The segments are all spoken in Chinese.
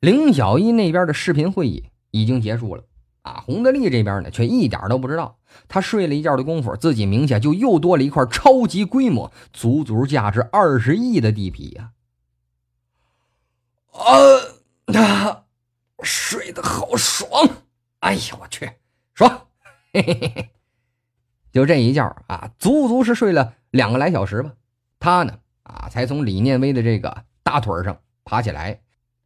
凌小一那边的视频会议已经结束了啊！洪德利这边呢，却一点都不知道。他睡了一觉的功夫，自己名下就又多了一块超级规模、足足价值二十亿的地皮呀！啊，睡得好爽！哎呀，我去，爽！嘿嘿嘿，就这一觉啊，足足是睡了两个来小时吧。他呢，啊，才从李念威的这个大腿上爬起来。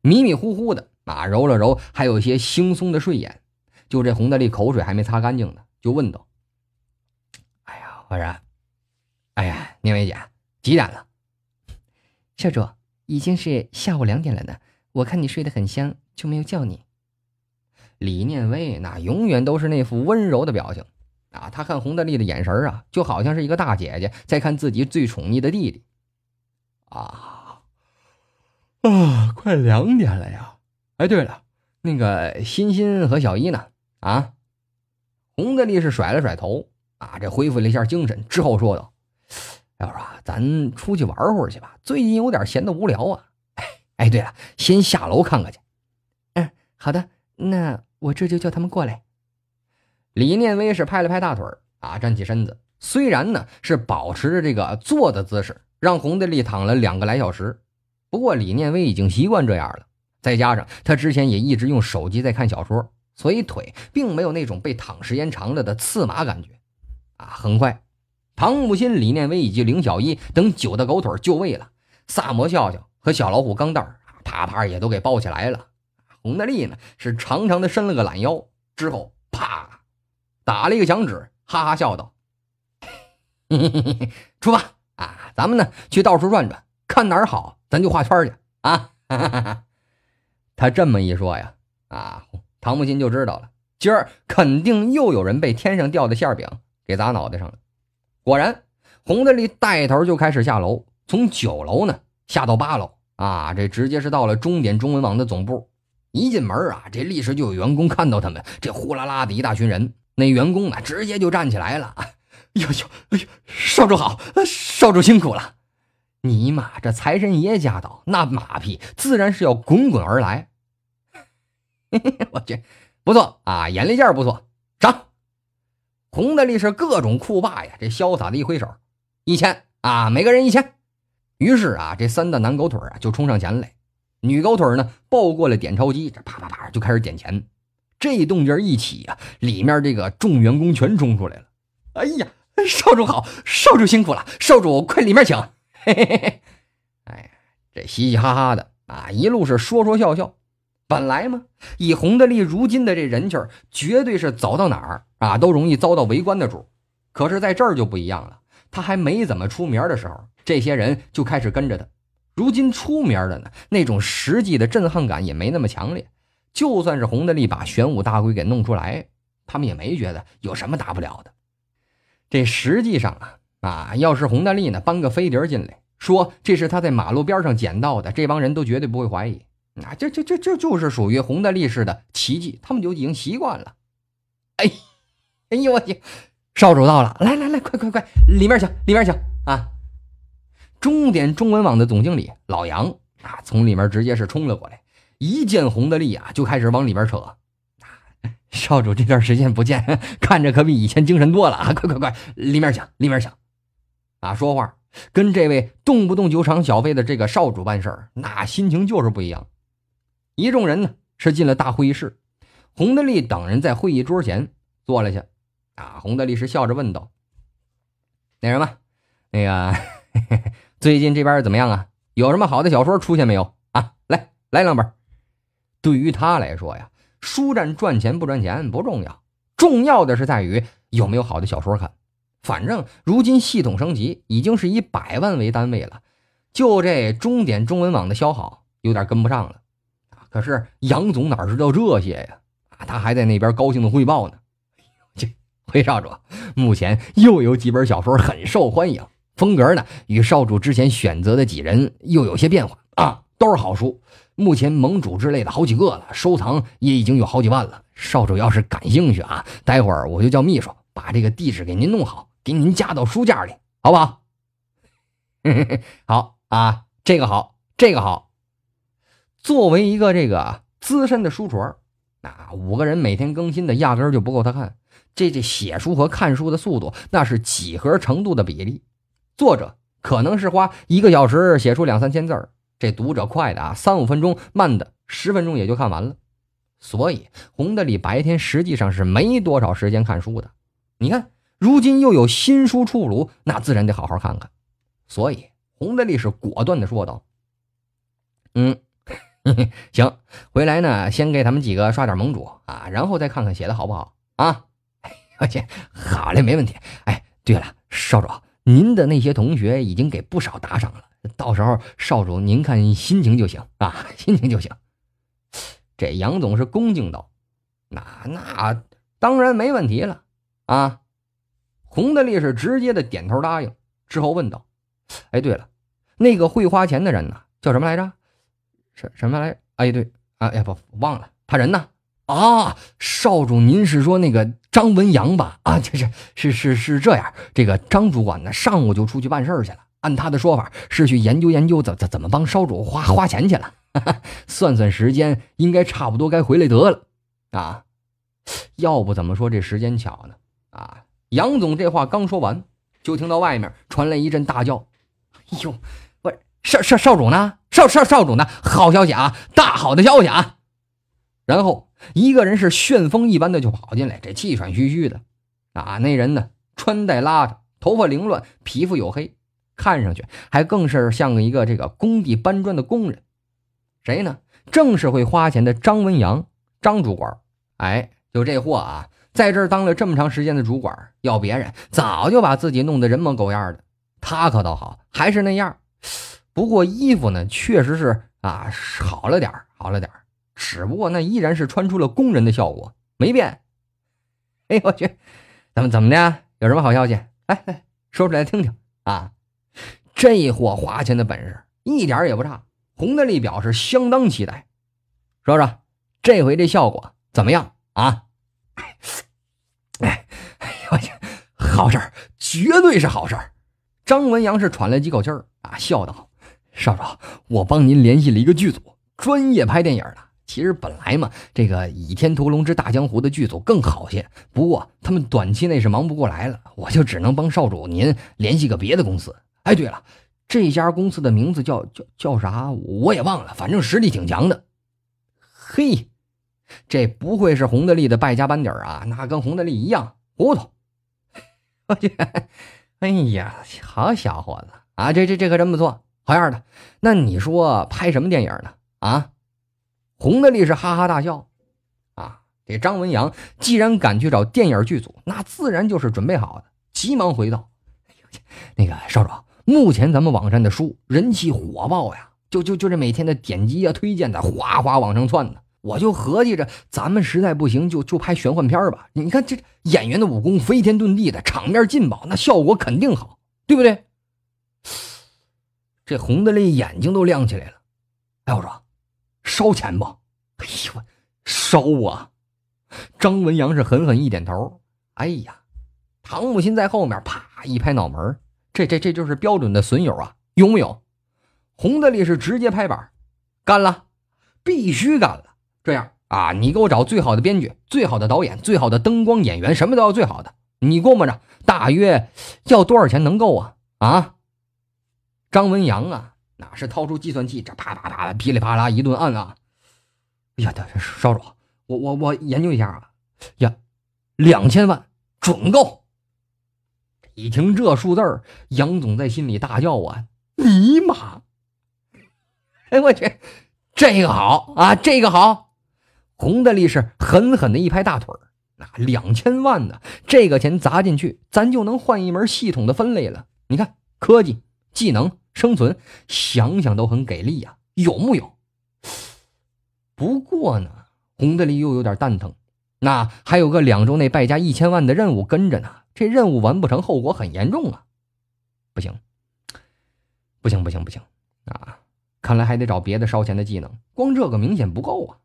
迷迷糊糊的啊，揉了揉，还有一些惺忪的睡眼，就这洪大力口水还没擦干净呢，就问道：“哎呀，我说，哎呀，念薇姐，几点了？”少主已经是下午两点了呢。我看你睡得很香，就没有叫你。李念威那永远都是那副温柔的表情啊，他看洪大力的眼神啊，就好像是一个大姐姐在看自己最宠溺的弟弟啊。啊，快两点了呀！哎，对了，那个欣欣和小一呢？啊，红大力是甩了甩头，啊，这恢复了一下精神之后说道：“要不啊，咱出去玩会儿去吧，最近有点闲的无聊啊。哎，哎，对了，先下楼看看去。嗯，好的，那我这就叫他们过来。”李念威是拍了拍大腿啊，站起身子，虽然呢是保持着这个坐的姿势，让红大力躺了两个来小时。不过李念威已经习惯这样了，再加上他之前也一直用手机在看小说，所以腿并没有那种被躺时间长了的刺麻感觉。啊，很快，唐木心、李念威以及凌小一等九大狗腿就位了，萨摩笑笑和小老虎钢蛋啪啪也都给抱起来了。洪大力呢是长长的伸了个懒腰，之后啪打了一个响指，哈哈笑道：“出发啊，咱们呢去到处转转，看哪儿好。”咱就画圈去啊！他这么一说呀，啊，唐木心就知道了，今儿肯定又有人被天上掉的馅饼给砸脑袋上了。果然，洪德利带头就开始下楼，从九楼呢下到八楼啊，这直接是到了终点中文网的总部。一进门啊，这立时就有员工看到他们，这呼啦啦的一大群人，那员工啊直接就站起来了，哎呦哎呦，少主好，少主辛苦了。尼玛，这财神爷驾到，那马屁自然是要滚滚而来。我去，不错啊，眼力劲儿不错，涨！洪大力是各种酷霸呀，这潇洒的一挥手，一千啊，每个人一千。于是啊，这三大男狗腿啊就冲上前来，女狗腿呢抱过了点钞机，这啪啪啪就开始点钱。这动静一起啊，里面这个众员工全冲出来了。哎呀，少主好，少主辛苦了，少主快里面请。嘿嘿嘿，哎，这嘻嘻哈哈的啊，一路是说说笑笑。本来嘛，以洪德利如今的这人气儿，绝对是走到哪儿啊都容易遭到围观的主。可是在这儿就不一样了，他还没怎么出名的时候，这些人就开始跟着他。如今出名了呢，那种实际的震撼感也没那么强烈。就算是洪德利把玄武大龟给弄出来，他们也没觉得有什么大不了的。这实际上啊。啊，要是洪大力呢搬个飞碟进来，说这是他在马路边上捡到的，这帮人都绝对不会怀疑。啊，这这这这就是属于洪大力式的奇迹，他们就已经习惯了。哎，哎呦我天，少主到了，来来来，快快快，里面请，里面请啊！终点中文网的总经理老杨啊，从里面直接是冲了过来，一见洪大利啊，就开始往里面扯。少主这段时间不见，看着可比以前精神多了啊！快快快，里面请，里面请。啊，说话跟这位动不动酒厂小费的这个少主办事儿，那心情就是不一样。一众人呢是进了大会议室，洪德利等人在会议桌前坐了下。啊，洪德利是笑着问道：“那什么，那个 最近这边怎么样啊？有什么好的小说出现没有啊？来，来两本。”对于他来说呀，书站赚钱不赚钱不重要，重要的是在于有没有好的小说看。反正如今系统升级，已经是以百万为单位了，就这中点中文网的消耗有点跟不上了可是杨总哪知道这些呀？啊，他还在那边高兴的汇报呢。这回少主，目前又有几本小说很受欢迎，风格呢与少主之前选择的几人又有些变化啊，都是好书。目前盟主之类的好几个了，收藏也已经有好几万了。少主要是感兴趣啊，待会儿我就叫秘书把这个地址给您弄好。给您加到书架里，好不好？好啊，这个好，这个好。作为一个这个资深的书虫，啊，五个人每天更新的压根儿就不够他看。这这写书和看书的速度，那是几何程度的比例。作者可能是花一个小时写出两三千字儿，这读者快的啊，三五分钟；慢的十分钟也就看完了。所以红的里白天实际上是没多少时间看书的。你看。如今又有新书出炉，那自然得好好看看。所以洪德力是果断的说道：“嗯，行，回来呢，先给他们几个刷点盟主啊，然后再看看写的好不好啊。我 去，好嘞，没问题。哎，对了，少主，您的那些同学已经给不少打赏了，到时候少主您看心情就行啊，心情就行。”这杨总是恭敬道：“那那当然没问题了啊。”洪德利是直接的点头答应，之后问道：“哎，对了，那个会花钱的人呢？叫什么来着？什什么来？哎，对，啊，哎，不，忘了。他人呢？啊，少主，您是说那个张文阳吧？啊，这是是是是这样。这个张主管呢，上午就出去办事去了。按他的说法，是去研究研究怎怎怎么帮少主花花钱去了。算算时间，应该差不多该回来得了。啊，要不怎么说这时间巧呢？啊。”杨总这话刚说完，就听到外面传来一阵大叫：“哎呦，我少少少主呢？少少少主呢？好消息啊，大好的消息啊！”然后一个人是旋风一般的就跑进来，这气喘吁吁的。啊，那人呢，穿戴邋遢，头发凌乱，皮肤黝黑，看上去还更是像一个这个工地搬砖的工人。谁呢？正是会花钱的张文阳，张主管。哎，就这货啊。在这儿当了这么长时间的主管，要别人早就把自己弄得人模狗样的，他可倒好，还是那样。不过衣服呢，确实是啊，好了点好了点只不过那依然是穿出了工人的效果，没变。哎，我去，怎么怎么的？有什么好消息？哎哎，说出来听听啊！这货花钱的本事一点也不差，红的丽表示相当期待。说说这回这效果怎么样啊？哎，哎，哎，我去，好事儿，绝对是好事儿！张文阳是喘了几口气儿啊，笑道：“少主，我帮您联系了一个剧组，专业拍电影的。其实本来嘛，这个《倚天屠龙之大江湖》的剧组更好些，不过他们短期内是忙不过来了，我就只能帮少主您联系个别的公司。哎，对了，这家公司的名字叫叫叫啥，我也忘了，反正实力挺强的。嘿。”这不会是洪德利的败家班底儿啊！那跟洪德利一样糊涂。我去！哎呀，好小伙子啊！这这这可真不错，好样的！那你说拍什么电影呢？啊？洪德利是哈哈大笑。啊！这张文阳既然敢去找电影剧组，那自然就是准备好了。急忙回道：“ 那个少主，目前咱们网站的书人气火爆呀，就就就这每天的点击啊、推荐的，哗哗往上窜呢。”我就合计着，咱们实在不行就就拍玄幻片吧。你看这演员的武功飞天遁地的，场面劲爆，那效果肯定好，对不对？这洪德利眼睛都亮起来了。哎，我说，烧钱不？哎呦烧啊！张文阳是狠狠一点头。哎呀，唐木心在后面啪一拍脑门这这这就是标准的损友啊，有没有？洪德利是直接拍板，干了，必须干了。这样啊，你给我找最好的编剧、最好的导演、最好的灯光演员，什么都要最好的。你估摸着大约要多少钱能够啊？啊，张文阳啊，哪是掏出计算器，这啪啪啪的噼里啪啦一顿按啊！哎呀，稍等，我我我研究一下啊！呀，两千万准够。一听这数字儿，杨总在心里大叫啊：“尼玛！哎我去，这个好啊，这个好。”红的力是狠狠的一拍大腿那两千万呢？这个钱砸进去，咱就能换一门系统的分类了。你看，科技、技能、生存，想想都很给力呀，有木有？不过呢，红的力又有点蛋疼，那还有个两周内败家一千万的任务跟着呢，这任务完不成，后果很严重啊！不行，不行，不行，不行啊！看来还得找别的烧钱的技能，光这个明显不够啊。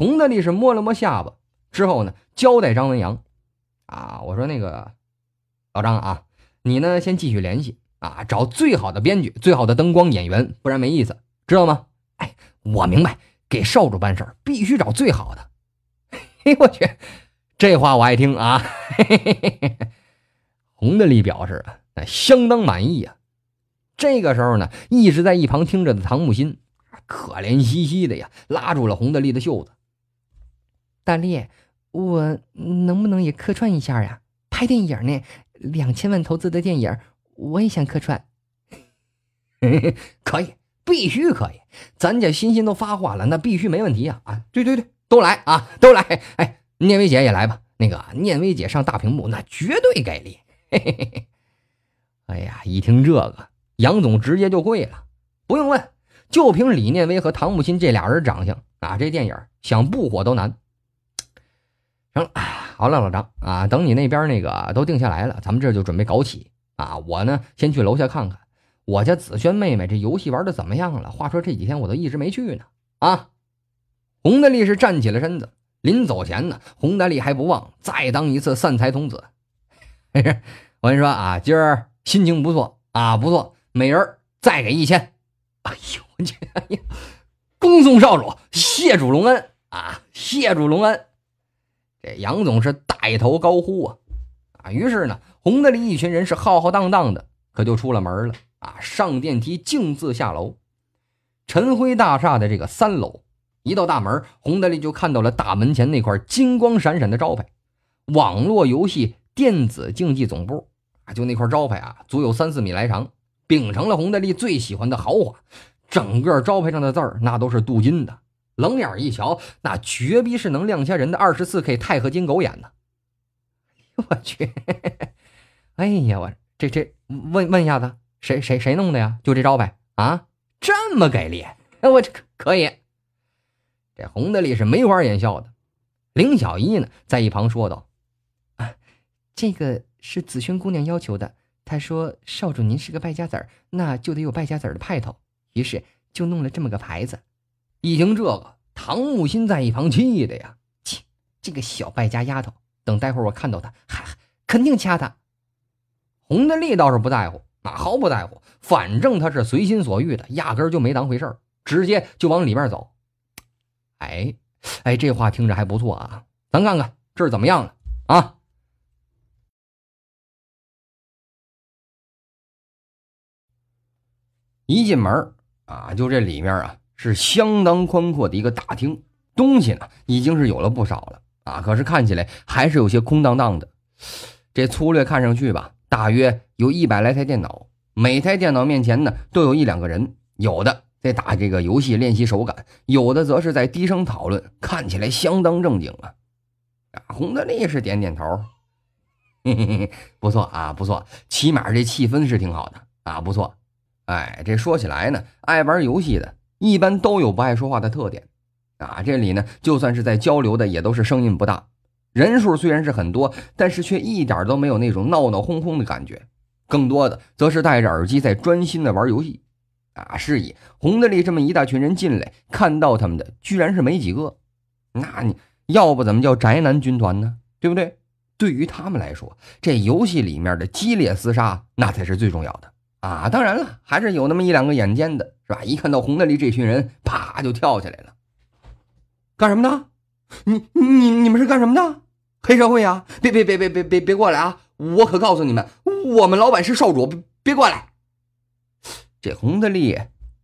洪大力是摸了摸下巴，之后呢，交代张文阳：“啊，我说那个老张啊，你呢先继续联系啊，找最好的编剧、最好的灯光演员，不然没意思，知道吗？”哎，我明白，给少主办事儿必须找最好的。嘿，我去，这话我爱听啊！嘿嘿嘿洪大力表示那相当满意呀。这个时候呢，一直在一旁听着的唐木心可怜兮兮的呀，拉住了洪德力的袖子。大力，我能不能也客串一下呀？拍电影呢，两千万投资的电影，我也想客串。可以，必须可以。咱家欣欣都发话了，那必须没问题啊！啊，对对对，都来啊，都来！哎，念薇姐也来吧。那个念薇姐上大屏幕，那绝对给力！哎呀，一听这个，杨总直接就跪了。不用问，就凭李念薇和唐木心这俩人长相啊，这电影想不火都难。行了，好了，老张啊，等你那边那个都定下来了，咱们这就准备搞起啊！我呢，先去楼下看看，我家紫萱妹妹这游戏玩的怎么样了？话说这几天我都一直没去呢。啊！洪德力是站起了身子，临走前呢，洪德力还不忘再当一次散财童子。嘿，我跟你说啊，今儿心情不错啊，不错，美人再给一千。哎呦，哎呀！恭送少主，谢主隆恩啊，谢主隆恩。这杨总是带头高呼啊，啊！于是呢，洪大力一群人是浩浩荡荡的，可就出了门了啊！上电梯，径自下楼。晨辉大厦的这个三楼，一到大门，洪大力就看到了大门前那块金光闪闪的招牌——网络游戏电子竞技总部啊！就那块招牌啊，足有三四米来长，秉承了洪大力最喜欢的豪华，整个招牌上的字儿那都是镀金的。冷眼一瞧，那绝逼是能亮瞎人的二十四 K 钛合金狗眼呢！我去，哎呀，我这这问问一下子，谁谁谁弄的呀？就这招呗啊，这么给力！我我可可以。这红的利是眉花眼笑的。林小一呢，在一旁说道：“啊，这个是紫萱姑娘要求的。她说，少主您是个败家子儿，那就得有败家子儿的派头，于是就弄了这么个牌子。”一听这个，唐木心在一旁气的呀！切，这个小败家丫头，等待会儿我看到她，嗨，肯定掐她。洪德利倒是不在乎，那毫不在乎，反正他是随心所欲的，压根就没当回事儿，直接就往里边走。哎，哎，这话听着还不错啊，咱看看这是怎么样了啊？一进门啊，就这里面啊。是相当宽阔的一个大厅，东西呢已经是有了不少了啊，可是看起来还是有些空荡荡的。这粗略看上去吧，大约有一百来台电脑，每台电脑面前呢都有一两个人，有的在打这个游戏练习手感，有的则是在低声讨论，看起来相当正经啊。洪德利是点点头，嘿嘿嘿，不错啊，不错，起码这气氛是挺好的啊，不错。哎，这说起来呢，爱玩游戏的。一般都有不爱说话的特点，啊，这里呢，就算是在交流的，也都是声音不大。人数虽然是很多，但是却一点都没有那种闹闹哄哄的感觉。更多的则是戴着耳机在专心的玩游戏，啊，是以红的里这么一大群人进来，看到他们的居然是没几个。那你要不怎么叫宅男军团呢？对不对？对于他们来说，这游戏里面的激烈厮杀那才是最重要的啊！当然了，还是有那么一两个眼尖的。是吧？一看到洪大力这群人，啪就跳起来了。干什么的？你你你们是干什么的？黑社会啊！别别别别别别别过来啊！我可告诉你们，我们老板是少主，别过来。这洪大力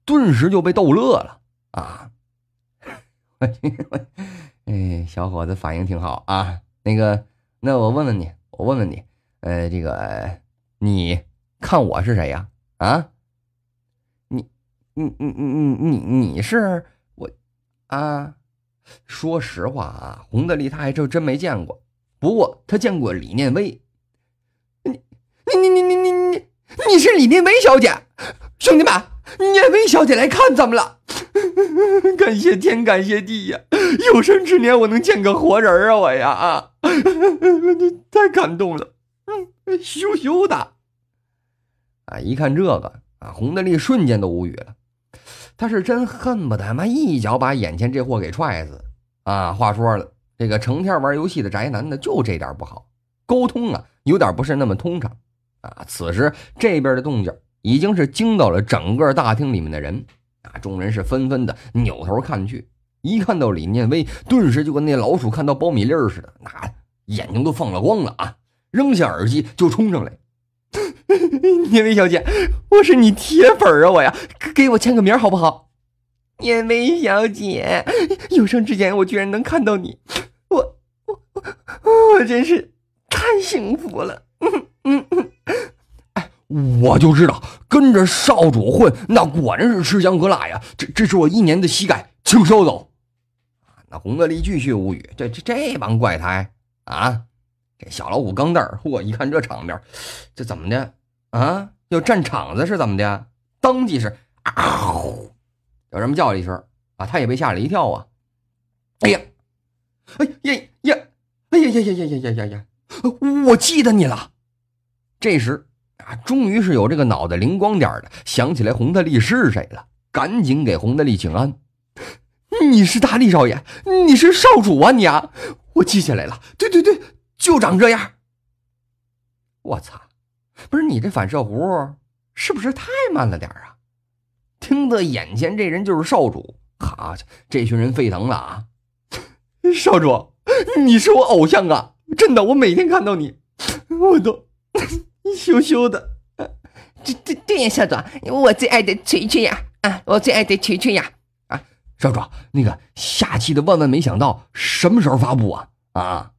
顿时就被逗乐了啊！哎，小伙子反应挺好啊。那个，那我问问你，我问问你，呃，这个你看我是谁呀？啊？你你你你你你是我，啊，说实话啊，洪德利他还真真没见过，不过他见过李念威。你你你你你你你你是李念威小姐，兄弟们，念威小姐来看咱们了，感谢天感谢地呀，有生之年我能见个活人啊我呀啊，太感动了，嗯羞羞的，啊一看这个啊，洪德利瞬间都无语了。他是真恨不得妈一脚把眼前这货给踹死啊！话说了，这个成天玩游戏的宅男呢，就这点不好，沟通啊有点不是那么通畅啊。此时这边的动静已经是惊到了整个大厅里面的人啊，众人是纷纷的扭头看去，一看到李念威，顿时就跟那老鼠看到苞米粒似的，那眼睛都放了光了啊！扔下耳机就冲上来。聂 薇小姐，我是你铁粉啊，我呀，给我签个名好不好？聂薇小姐，有生之年我居然能看到你，我我我我真是太幸福了！嗯嗯嗯，哎，我就知道跟着少主混，那果然是吃香喝辣呀！这这是我一年的膝盖，请收走。那洪德利继续无语，这这这帮怪胎啊！这小老五刚儿，我一看这场面，这怎么的？啊，要占场子是怎么的？当即是，有人叫了一声啊，他也被吓了一跳啊！哎呀，哎呀呀，哎呀呀呀呀呀呀呀！我记得你了。这时啊，终于是有这个脑袋灵光点的想起来洪大力是谁了，赶紧给洪大力请安。你是大力少爷，你是少主啊你啊！我记起来了，对对对，就长这样。我操！不是你这反射弧是不是太慢了点啊？听得眼前这人就是少主，哈，这群人沸腾了啊！少主，你是我偶像啊，真的，我每天看到你，我都 羞羞的。这这对呀，少主，我最爱的锤锤呀，啊，我最爱的锤锤呀，啊，少主，那个下期的万万没想到什么时候发布啊？啊，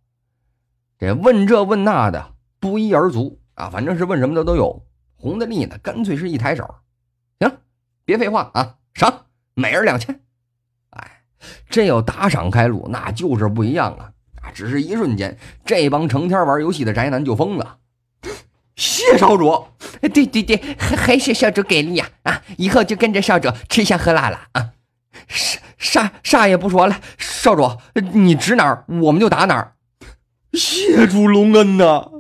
这问这问那的不一而足。啊，反正是问什么的都有，红的绿的，干脆是一抬手，行，别废话啊，赏每人两千，哎，这要打赏开路，那就是不一样啊！啊，只是一瞬间，这帮成天玩游戏的宅男就疯了。谢少主，哎，对对对，还是少主给力啊！啊，以后就跟着少主吃香喝辣了啊！啥啥啥也不说了，少主你指哪儿，我们就打哪儿。谢主隆恩呐！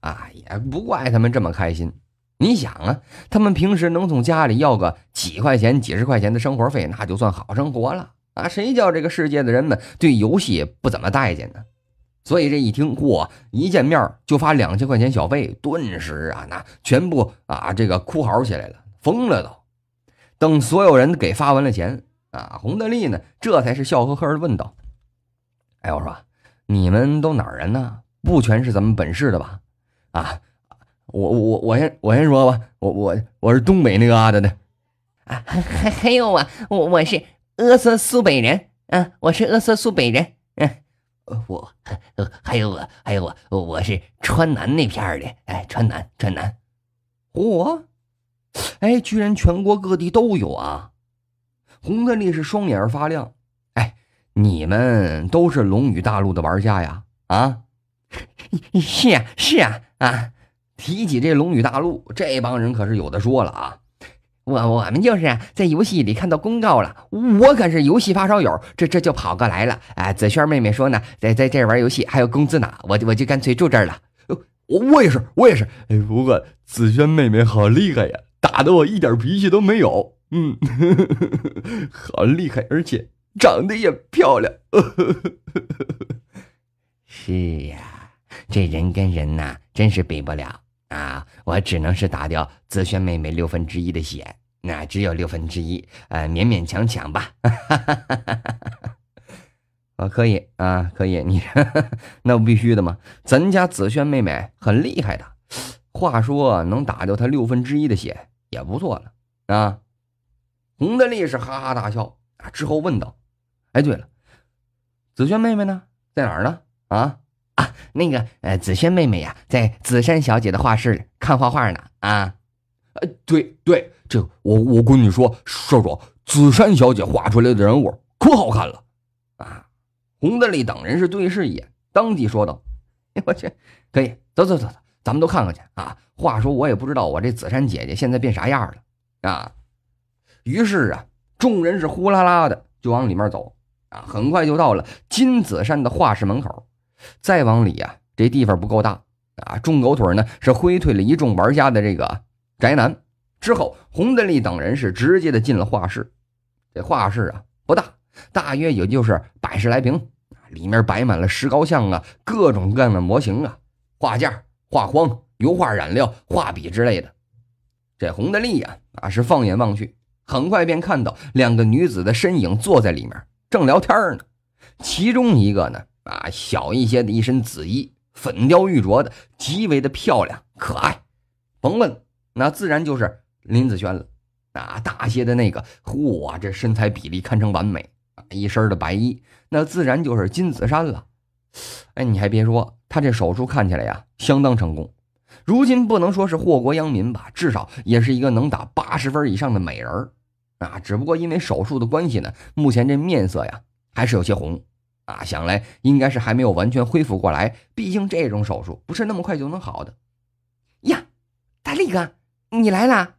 啊，也不怪他们这么开心。你想啊，他们平时能从家里要个几块钱、几十块钱的生活费，那就算好生活了啊。谁叫这个世界的人们对游戏不怎么待见呢？所以这一听，嚯，一见面就发两千块钱小费，顿时啊，那全部啊，这个哭嚎起来了，疯了都。等所有人给发完了钱啊，洪德利呢，这才是笑呵呵的问道：“哎，我说，你们都哪儿人呢？不全是咱们本市的吧？”啊，我我我先我先说吧，我我我是东北那疙瘩的，啊还还有我我我是鄂苏苏北人，嗯我是鄂苏苏北人，嗯我呃还有我还有我我是川南那片的，哎川南川南，我，哎居然全国各地都有啊，洪的力是双眼发亮，哎你们都是龙与大陆的玩家呀啊。是啊，是啊，啊！提起这龙女大陆，这帮人可是有的说了啊！我我们就是在游戏里看到公告了，我可是游戏发烧友，这这就跑过来了。哎，紫萱妹妹说呢，在在这玩游戏，还有工资拿，我就我就干脆住这儿了。我我也是，我也是。哎，不过紫萱妹妹好厉害呀，打得我一点脾气都没有。嗯，好厉害，而且长得也漂亮。是呀。这人跟人呐，真是比不了啊！我只能是打掉紫萱妹妹六分之一的血，那只有六分之一，呃，勉勉强强吧。啊，可以啊，可以，你 那不必须的吗？咱家紫萱妹妹很厉害的，话说能打掉她六分之一的血也不错了啊！洪德力是哈哈大笑啊，之后问道：“哎，对了，紫萱妹妹呢？在哪儿呢？啊？”啊，那个呃，紫萱妹妹呀，在紫珊小姐的画室里看画画呢。啊，呃，对对，这我我闺女说说说，紫珊小姐画出来的人物可好看了，啊。洪德利等人是对视一眼，当即说道：“ 哎，我去，可以，走走走走，咱们都看看去啊。”话说我也不知道我这紫珊姐姐现在变啥样了，啊。于是啊，众人是呼啦啦的就往里面走，啊，很快就到了金子山的画室门口。再往里啊，这地方不够大啊！众狗腿呢是挥退了一众玩家的这个宅男之后，洪德利等人是直接的进了画室。这画室啊不大，大约也就是百十来平，里面摆满了石膏像啊、各种各样的模型啊、画架、画框、油画、染料、画笔之类的。这洪德利呀啊是放眼望去，很快便看到两个女子的身影坐在里面正聊天呢，其中一个呢。啊，小一些的一身紫衣，粉雕玉琢的，极为的漂亮可爱。甭问，那自然就是林子轩了。啊，大些的那个，嚯，这身材比例堪称完美啊，一身的白衣，那自然就是金子山了。哎，你还别说，他这手术看起来呀，相当成功。如今不能说是祸国殃民吧，至少也是一个能打八十分以上的美人啊，只不过因为手术的关系呢，目前这面色呀还是有些红。啊，想来应该是还没有完全恢复过来，毕竟这种手术不是那么快就能好的呀。大力哥，你来啦！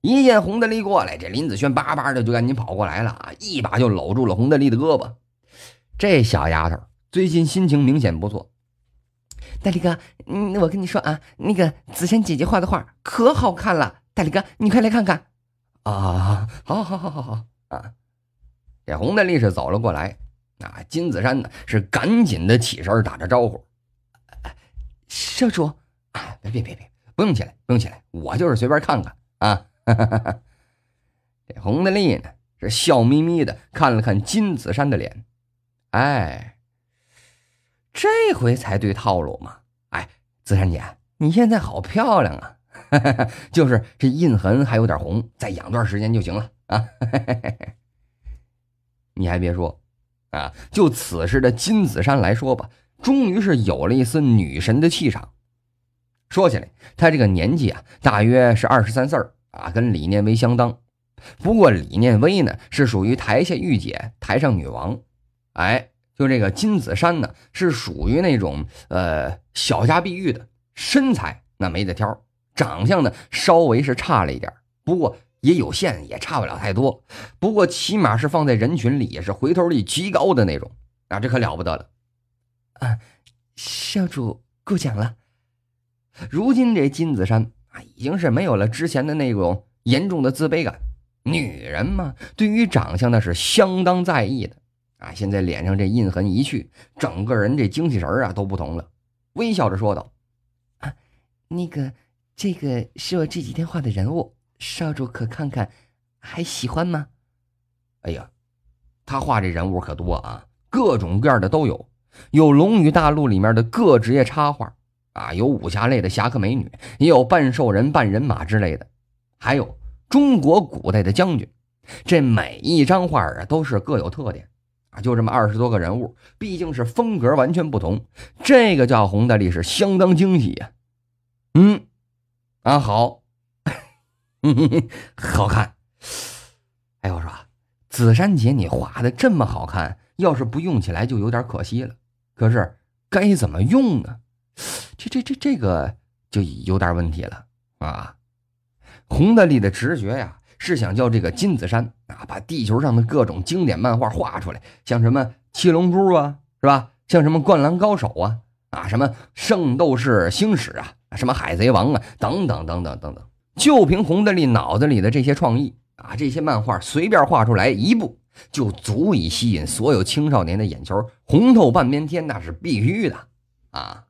一见洪大力过来，这林子轩叭叭的就赶紧跑过来了啊，一把就搂住了洪大力的胳膊。这小丫头最近心情明显不错。大力哥，嗯，我跟你说啊，那个子萱姐姐画的画可好看了，大力哥你快来看看啊！好，好，好，好，好，啊！这洪大力是走了过来。啊，金子山呢？是赶紧的起身打着招呼，社主，别别别别，不用起来，不用起来，我就是随便看看啊。这洪德利呢，是笑眯眯的看了看金子山的脸，哎，这回才对套路嘛！哎，子山姐，你现在好漂亮啊，就是这印痕还有点红，再养段时间就行了啊。你还别说。啊，就此时的金子山来说吧，终于是有了一丝女神的气场。说起来，他这个年纪啊，大约是二十三四啊，跟李念威相当。不过李念威呢，是属于台下御姐，台上女王。哎，就这个金子山呢，是属于那种呃小家碧玉的身材，那没得挑；长相呢，稍微是差了一点不过，也有限，也差不了太多。不过起码是放在人群里也是回头率极高的那种啊！这可了不得了。啊，小主过奖了。如今这金子山啊，已经是没有了之前的那种严重的自卑感。女人嘛，对于长相那是相当在意的啊。现在脸上这印痕一去，整个人这精气神啊都不同了。微笑着说道：“啊，那个，这个是我这几天画的人物。”少主可看看，还喜欢吗？哎呀，他画这人物可多啊，各种各样的都有，有龙与大陆里面的各职业插画啊，有武侠类的侠客美女，也有半兽人、半人马之类的，还有中国古代的将军。这每一张画啊，都是各有特点啊。就这么二十多个人物，毕竟是风格完全不同。这个叫洪大力是相当惊喜呀。嗯，啊好。嗯，好看。哎，我说，紫珊姐，你画的这么好看，要是不用起来就有点可惜了。可是该怎么用呢？这、这、这、这个就有点问题了啊！洪大力的直觉呀，是想叫这个金子山啊，把地球上的各种经典漫画画出来，像什么七龙珠啊，是吧？像什么灌篮高手啊，啊，什么圣斗士星矢啊，什么海贼王啊，等等等等等等。就凭洪德利脑子里的这些创意啊，这些漫画随便画出来一部，就足以吸引所有青少年的眼球，红透半边天那是必须的啊！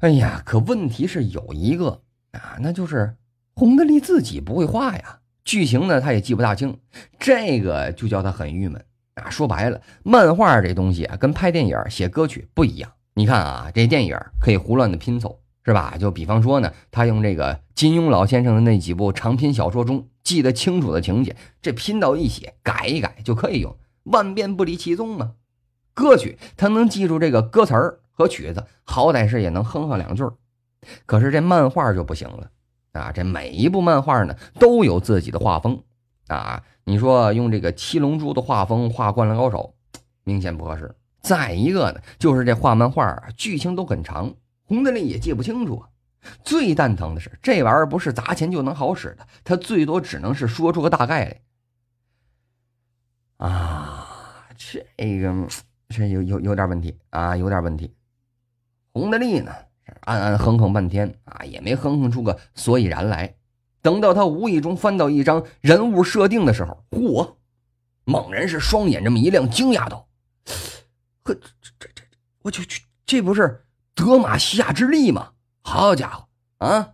哎呀，可问题是有一个啊，那就是洪德利自己不会画呀，剧情呢他也记不大清，这个就叫他很郁闷啊。说白了，漫画这东西啊，跟拍电影、写歌曲不一样，你看啊，这电影可以胡乱的拼凑。是吧？就比方说呢，他用这个金庸老先生的那几部长篇小说中记得清楚的情节，这拼到一起改一改就可以用，万变不离其宗嘛。歌曲他能记住这个歌词儿和曲子，好歹是也能哼哼两句儿。可是这漫画就不行了啊！这每一部漫画呢都有自己的画风啊。你说用这个《七龙珠》的画风画《灌篮高手》，明显不合适。再一个呢，就是这画漫画剧情都很长。洪德利也记不清楚啊！最蛋疼的是，这玩意儿不是砸钱就能好使的，他最多只能是说出个大概来。啊，这个这有有有点问题啊，有点问题。洪德利呢，暗暗哼哼半天啊，也没哼哼出个所以然来。等到他无意中翻到一张人物设定的时候，嚯，猛然是双眼这么一亮，惊讶道：“呵，这这这，我去去，这不是？”德玛西亚之力嘛，好家伙啊！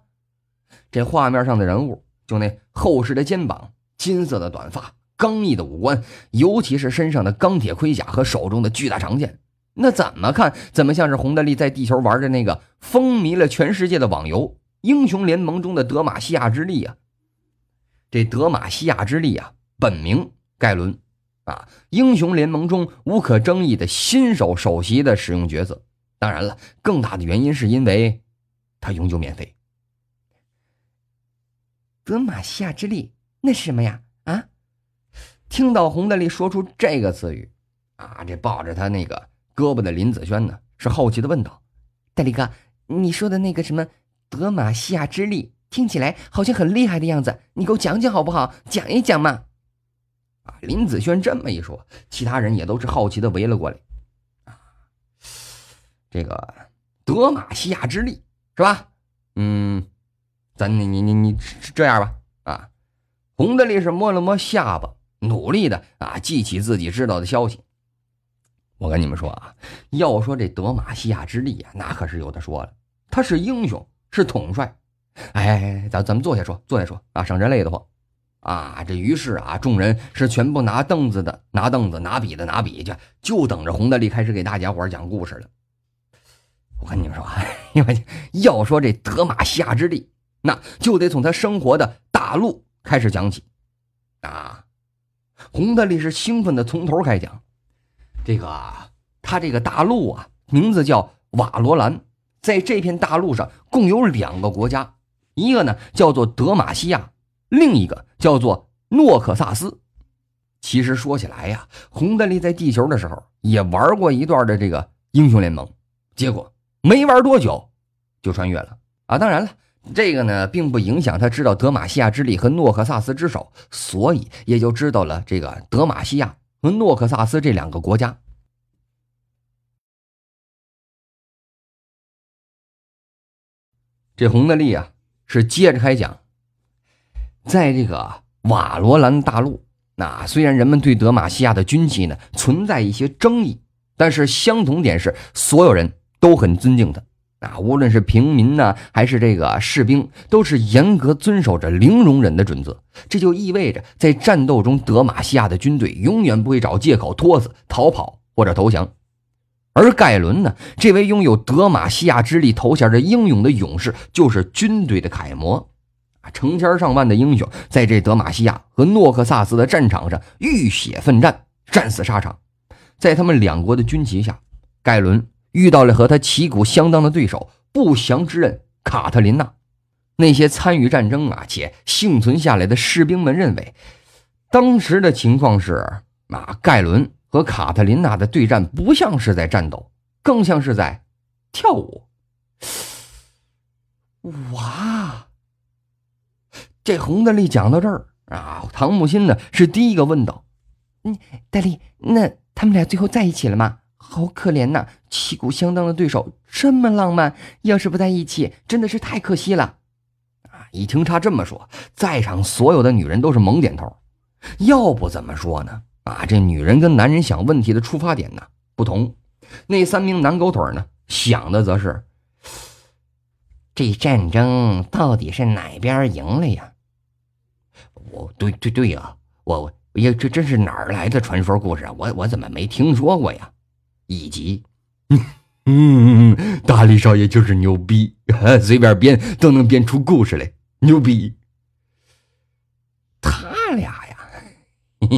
这画面上的人物，就那厚实的肩膀、金色的短发、刚毅的五官，尤其是身上的钢铁盔甲和手中的巨大长剑，那怎么看怎么像是洪德利在地球玩的那个风靡了全世界的网游《英雄联盟》中的德玛西亚之力啊！这德玛西亚之力啊，本名盖伦啊，《英雄联盟》中无可争议的新手首席的使用角色。当然了，更大的原因是因为它永久免费。德玛西亚之力那是什么呀？啊，听到洪大力说出这个词语，啊，这抱着他那个胳膊的林子轩呢是好奇的问道：“大力哥，你说的那个什么德玛西亚之力，听起来好像很厉害的样子，你给我讲讲好不好？讲一讲嘛。”啊，林子轩这么一说，其他人也都是好奇的围了过来。这个德玛西亚之力是吧？嗯，咱你你你你这样吧啊！红大力是摸了摸下巴，努力的啊记起自己知道的消息。我跟你们说啊，要说这德玛西亚之力啊，那可是有的说了。他是英雄，是统帅。哎，咱咱们坐下说，坐下说啊，省着累得慌啊。这于是啊，众人是全部拿凳子的，拿凳子，拿笔的，拿笔去，就等着红大力开始给大家伙讲故事了。我跟你们说，因为要说这德玛西亚之地，那就得从他生活的大陆开始讲起。啊，红德力是兴奋的从头开讲。这个他这个大陆啊，名字叫瓦罗兰。在这片大陆上共有两个国家，一个呢叫做德玛西亚，另一个叫做诺克萨斯。其实说起来呀，红德力在地球的时候也玩过一段的这个英雄联盟，结果。没玩多久，就穿越了啊！当然了，这个呢并不影响他知道德玛西亚之力和诺克萨斯之手，所以也就知道了这个德玛西亚和诺克萨斯这两个国家。这红的力啊，是接着开讲，在这个瓦罗兰大陆，那虽然人们对德玛西亚的军旗呢存在一些争议，但是相同点是所有人。都很尊敬他，啊，无论是平民呢，还是这个士兵，都是严格遵守着零容忍的准则。这就意味着，在战斗中，德玛西亚的军队永远不会找借口拖死、逃跑或者投降。而盖伦呢，这位拥有德玛西亚之力头衔的英勇的勇士，就是军队的楷模，啊，成千上万的英雄在这德玛西亚和诺克萨斯的战场上浴血奋战，战死沙场。在他们两国的军旗下，盖伦。遇到了和他旗鼓相当的对手不祥之刃卡特琳娜。那些参与战争啊且幸存下来的士兵们认为，当时的情况是啊，盖伦和卡特琳娜的对战不像是在战斗，更像是在跳舞。哇！这洪德利讲到这儿啊，唐木心呢是第一个问道：“嗯，戴笠，那他们俩最后在一起了吗？”好可怜呐！旗鼓相当的对手，这么浪漫，要是不在一起，真的是太可惜了。啊！一听他这么说，在场所有的女人都是猛点头。要不怎么说呢？啊，这女人跟男人想问题的出发点呢不同。那三名男狗腿呢，想的则是：这战争到底是哪边赢了呀？我对对对呀，我我呀，这这是哪儿来的传说故事啊？我我怎么没听说过呀？以及，嗯嗯嗯，大力少爷就是牛逼，随便编都能编出故事来，牛逼！他俩呀，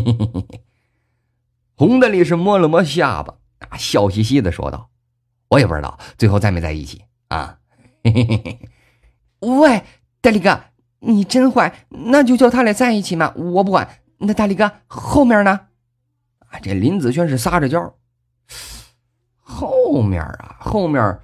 红的力是摸了摸下巴，啊，笑嘻嘻的说道：“我也不知道最后在没在一起啊。”嘿，喂，大力哥，你真坏，那就叫他俩在一起嘛！我不管。那大力哥后面呢？啊，这林子轩是撒着娇。后面啊，后面，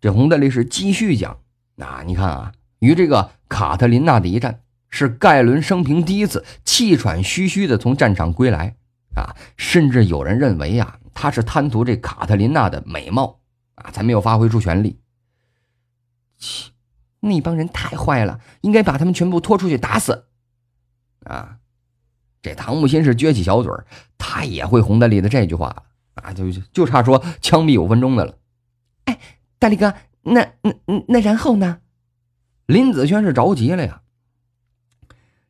这洪德利是继续讲。那你看啊，与这个卡特琳娜的一战，是盖伦生平第一次气喘吁吁的从战场归来啊。甚至有人认为呀，他是贪图这卡特琳娜的美貌啊，才没有发挥出全力。切，那帮人太坏了，应该把他们全部拖出去打死。啊，这唐木心是撅起小嘴他也会洪德利的这句话。啊，就就就差说枪毙五分钟的了。哎，大力哥，那那那然后呢？林子轩是着急了呀。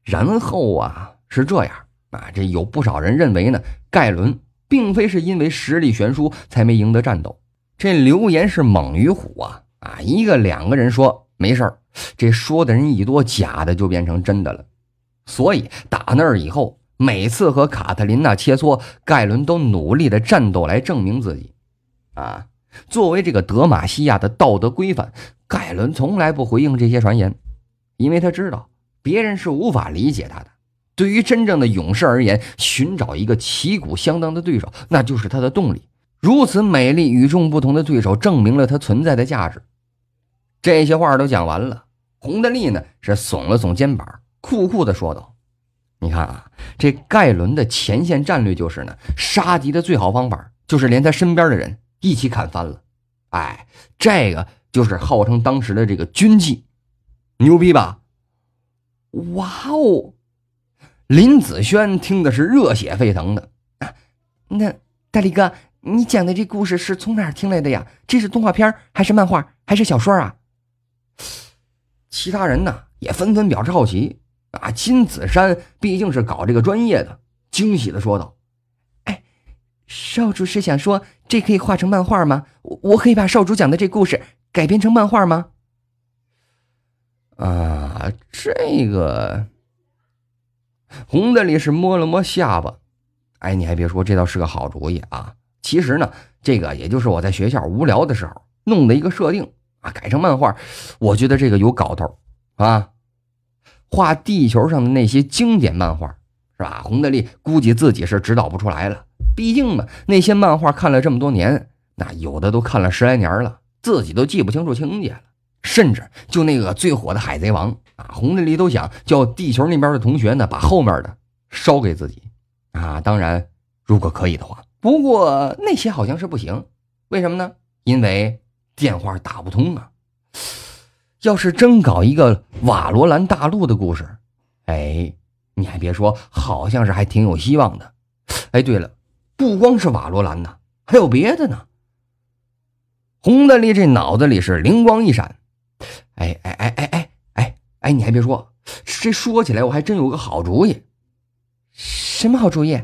然后啊，是这样啊，这有不少人认为呢，盖伦并非是因为实力悬殊才没赢得战斗。这流言是猛于虎啊啊！一个两个人说没事儿，这说的人一多，假的就变成真的了。所以打那儿以后。每次和卡特琳娜切磋，盖伦都努力的战斗来证明自己。啊，作为这个德玛西亚的道德规范，盖伦从来不回应这些传言，因为他知道别人是无法理解他的。对于真正的勇士而言，寻找一个旗鼓相当的对手，那就是他的动力。如此美丽、与众不同的对手，证明了他存在的价值。这些话都讲完了，红的利呢是耸了耸肩膀，酷酷的说道。你看啊，这盖伦的前线战略就是呢，杀敌的最好方法就是连他身边的人一起砍翻了。哎，这个就是号称当时的这个军纪，牛逼吧？哇哦！林子轩听的是热血沸腾的。那大力哥，你讲的这故事是从哪听来的呀？这是动画片还是漫画还是小说啊？其他人呢也纷纷表示好奇。啊，金子山毕竟是搞这个专业的，惊喜的说道：“哎，少主是想说这可以画成漫画吗？我我可以把少主讲的这故事改编成漫画吗？”啊，这个红的里是摸了摸下巴，哎，你还别说，这倒是个好主意啊。其实呢，这个也就是我在学校无聊的时候弄的一个设定啊，改成漫画，我觉得这个有搞头啊。画地球上的那些经典漫画，是吧？洪德力估计自己是指导不出来了，毕竟嘛，那些漫画看了这么多年，那有的都看了十来年了，自己都记不清楚情节了。甚至就那个最火的《海贼王》啊，洪德力都想叫地球那边的同学呢，把后面的烧给自己，啊，当然，如果可以的话。不过那些好像是不行，为什么呢？因为电话打不通啊。要是真搞一个瓦罗兰大陆的故事，哎，你还别说，好像是还挺有希望的。哎，对了，不光是瓦罗兰呐，还有别的呢。洪大力这脑子里是灵光一闪，哎哎哎哎哎哎哎，你还别说，这说起来我还真有个好主意。什么好主意？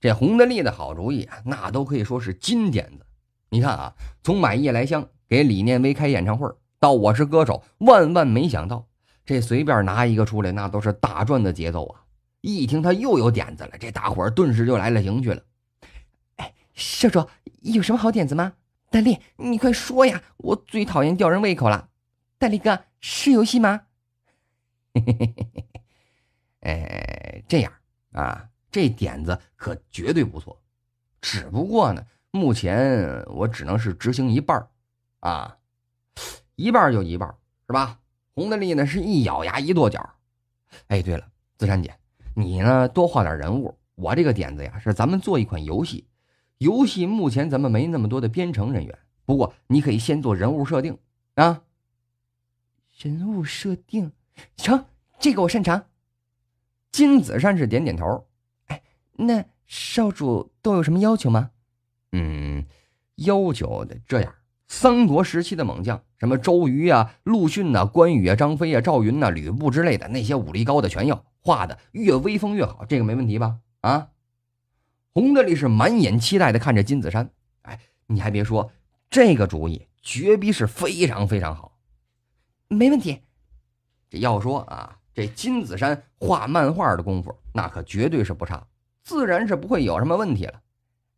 这洪德利的好主意啊，那都可以说是金点子。你看啊，从买夜来香给李念威开演唱会。到我是歌手，万万没想到，这随便拿一个出来，那都是大赚的节奏啊！一听他又有点子了，这大伙儿顿时就来了兴趣了。哎，少主有什么好点子吗？大力，你快说呀！我最讨厌吊人胃口了。大力哥，是游戏吗？嘿嘿嘿嘿嘿嘿。哎，这样啊，这点子可绝对不错。只不过呢，目前我只能是执行一半啊。一半就一半，是吧？洪德利呢，是一咬牙一跺脚。哎，对了，子山姐，你呢，多画点人物。我这个点子呀，是咱们做一款游戏。游戏目前咱们没那么多的编程人员，不过你可以先做人物设定啊。人物设定成这个我擅长。金子山是点点头。哎，那少主都有什么要求吗？嗯，要求的这样。三国时期的猛将，什么周瑜啊、陆逊呐、关羽啊、张飞啊、赵云呐、吕布之类的，那些武力高的全要画的越威风越好，这个没问题吧？啊！洪德力是满眼期待的看着金子山，哎，你还别说，这个主意绝逼是非常非常好，没问题。这要说啊，这金子山画漫画的功夫，那可绝对是不差，自然是不会有什么问题了。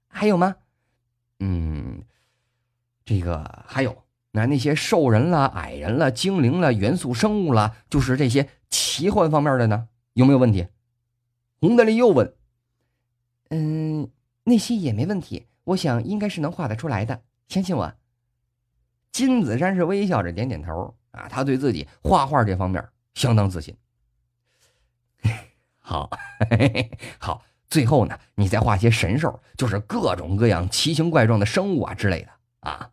还有吗？嗯。这个还有那那些兽人啦、矮人啦、精灵啦、元素生物啦，就是这些奇幻方面的呢，有没有问题？洪德力又问：“嗯，那些也没问题，我想应该是能画得出来的，相信我。”金子山是微笑着点点头啊，他对自己画画这方面相当自信。好，好，最后呢，你再画些神兽，就是各种各样奇形怪状的生物啊之类的啊。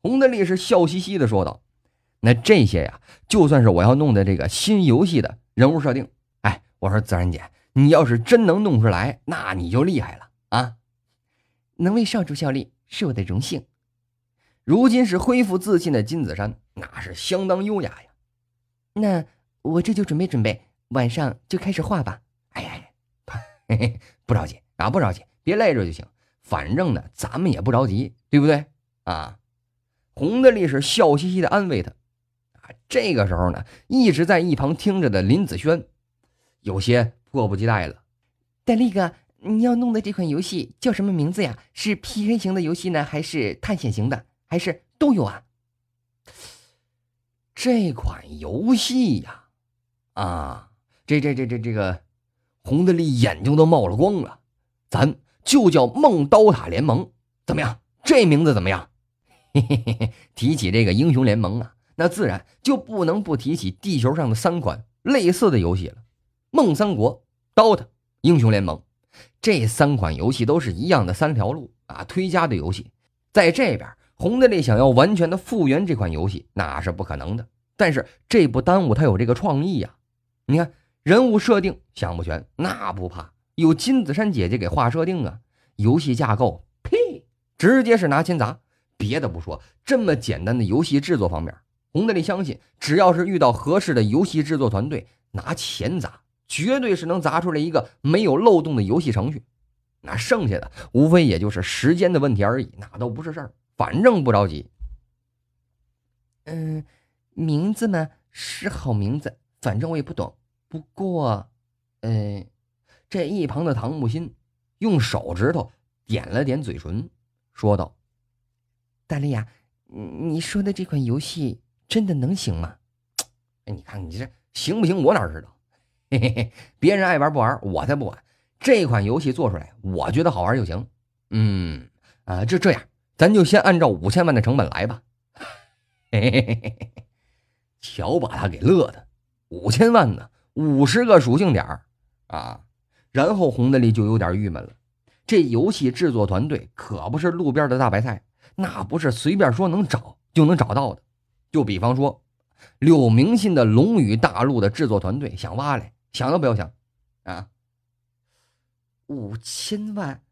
洪德利是笑嘻嘻的说道：“那这些呀，就算是我要弄的这个新游戏的人物设定。哎，我说自然姐，你要是真能弄出来，那你就厉害了啊！能为少主效力是我的荣幸。如今是恢复自信的金子山，那是相当优雅呀。那我这就准备准备，晚上就开始画吧。哎，不着急啊，不着急，别累着就行。反正呢，咱们也不着急，对不对啊？”红的力是笑嘻嘻的安慰他，啊，这个时候呢，一直在一旁听着的林子轩，有些迫不及待了。戴力哥，你要弄的这款游戏叫什么名字呀？是 P.K 型的游戏呢，还是探险型的，还是都有啊？这款游戏呀，啊，这这这这这个，红的力眼睛都冒了光了。咱就叫《梦刀塔联盟》，怎么样？这名字怎么样？提起这个英雄联盟啊，那自然就不能不提起地球上的三款类似的游戏了，《梦三国》、《DOTA》、《英雄联盟》这三款游戏都是一样的三条路啊，推家的游戏在这边，红的力想要完全的复原这款游戏那是不可能的。但是这不耽误他有这个创意呀。你看人物设定想不全那不怕，有金子山姐姐给画设定啊。游戏架构，呸，直接是拿钱砸。别的不说，这么简单的游戏制作方面，洪德利相信，只要是遇到合适的游戏制作团队，拿钱砸，绝对是能砸出来一个没有漏洞的游戏程序。那剩下的无非也就是时间的问题而已，那都不是事儿，反正不着急。嗯，名字呢是好名字，反正我也不懂。不过，嗯，这一旁的唐木心用手指头点了点嘴唇，说道。大力呀，你说的这款游戏真的能行吗？哎，你看你这行不行？我哪知道？嘿嘿嘿，别人爱玩不玩，我才不管。这款游戏做出来，我觉得好玩就行。嗯啊，就这样，咱就先按照五千万的成本来吧。嘿嘿嘿嘿嘿，瞧把他给乐的，五千万呢，五十个属性点啊！然后洪德力就有点郁闷了，这游戏制作团队可不是路边的大白菜。那不是随便说能找就能找到的，就比方说，柳明信的龙与大陆的制作团队想挖来，想都不要想，啊，五千万，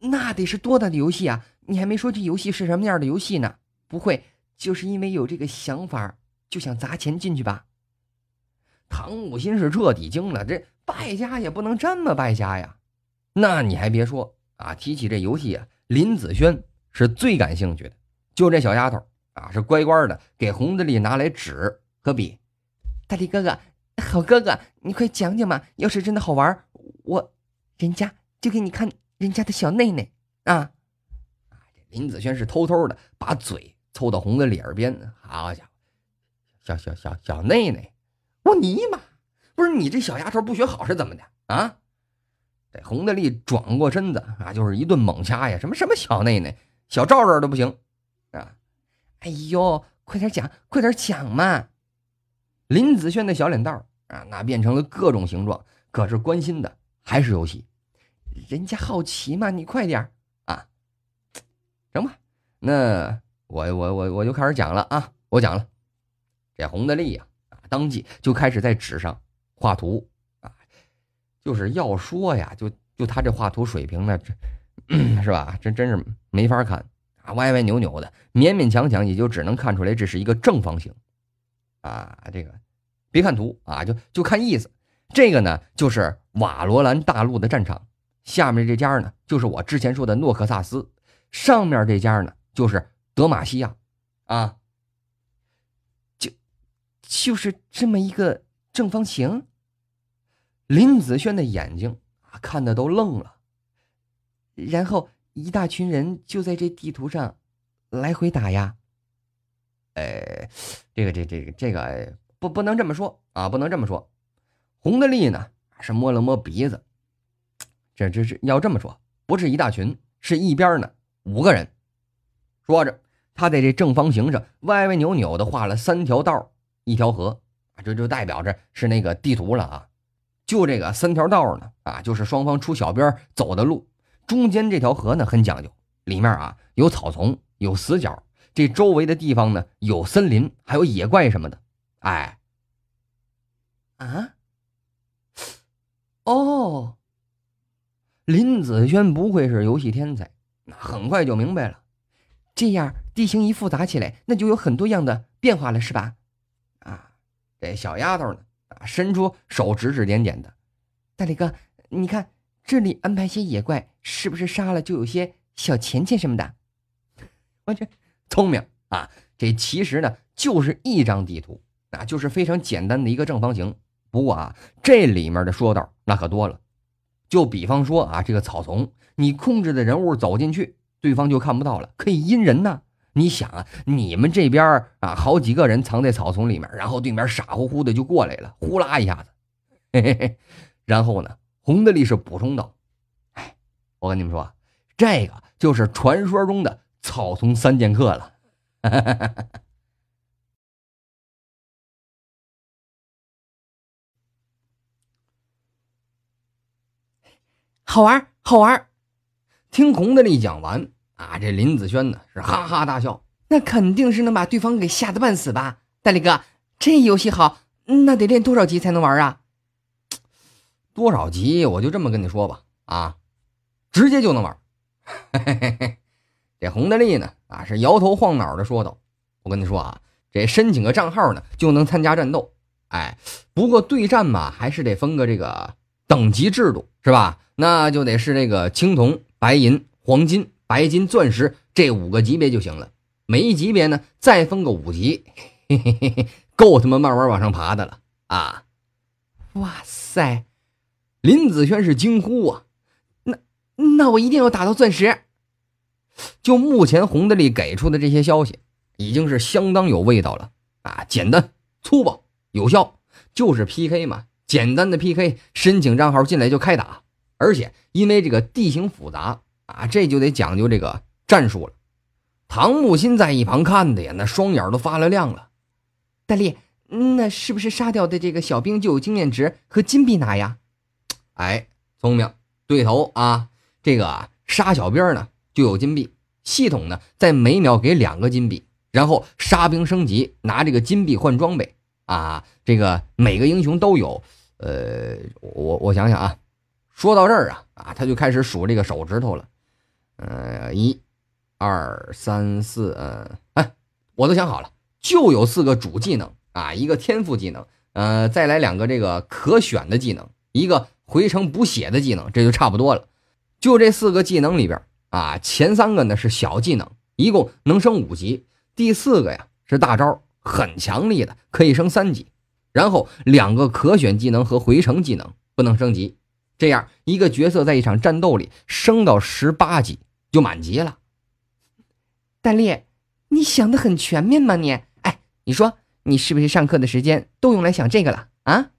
那得是多大的游戏啊！你还没说这游戏是什么样的游戏呢？不会就是因为有这个想法，就想砸钱进去吧？唐武心是彻底惊了，这败家也不能这么败家呀！那你还别说啊，提起这游戏啊，林子轩。是最感兴趣的，就这小丫头啊，是乖乖的给洪大力拿来纸和笔。大力哥哥，好哥哥，你快讲讲嘛！要是真的好玩，我人家就给你看人家的小内内啊！林子轩是偷偷的把嘴凑到洪大力耳边，好家伙，小小小小内内，我尼玛，不是你这小丫头不学好是怎么的啊？这洪德力转过身子啊，就是一顿猛掐呀，什么什么小内内。小赵这儿都不行，啊，哎呦，快点讲，快点讲嘛！林子轩的小脸蛋儿啊，那变成了各种形状，可是关心的还是游戏，人家好奇嘛，你快点啊！行吧，那我我我我就开始讲了啊，我讲了。这洪德利呀，当即就开始在纸上画图啊，就是要说呀，就就他这画图水平呢，这。是吧？这真是没法看，歪歪扭扭的，勉勉强强也就只能看出来这是一个正方形。啊，这个别看图啊，就就看意思。这个呢，就是瓦罗兰大陆的战场，下面这家呢，就是我之前说的诺克萨斯，上面这家呢，就是德玛西亚。啊，就就是这么一个正方形。林子轩的眼睛啊，看的都愣了。然后一大群人就在这地图上，来回打呀。呃，这个这这个这个不不能这么说啊，不能这么说。红的力呢是摸了摸鼻子，这这是要这么说，不是一大群，是一边呢五个人。说着，他在这正方形上歪歪扭扭的画了三条道，一条河，就就代表着是那个地图了啊。就这个三条道呢啊，就是双方出小边走的路。中间这条河呢很讲究，里面啊有草丛，有死角。这周围的地方呢有森林，还有野怪什么的。哎，啊，哦，林子轩不愧是游戏天才，那很快就明白了。这样地形一复杂起来，那就有很多样的变化了，是吧？啊，这小丫头呢啊，伸出手指指点点的，大力哥，你看。这里安排些野怪，是不是杀了就有些小钱钱什么的？完全聪明啊！这其实呢，就是一张地图啊，就是非常简单的一个正方形。不过啊，这里面的说道那可多了。就比方说啊，这个草丛，你控制的人物走进去，对方就看不到了，可以阴人呢。你想啊，你们这边啊，好几个人藏在草丛里面，然后对面傻乎乎的就过来了，呼啦一下子，嘿嘿嘿，然后呢？洪德力是补充道：“哎，我跟你们说，这个就是传说中的草丛三剑客了，好玩好玩听洪德力讲完啊，这林子轩呢是哈哈大笑，那肯定是能把对方给吓得半死吧？大力哥，这游戏好，那得练多少级才能玩啊？多少级？我就这么跟你说吧，啊，直接就能玩。嘿嘿嘿这洪大力呢，啊，是摇头晃脑的说道：“我跟你说啊，这申请个账号呢，就能参加战斗。哎，不过对战嘛，还是得分个这个等级制度，是吧？那就得是这个青铜、白银、黄金、白金、钻石这五个级别就行了。每一级别呢，再分个五级，嘿嘿嘿够他妈慢慢往上爬的了啊！哇塞！”林子轩是惊呼啊！那那我一定要打到钻石。就目前洪大力给出的这些消息，已经是相当有味道了啊！简单、粗暴、有效，就是 P K 嘛！简单的 P K，申请账号进来就开打。而且因为这个地形复杂啊，这就得讲究这个战术了。唐木心在一旁看的呀，那双眼都发了亮了。大力，那是不是杀掉的这个小兵就有经验值和金币拿呀？哎，聪明对头啊！这个啊，杀小兵呢就有金币，系统呢在每秒给两个金币，然后杀兵升级，拿这个金币换装备啊！这个每个英雄都有，呃，我我想想啊，说到这儿啊啊，他就开始数这个手指头了，呃，一，二，三，四，呃，哎，我都想好了，就有四个主技能啊，一个天赋技能，呃，再来两个这个可选的技能，一个。回城补血的技能，这就差不多了。就这四个技能里边啊，前三个呢是小技能，一共能升五级；第四个呀是大招，很强力的，可以升三级。然后两个可选技能和回城技能不能升级。这样一个角色在一场战斗里升到十八级就满级了。大力，你想的很全面吗你？哎，你说你是不是上课的时间都用来想这个了啊？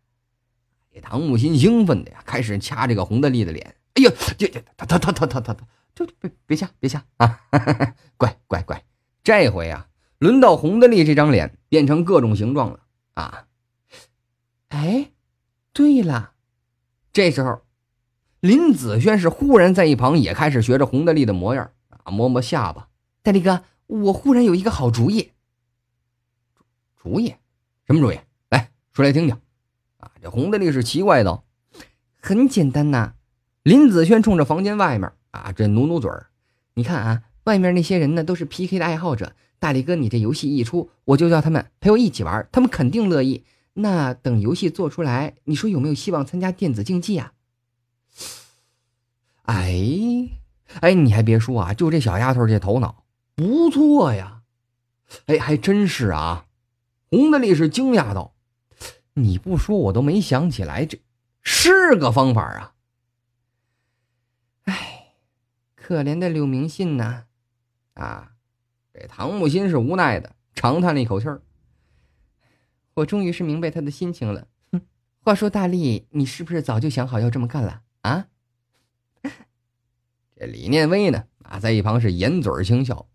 唐木心兴奋的呀，开始掐这个洪德利的脸。哎呦，就就他他他他他疼疼！就别别掐，别掐啊！乖乖乖，这回啊，轮到洪德利这张脸变成各种形状了啊！哎，对了，这时候林子轩是忽然在一旁也开始学着洪德利的模样啊，摸摸下巴。大利哥，我忽然有一个好主意。主意？什么主意？来说来听听。啊，这红德力是奇怪道：“很简单呐。”林子轩冲着房间外面啊，这努努嘴儿：“你看啊，外面那些人呢，都是 PK 的爱好者。大力哥，你这游戏一出，我就叫他们陪我一起玩，他们肯定乐意。那等游戏做出来，你说有没有希望参加电子竞技啊？”哎，哎，你还别说啊，就这小丫头这头脑不错呀！哎，还真是啊！红德力是惊讶道。你不说我都没想起来，这是个方法啊！哎，可怜的柳明信呐，啊，这唐木心是无奈的，长叹了一口气儿。我终于是明白他的心情了。哼，话说大力，你是不是早就想好要这么干了啊？这李念威呢？啊，在一旁是掩嘴轻笑。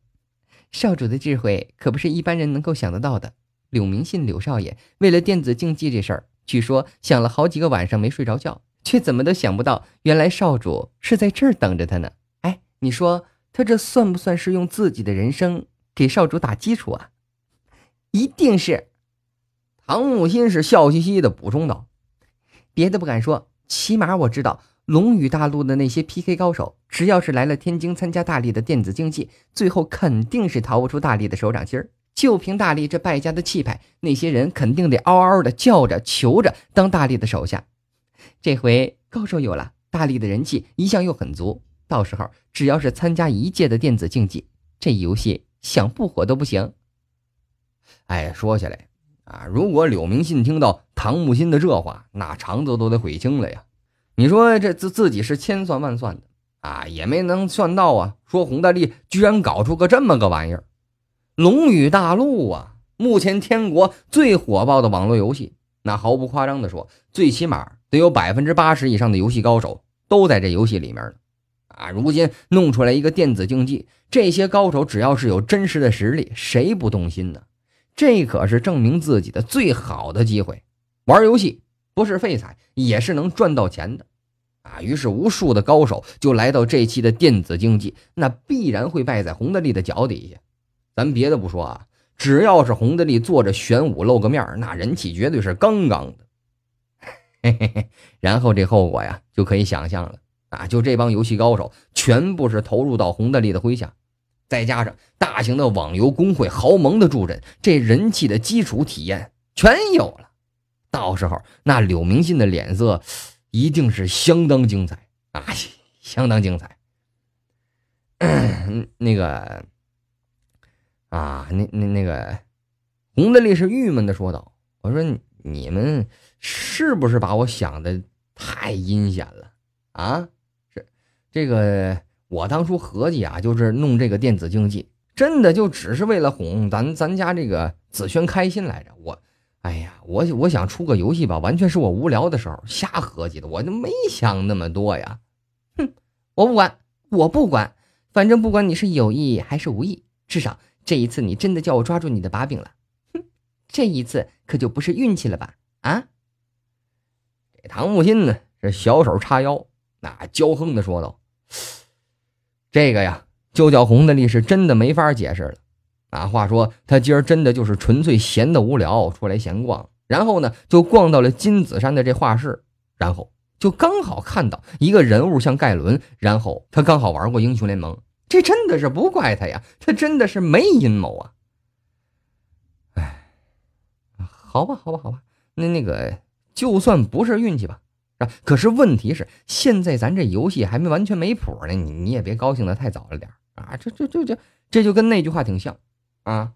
少主的智慧可不是一般人能够想得到的。柳明信，柳少爷为了电子竞技这事儿，据说想了好几个晚上没睡着觉，却怎么都想不到，原来少主是在这儿等着他呢。哎，你说他这算不算是用自己的人生给少主打基础啊？一定是。唐木心是笑嘻嘻的补充道：“别的不敢说，起码我知道龙与大陆的那些 PK 高手，只要是来了天津参加大力的电子竞技，最后肯定是逃不出大力的手掌心儿。”就凭大力这败家的气派，那些人肯定得嗷嗷的叫着求着当大力的手下。这回高手有了，大力的人气一向又很足，到时候只要是参加一届的电子竞技，这游戏想不火都不行。哎，说起来啊，如果柳明信听到唐木心的这话，那肠子都得悔青了呀！你说这自自己是千算万算的啊，也没能算到啊，说洪大力居然搞出个这么个玩意儿。龙与大陆啊，目前天国最火爆的网络游戏，那毫不夸张的说，最起码得有百分之八十以上的游戏高手都在这游戏里面呢。啊，如今弄出来一个电子竞技，这些高手只要是有真实的实力，谁不动心呢？这可是证明自己的最好的机会。玩游戏不是废材，也是能赚到钱的，啊，于是无数的高手就来到这期的电子竞技，那必然会败在洪德利的脚底下。咱别的不说啊，只要是洪德利坐着玄武露个面那人气绝对是杠杠的。嘿嘿嘿，然后这后果呀，就可以想象了啊！就这帮游戏高手全部是投入到洪德利的麾下，再加上大型的网游公会豪门的助阵，这人气的基础体验全有了。到时候那柳明信的脸色一定是相当精彩啊，相当精彩。那个。啊，那那那个，洪的力是郁闷的说道：“我说你们是不是把我想的太阴险了啊？这这个我当初合计啊，就是弄这个电子竞技，真的就只是为了哄咱咱家这个子萱开心来着。我，哎呀，我我想出个游戏吧，完全是我无聊的时候瞎合计的，我就没想那么多呀。哼，我不管，我不管，反正不管你是有意还是无意，至少。”这一次，你真的叫我抓住你的把柄了，哼！这一次可就不是运气了吧？啊！唐木心呢？这小手叉腰，那骄横的说道：“这个呀，就叫红的力，是真的没法解释了。啊，话说他今儿真的就是纯粹闲的无聊出来闲逛，然后呢，就逛到了金子山的这画室，然后就刚好看到一个人物像盖伦，然后他刚好玩过英雄联盟。”这真的是不怪他呀，他真的是没阴谋啊！哎，好吧，好吧，好吧，那那个，就算不是运气吧，啊，可是问题是，现在咱这游戏还没完全没谱呢，你你也别高兴的太早了点啊！这这这这这就跟那句话挺像啊！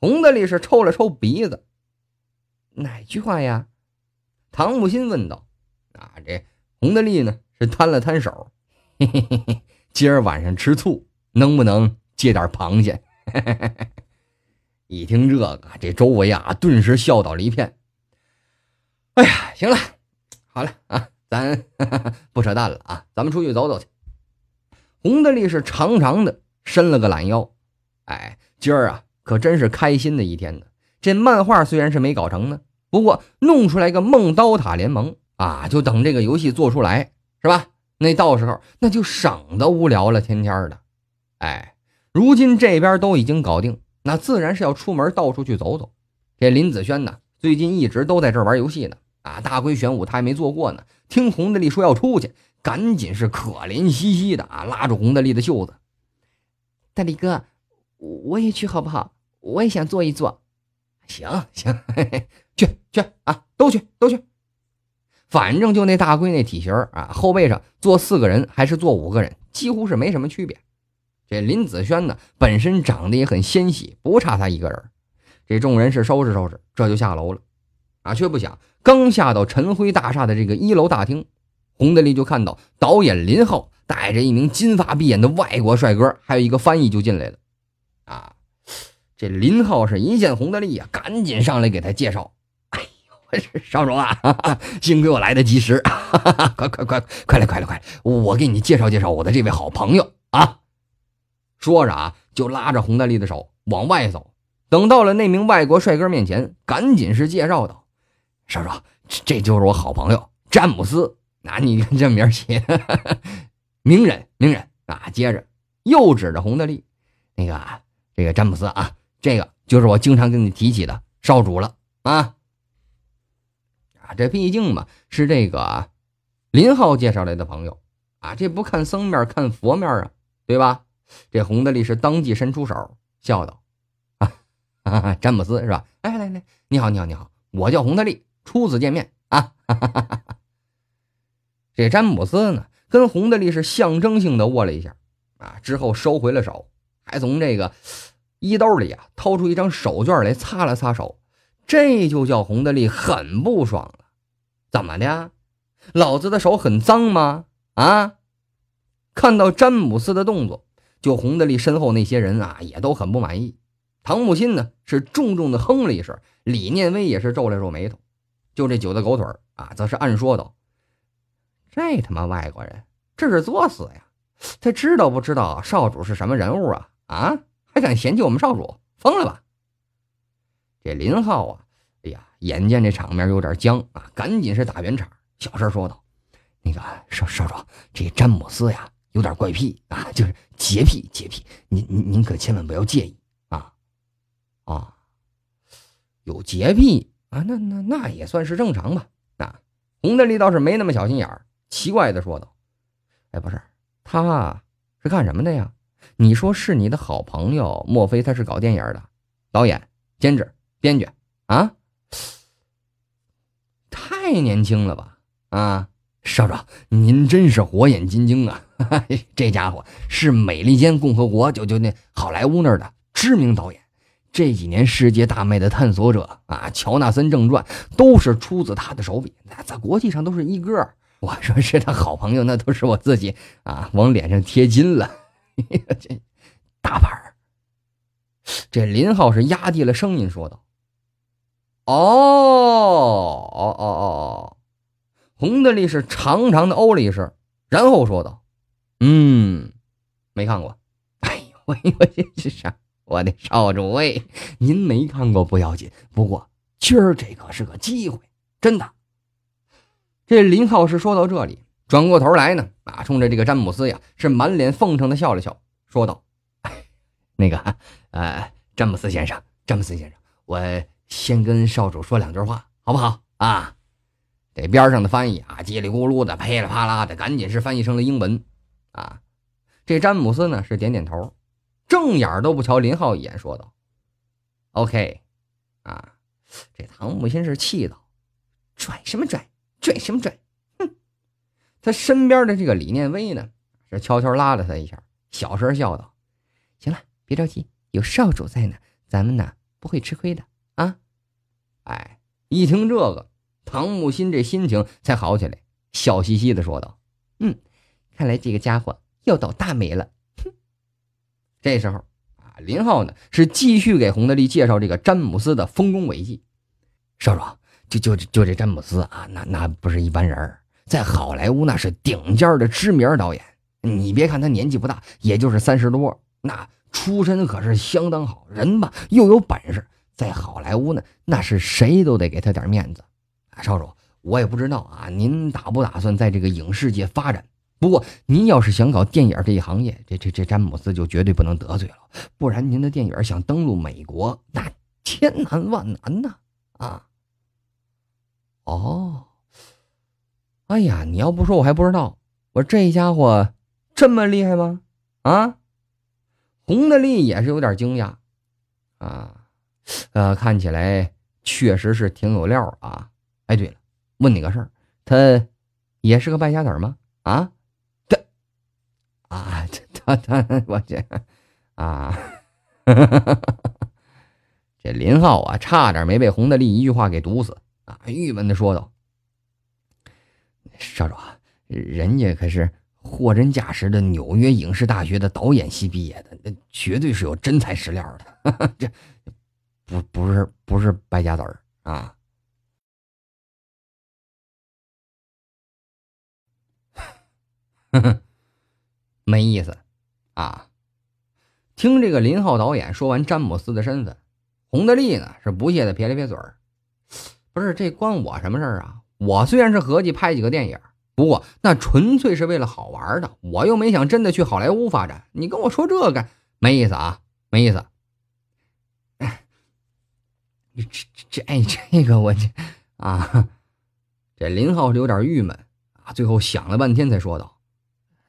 洪德力是抽了抽鼻子，哪句话呀？唐木心问道。啊，这洪德力呢是摊了摊手，嘿嘿嘿嘿。今儿晚上吃醋，能不能借点螃蟹？一听这个，这周围啊，顿时笑倒了一片。哎呀，行了，好了啊，咱 不扯淡了啊，咱们出去走走去。洪德力是长长的伸了个懒腰，哎，今儿啊，可真是开心的一天呢。这漫画虽然是没搞成呢，不过弄出来个《梦刀塔联盟》啊，就等这个游戏做出来，是吧？那到时候那就省得无聊了，天天的，哎，如今这边都已经搞定，那自然是要出门到处去走走。这林子轩呢，最近一直都在这玩游戏呢，啊，大龟玄武他还没坐过呢。听洪大利说要出去，赶紧是可怜兮兮的啊，拉住洪大利的袖子，大力哥，我也去好不好？我也想坐一坐。行行，嘿嘿去去啊，都去都去。反正就那大闺那体型啊，后背上坐四个人还是坐五个人，几乎是没什么区别。这林子轩呢，本身长得也很纤细，不差他一个人。这众人是收拾收拾，这就下楼了。啊，却不想刚下到晨辉大厦的这个一楼大厅，洪德利就看到导演林浩带着一名金发碧眼的外国帅哥，还有一个翻译就进来了。啊，这林浩是一见洪德利啊，赶紧上来给他介绍。少主啊，幸亏我来得及时，快快快，快来快来快！我给你介绍介绍我的这位好朋友啊！说着啊，就拉着洪大力的手往外走。等到了那名外国帅哥面前，赶紧是介绍道：“少主，这就是我好朋友詹姆斯。那你看这名儿起，名人名人啊！”接着又指着洪大力，那个这个詹姆斯啊，这个就是我经常跟你提起的少主了啊！这毕竟嘛是这个，林浩介绍来的朋友，啊，这不看僧面看佛面啊，对吧？这洪德利是当即伸出手，笑道：“啊，詹姆斯是吧？哎，来来，你好，你好，你好，我叫洪德利，初次见面啊。”这詹姆斯呢，跟洪德利是象征性的握了一下，啊，之后收回了手，还从这个衣兜里啊掏出一张手绢来擦了擦手。这就叫洪德利很不爽了，怎么的？老子的手很脏吗？啊！看到詹姆斯的动作，就洪德利身后那些人啊也都很不满意。唐木心呢是重重的哼了一声，李念威也是皱了皱眉头。就这九的狗腿啊，则是暗说道：“这他妈外国人，这是作死呀！他知道不知道少主是什么人物啊？啊，还敢嫌弃我们少主，疯了吧？”这林浩啊，哎呀，眼见这场面有点僵啊，赶紧是打圆场，小声说道：“那个少少主，这詹姆斯呀，有点怪癖啊，就是洁癖，洁癖，您您您可千万不要介意啊。”“啊，有洁癖啊？那那那也算是正常吧？”啊，洪德利倒是没那么小心眼儿，奇怪的说道：“哎，不是，他是干什么的呀？你说是你的好朋友，莫非他是搞电影的，导演、监制？”编剧，啊，太年轻了吧！啊，少少，您真是火眼金睛啊！这家伙是美利坚共和国，就就那好莱坞那儿的知名导演，这几年《世界大卖的探索者》啊，《乔纳森正传》都是出自他的手笔，那在国际上都是一哥。我说是他好朋友，那都是我自己啊，往脸上贴金了。这大牌儿，这林浩是压低了声音说道。哦哦哦，哦，红的力是长长的哦了一声，然后说道：“嗯，没看过。哎，呦我这是啥？我的少主喂，您没看过不要紧。不过今儿这可是个机会，真的。”这林浩是说到这里，转过头来呢，啊，冲着这个詹姆斯呀，是满脸奉承的笑了笑，说道：“那个，呃，詹姆斯先生，詹姆斯先生，我。”先跟少主说两句话，好不好啊？这边上的翻译啊，叽里咕噜的，噼里啪啦的，赶紧是翻译成了英文啊。这詹姆斯呢是点点头，正眼都不瞧林浩一眼，说道：“OK，啊。”这唐木心是气道：“拽什么拽？拽什么拽？哼！”他身边的这个李念威呢，是悄悄拉了他一下，小声笑道：“行了，别着急，有少主在呢，咱们呢不会吃亏的。”哎，一听这个，唐木心这心情才好起来，笑嘻嘻的说道：“嗯，看来这个家伙要倒大霉了。”哼！这时候啊，林浩呢是继续给洪德利介绍这个詹姆斯的丰功伟绩。少主，就就就这詹姆斯啊，那那不是一般人在好莱坞那是顶尖的知名导演。你别看他年纪不大，也就是三十多，那出身可是相当好，人吧又有本事。在好莱坞呢，那是谁都得给他点面子。少主，我也不知道啊，您打不打算在这个影视界发展？不过您要是想搞电影这一行业，这这这詹姆斯就绝对不能得罪了，不然您的电影想登陆美国，那千难万难呢啊！哦，哎呀，你要不说我还不知道，我说这家伙这么厉害吗？啊，洪德利也是有点惊讶啊。呃，看起来确实是挺有料啊！哎，对了，问你个事儿，他也是个败家子吗？啊，他啊，他他，我这啊！这林浩啊，差点没被洪德利一句话给毒死啊！郁闷的说道：“少主，人家可是货真价实的纽约影视大学的导演系毕业的，那绝对是有真材实料的。”这。不不是不是败家子儿啊，没意思啊！听这个林浩导演说完詹姆斯的身份，洪德利呢是不屑的撇了撇嘴儿。不是这关我什么事儿啊？我虽然是合计拍几个电影，不过那纯粹是为了好玩的，我又没想真的去好莱坞发展。你跟我说这个没意思啊，没意思。这这这哎，这个我这啊，这林浩是有点郁闷啊。最后想了半天，才说道：“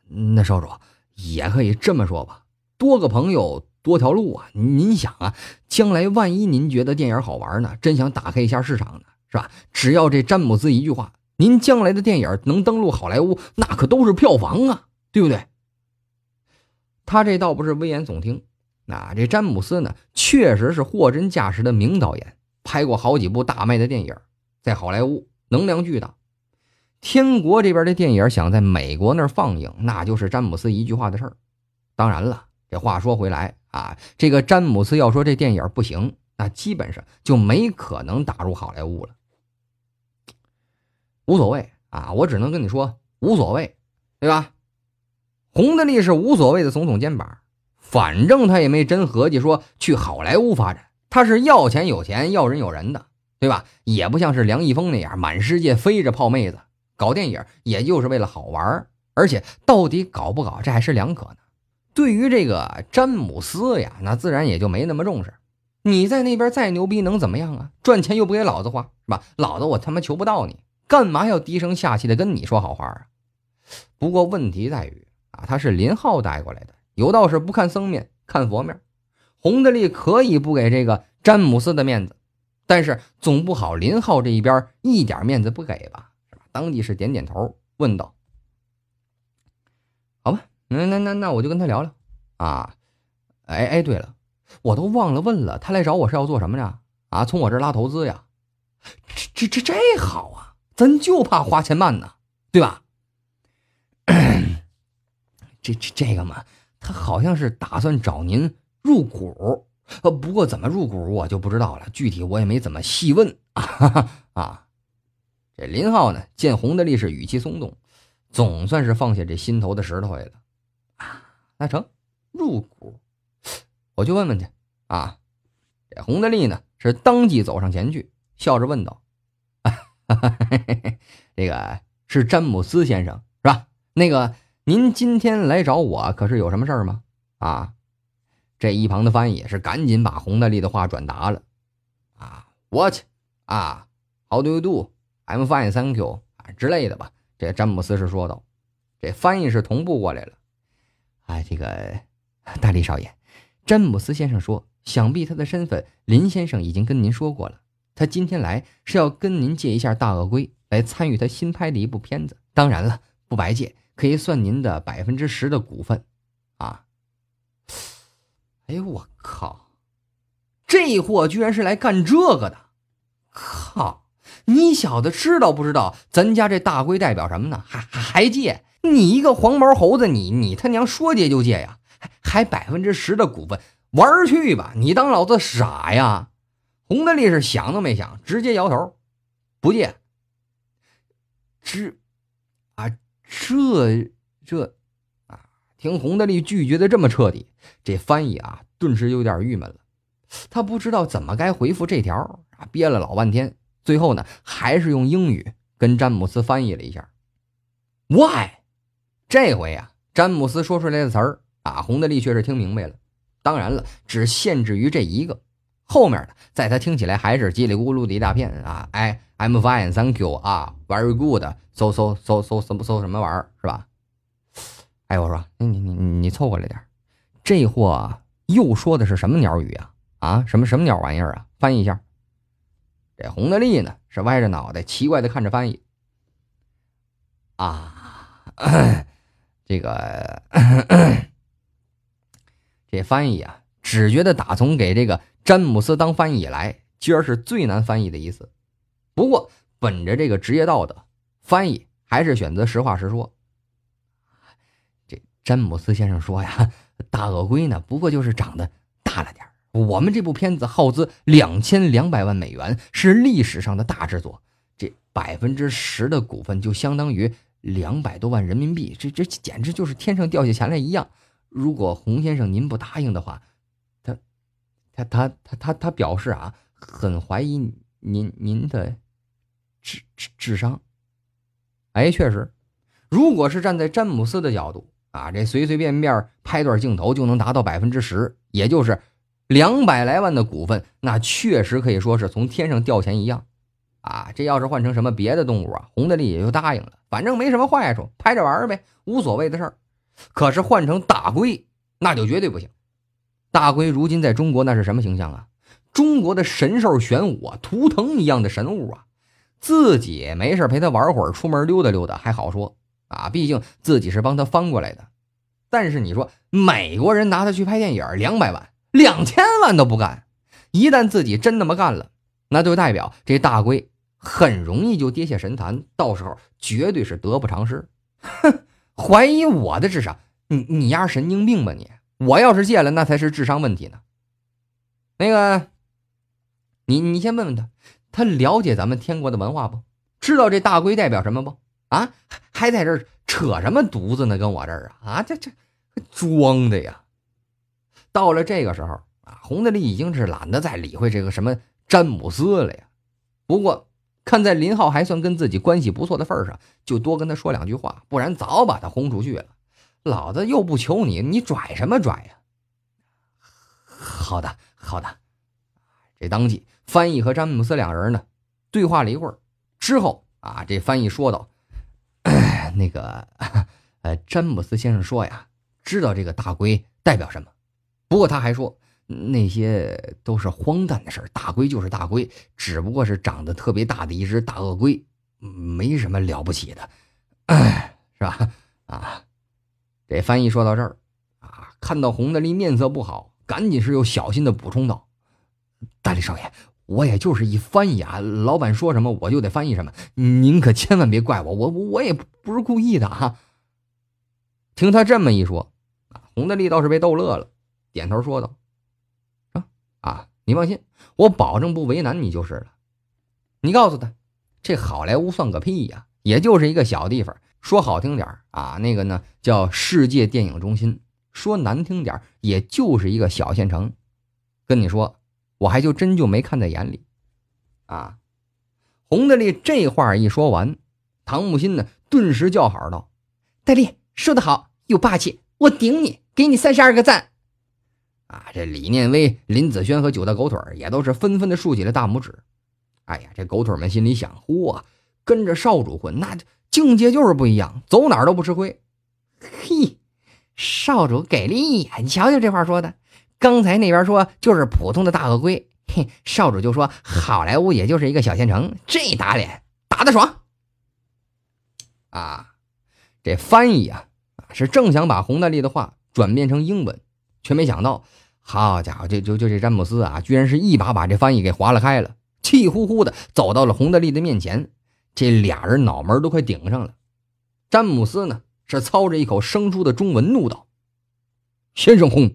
那少主也可以这么说吧，多个朋友多条路啊。您想啊，将来万一您觉得电影好玩呢，真想打开一下市场呢，是吧？只要这詹姆斯一句话，您将来的电影能登陆好莱坞，那可都是票房啊，对不对？他这倒不是危言耸听，那这詹姆斯呢，确实是货真价实的名导演。”拍过好几部大卖的电影，在好莱坞能量巨大。天国这边的电影想在美国那儿放映，那就是詹姆斯一句话的事儿。当然了，这话说回来啊，这个詹姆斯要说这电影不行，那基本上就没可能打入好莱坞了。无所谓啊，我只能跟你说无所谓，对吧？洪德利是无所谓的，耸耸肩膀，反正他也没真合计说去好莱坞发展。他是要钱有钱，要人有人的，对吧？也不像是梁毅峰那样满世界飞着泡妹子，搞电影也就是为了好玩而且到底搞不搞，这还是两可呢。对于这个詹姆斯呀，那自然也就没那么重视。你在那边再牛逼能怎么样啊？赚钱又不给老子花，是吧？老子我他妈求不到你，干嘛要低声下气的跟你说好话啊？不过问题在于啊，他是林浩带过来的。有道是不看僧面看佛面。洪德利可以不给这个詹姆斯的面子，但是总不好林浩这一边一点面子不给吧？是吧？当即是点点头，问道：“好吧，那那那那我就跟他聊聊啊。哎哎，对了，我都忘了问了，他来找我是要做什么呢？啊，从我这拉投资呀？这这这这好啊，咱就怕花钱慢呢，对吧？这这这个嘛，他好像是打算找您。”入股，不过怎么入股我就不知道了。具体我也没怎么细问 啊。啊，这林浩呢，见洪德利是语气松动，总算是放下这心头的石头来了啊。那成，入股，我去问问去啊。这洪德利呢，是当即走上前去，笑着问道：“哈哈，这个是詹姆斯先生是吧？那个您今天来找我，可是有什么事儿吗？啊？”这一旁的翻译是赶紧把洪大力的话转达了，啊，what 啊，how do you do，I'm fine, thank you，之类的吧。这詹姆斯是说道，这翻译是同步过来了。啊，这个大力少爷，詹姆斯先生说，想必他的身份林先生已经跟您说过了。他今天来是要跟您借一下大鳄龟来参与他新拍的一部片子。当然了，不白借，可以算您的百分之十的股份。哎呦我靠！这货居然是来干这个的，靠！你小子知道不知道咱家这大龟代表什么呢？还还借？你一个黄毛猴子，你你他娘说借就借呀？还还百分之十的股份？玩去吧！你当老子傻呀？洪德力是想都没想，直接摇头，不借。这，啊这这。听洪德利拒绝的这么彻底，这翻译啊，顿时有点郁闷了。他不知道怎么该回复这条，啊，憋了老半天，最后呢，还是用英语跟詹姆斯翻译了一下。Why？这回啊，詹姆斯说出来的词儿啊，洪德利确实听明白了。当然了，只限制于这一个，后面的在他听起来还是叽里咕噜的一大片啊。哎，I'm fine, thank you. 啊，very good. So so so so so 什么玩意儿是吧？哎，我说，你你你你凑过来点，这货又说的是什么鸟语啊？啊，什么什么鸟玩意儿啊？翻译一下。这洪德利呢，是歪着脑袋，奇怪的看着翻译。啊，这个这翻译啊，只觉得打从给这个詹姆斯当翻译以来，今儿是最难翻译的一次。不过，本着这个职业道德，翻译还是选择实话实说。詹姆斯先生说呀：“大鳄龟呢，不过就是长得大了点我们这部片子耗资两千两百万美元，是历史上的大制作。这百分之十的股份就相当于两百多万人民币，这这简直就是天上掉下钱来一样。如果洪先生您不答应的话，他，他，他，他，他，他表示啊，很怀疑您您的智智智商。哎，确实，如果是站在詹姆斯的角度。”啊，这随随便便拍段镜头就能达到百分之十，也就是两百来万的股份，那确实可以说是从天上掉钱一样。啊，这要是换成什么别的动物啊，洪德利也就答应了，反正没什么坏处，拍着玩呗，无所谓的事儿。可是换成大龟，那就绝对不行。大龟如今在中国那是什么形象啊？中国的神兽玄武啊，图腾一样的神物啊，自己没事陪他玩会儿，出门溜达溜达还好说。啊，毕竟自己是帮他翻过来的，但是你说美国人拿他去拍电影，两百万、两千万都不干，一旦自己真那么干了，那就代表这大龟很容易就跌下神坛，到时候绝对是得不偿失。哼，怀疑我的智商？你你丫神经病吧你！我要是借了，那才是智商问题呢。那个，你你先问问他，他了解咱们天国的文化不？知道这大龟代表什么不？啊？还在这儿扯什么犊子呢？跟我这儿啊啊，这这装的呀！到了这个时候啊，洪德利已经是懒得再理会这个什么詹姆斯了呀。不过看在林浩还算跟自己关系不错的份上，就多跟他说两句话，不然早把他轰出去了。老子又不求你，你拽什么拽呀？好的，好的。这当即翻译和詹姆斯两人呢，对话了一会儿之后啊，这翻译说道。那个，呃，詹姆斯先生说呀，知道这个大龟代表什么。不过他还说，那些都是荒诞的事儿。大龟就是大龟，只不过是长得特别大的一只大鳄龟，没什么了不起的，是吧？啊，这翻译说到这儿，啊，看到洪大力面色不好，赶紧是又小心的补充道：“大力少爷。”我也就是一翻译啊，老板说什么我就得翻译什么，您可千万别怪我，我我我也不是故意的啊。听他这么一说，啊，洪德力倒是被逗乐了，点头说道：“啊啊，你放心，我保证不为难你就是了。你告诉他，这好莱坞算个屁呀，也就是一个小地方，说好听点啊，那个呢叫世界电影中心，说难听点也就是一个小县城。跟你说。”我还就真就没看在眼里，啊！洪大力这话一说完，唐木心呢顿时叫好道：“大力说得好，又霸气，我顶你，给你三十二个赞！”啊，这李念威、林子轩和九大狗腿也都是纷纷的竖起了大拇指。哎呀，这狗腿们心里想：嚯，跟着少主混，那境界就是不一样，走哪儿都不吃亏。嘿，少主给力，你瞧瞧这话说的。刚才那边说就是普通的大鳄龟，嘿，少主就说好莱坞也就是一个小县城，这打脸打的爽啊！这翻译啊，是正想把洪大力的话转变成英文，却没想到，好家伙，就就就这詹姆斯啊，居然是一把把这翻译给划拉开了，气呼呼的走到了洪大力的面前，这俩人脑门都快顶上了。詹姆斯呢，是操着一口生疏的中文怒道：“先生，轰！”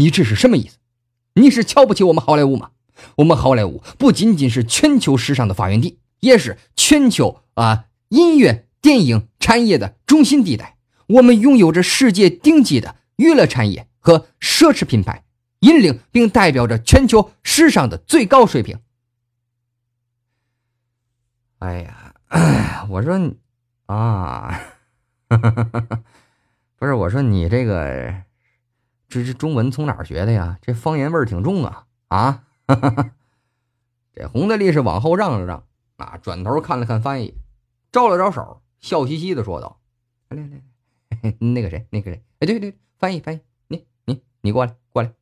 你这是什么意思？你是瞧不起我们好莱坞吗？我们好莱坞不仅仅是全球时尚的发源地，也是全球啊音乐、电影产业的中心地带。我们拥有着世界顶级的娱乐产业和奢侈品牌，引领并代表着全球时尚的最高水平。哎呀，我说你啊，不是我说你这个。这这中文从哪儿学的呀？这方言味儿挺重啊！啊，这红的力士往后让了让，啊，转头看了看翻译，招了招手，笑嘻嘻的说道：“来来来，那个谁，那个谁，哎，对对，翻译翻译，你你你过来过来，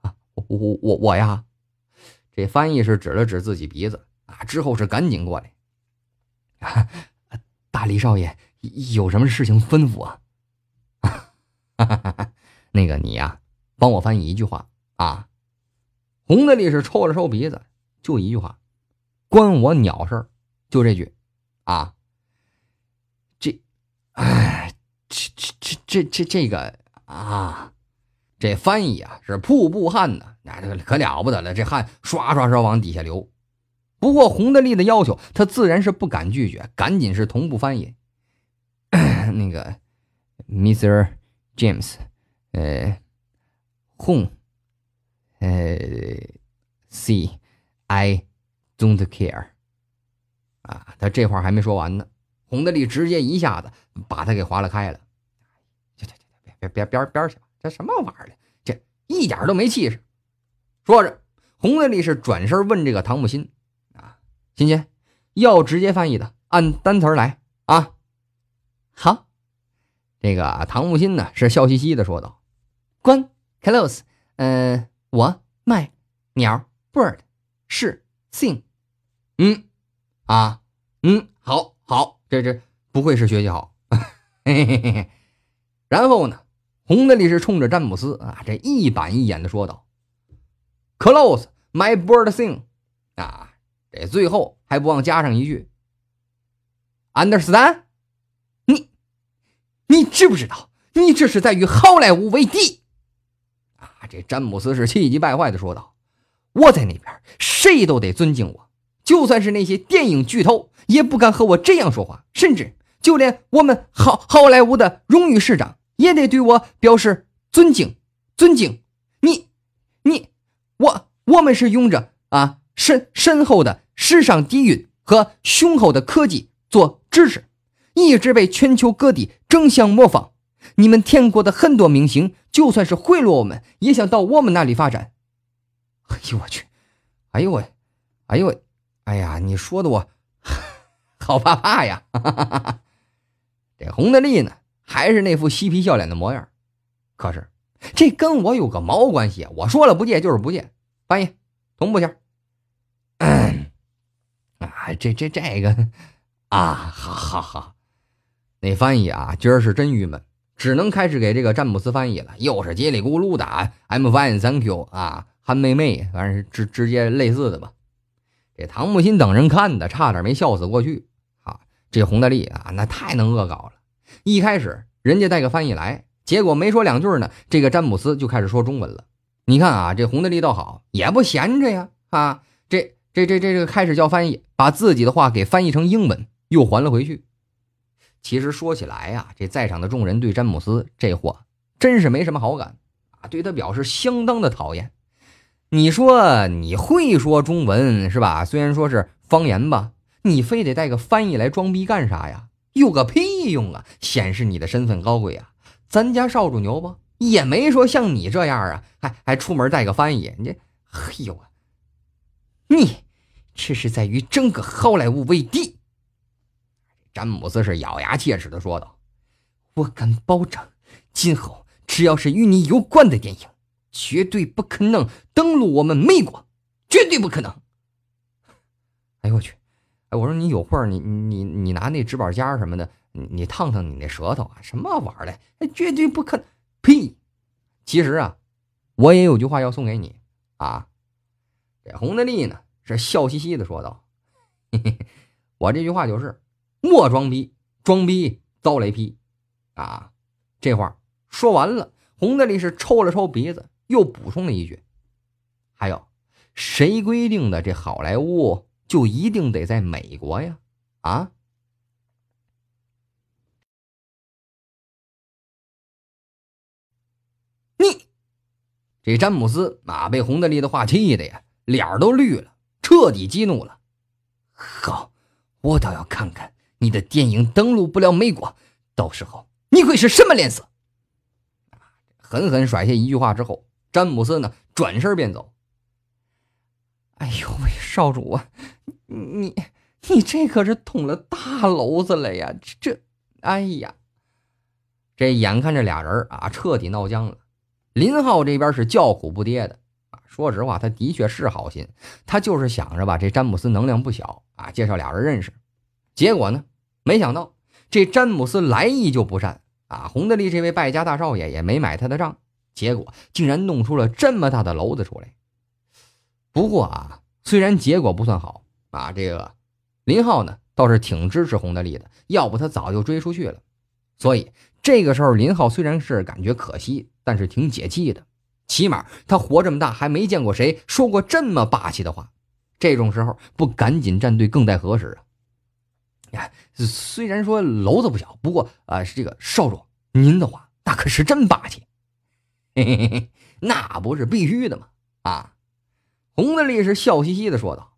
啊，我我我我呀，这翻译是指了指自己鼻子，啊，之后是赶紧过来，啊，大李少爷有什么事情吩咐啊？”哈哈哈哈。那个你呀，帮我翻译一句话啊！洪的力是抽了抽鼻子，就一句话，关我鸟事儿，就这句啊！这，哎，这这这这这这个啊，这翻译啊是瀑布汗呐，那这可了不得了，这汗唰唰唰往底下流。不过洪德力的要求，他自然是不敢拒绝，赶紧是同步翻译。那个，Mr. James。呃，who？呃，see？I don't care。啊，他这话还没说完呢，洪德利直接一下子把他给划拉开了。这这这，别别别别别去！这什么玩意儿？这一点都没气势。说着，洪德利是转身问这个唐木心啊：“心心，要直接翻译的，按单词儿来啊。”好，这个唐木心呢是笑嘻嘻的说道。关，close，呃，我 my 鸟 bird 是 sing，嗯，啊，嗯，好好，这这不愧是学习好，嘿嘿嘿嘿。然后呢，红的力士冲着詹姆斯啊，这一板一眼的说道，close my bird sing，啊，这最后还不忘加上一句，u n d e r s t a n d 你，你知不知道，你这是在与好莱坞为敌。这詹姆斯是气急败坏的说道：“我在那边，谁都得尊敬我，就算是那些电影巨头，也不敢和我这样说话，甚至就连我们好好莱坞的荣誉市长也得对我表示尊敬。尊敬你，你，我，我们是拥着啊深深厚的时尚底蕴和雄厚的科技做支持，一直被全球各地争相模仿。”你们天国的很多明星，就算是贿赂我们，也想到我们那里发展。哎呦我去！哎呦我！哎呦我！哎呀，你说的我 好怕怕呀！这洪德利呢，还是那副嬉皮笑脸的模样。可是这跟我有个毛关系啊！我说了不借就是不借。翻译同步去。啊，这这这个啊，好好好。那翻译啊，今儿是真郁闷。只能开始给这个詹姆斯翻译了，又是叽里咕噜的，I'm fine, thank you 啊，韩妹妹，反正直直接类似的吧，这唐木心等人看的，差点没笑死过去。啊！这洪大力啊，那太能恶搞了。一开始人家带个翻译来，结果没说两句呢，这个詹姆斯就开始说中文了。你看啊，这洪大力倒好，也不闲着呀，啊，这这这这这个开始叫翻译，把自己的话给翻译成英文，又还了回去。其实说起来呀，这在场的众人对詹姆斯这货真是没什么好感啊，对他表示相当的讨厌。你说你会说中文是吧？虽然说是方言吧，你非得带个翻译来装逼干啥呀？有个屁用啊！显示你的身份高贵啊？咱家少主牛不？也没说像你这样啊，还还出门带个翻译？你，嘿呦啊！你这是在与整个好莱坞为敌！詹姆斯是咬牙切齿的说道：“我敢保证，今后只要是与你有关的电影，绝对不可能登陆我们美国，绝对不可能！”哎呦我去！哎，我说你有空儿，你你你拿那纸板夹什么的，你你烫烫你那舌头，什么玩意儿？哎，绝对不可能！呸！其实啊，我也有句话要送给你啊。”这洪德利呢是笑嘻嘻的说道：“ 我这句话就是。”莫装逼，装逼遭雷劈，啊！这话说完了，洪大力是抽了抽鼻子，又补充了一句：“还有，谁规定的这好莱坞就一定得在美国呀？”啊！你这詹姆斯啊，被洪大力的话气的呀，脸儿都绿了，彻底激怒了。好，我倒要看看。你的电影登陆不了美国，到时候你会是什么脸色？狠狠甩下一句话之后，詹姆斯呢转身便走。哎呦喂，少主啊，你你这可是捅了大娄子了呀！这，哎呀，这眼看着俩人啊彻底闹僵了，林浩这边是叫苦不迭的啊。说实话，他的确是好心，他就是想着吧，这詹姆斯能量不小啊，介绍俩人认识，结果呢？没想到这詹姆斯来意就不善啊！洪德利这位败家大少爷也没买他的账，结果竟然弄出了这么大的娄子出来。不过啊，虽然结果不算好啊，这个林浩呢倒是挺支持洪德利的，要不他早就追出去了。所以这个时候，林浩虽然是感觉可惜，但是挺解气的。起码他活这么大还没见过谁说过这么霸气的话，这种时候不赶紧站队更待何时啊！虽然说篓子不小，不过啊，是这个少主您的话，那可是真霸气。嘿嘿嘿，那不是必须的嘛！啊，洪大力是笑嘻嘻的说道：“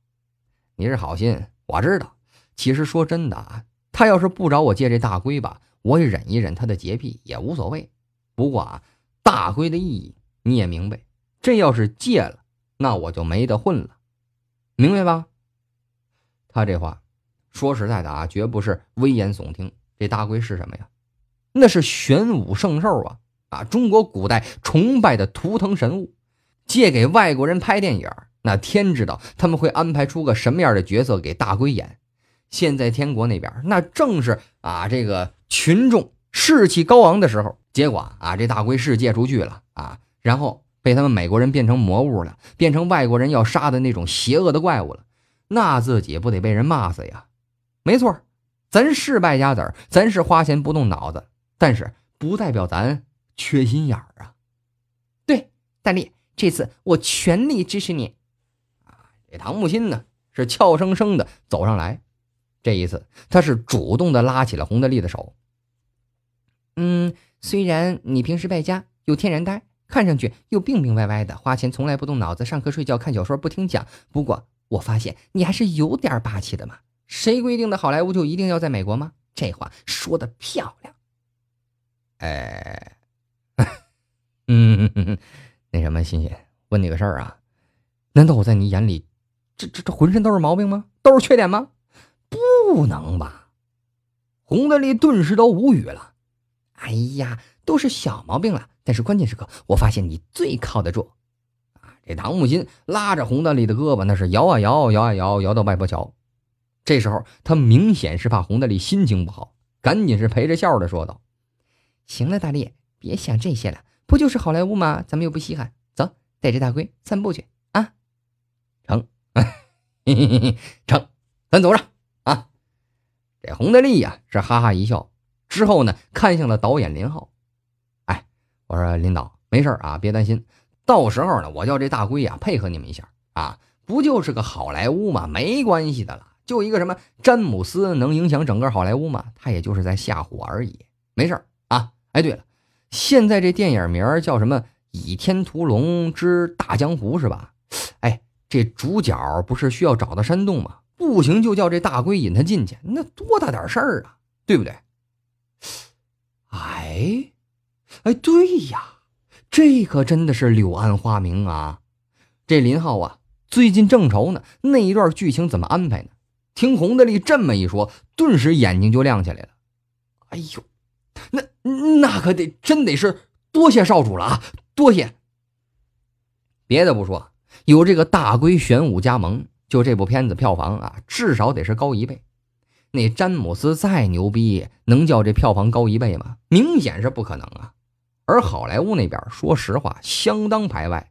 你是好心，我知道。其实说真的啊，他要是不找我借这大龟吧，我也忍一忍他的洁癖也无所谓。不过啊，大龟的意义你也明白，这要是借了，那我就没得混了，明白吧？”他这话。说实在的啊，绝不是危言耸听。这大龟是什么呀？那是玄武圣兽啊！啊，中国古代崇拜的图腾神物。借给外国人拍电影，那天知道他们会安排出个什么样的角色给大龟演。现在天国那边那正是啊，这个群众士气高昂的时候。结果啊，这大龟是借出去了啊，然后被他们美国人变成魔物了，变成外国人要杀的那种邪恶的怪物了。那自己不得被人骂死呀？没错，咱是败家子儿，咱是花钱不动脑子，但是不代表咱缺心眼儿啊。对，大力，这次我全力支持你。啊，唐木心呢是俏生生的走上来，这一次他是主动的拉起了洪德利的手。嗯，虽然你平时败家，又天然呆，看上去又病病歪歪的，花钱从来不动脑子，上课睡觉看小说不听讲，不过我发现你还是有点霸气的嘛。谁规定的好莱坞就一定要在美国吗？这话说的漂亮。哎，嗯 嗯嗯，那什么，欣欣，问你个事儿啊？难道我在你眼里，这这这浑身都是毛病吗？都是缺点吗？不能吧！洪德利顿时都无语了。哎呀，都是小毛病了。但是关键时刻，我发现你最靠得住。啊，这唐木金拉着洪德利的胳膊，那是摇啊摇，摇啊摇，摇到外婆桥。这时候，他明显是怕洪大力心情不好，赶紧是陪着笑的说道：“行了，大力，别想这些了，不就是好莱坞吗？咱们又不稀罕。走，带着大龟散步去啊！成，成，咱走着啊！”这洪大力呀是哈哈一笑，之后呢看向了导演林浩：“哎，我说林导，没事啊，别担心。到时候呢，我叫这大龟呀配合你们一下啊，不就是个好莱坞吗？没关系的了。”就一个什么詹姆斯能影响整个好莱坞吗？他也就是在吓唬而已，没事儿啊。哎，对了，现在这电影名叫什么《倚天屠龙之大江湖》是吧？哎，这主角不是需要找到山洞吗？不行就叫这大龟引他进去，那多大点事儿啊，对不对？哎，哎，对呀，这可真的是柳暗花明啊！这林浩啊，最近正愁呢，那一段剧情怎么安排呢？听洪德利这么一说，顿时眼睛就亮起来了。哎呦，那那可得真得是多谢少主了啊！多谢。别的不说，有这个大龟玄武加盟，就这部片子票房啊，至少得是高一倍。那詹姆斯再牛逼，能叫这票房高一倍吗？明显是不可能啊。而好莱坞那边，说实话，相当排外。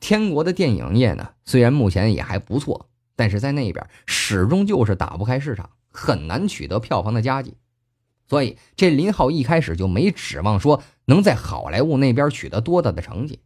天国的电影业呢，虽然目前也还不错。但是在那边始终就是打不开市场，很难取得票房的佳绩，所以这林浩一开始就没指望说能在好莱坞那边取得多大的成绩，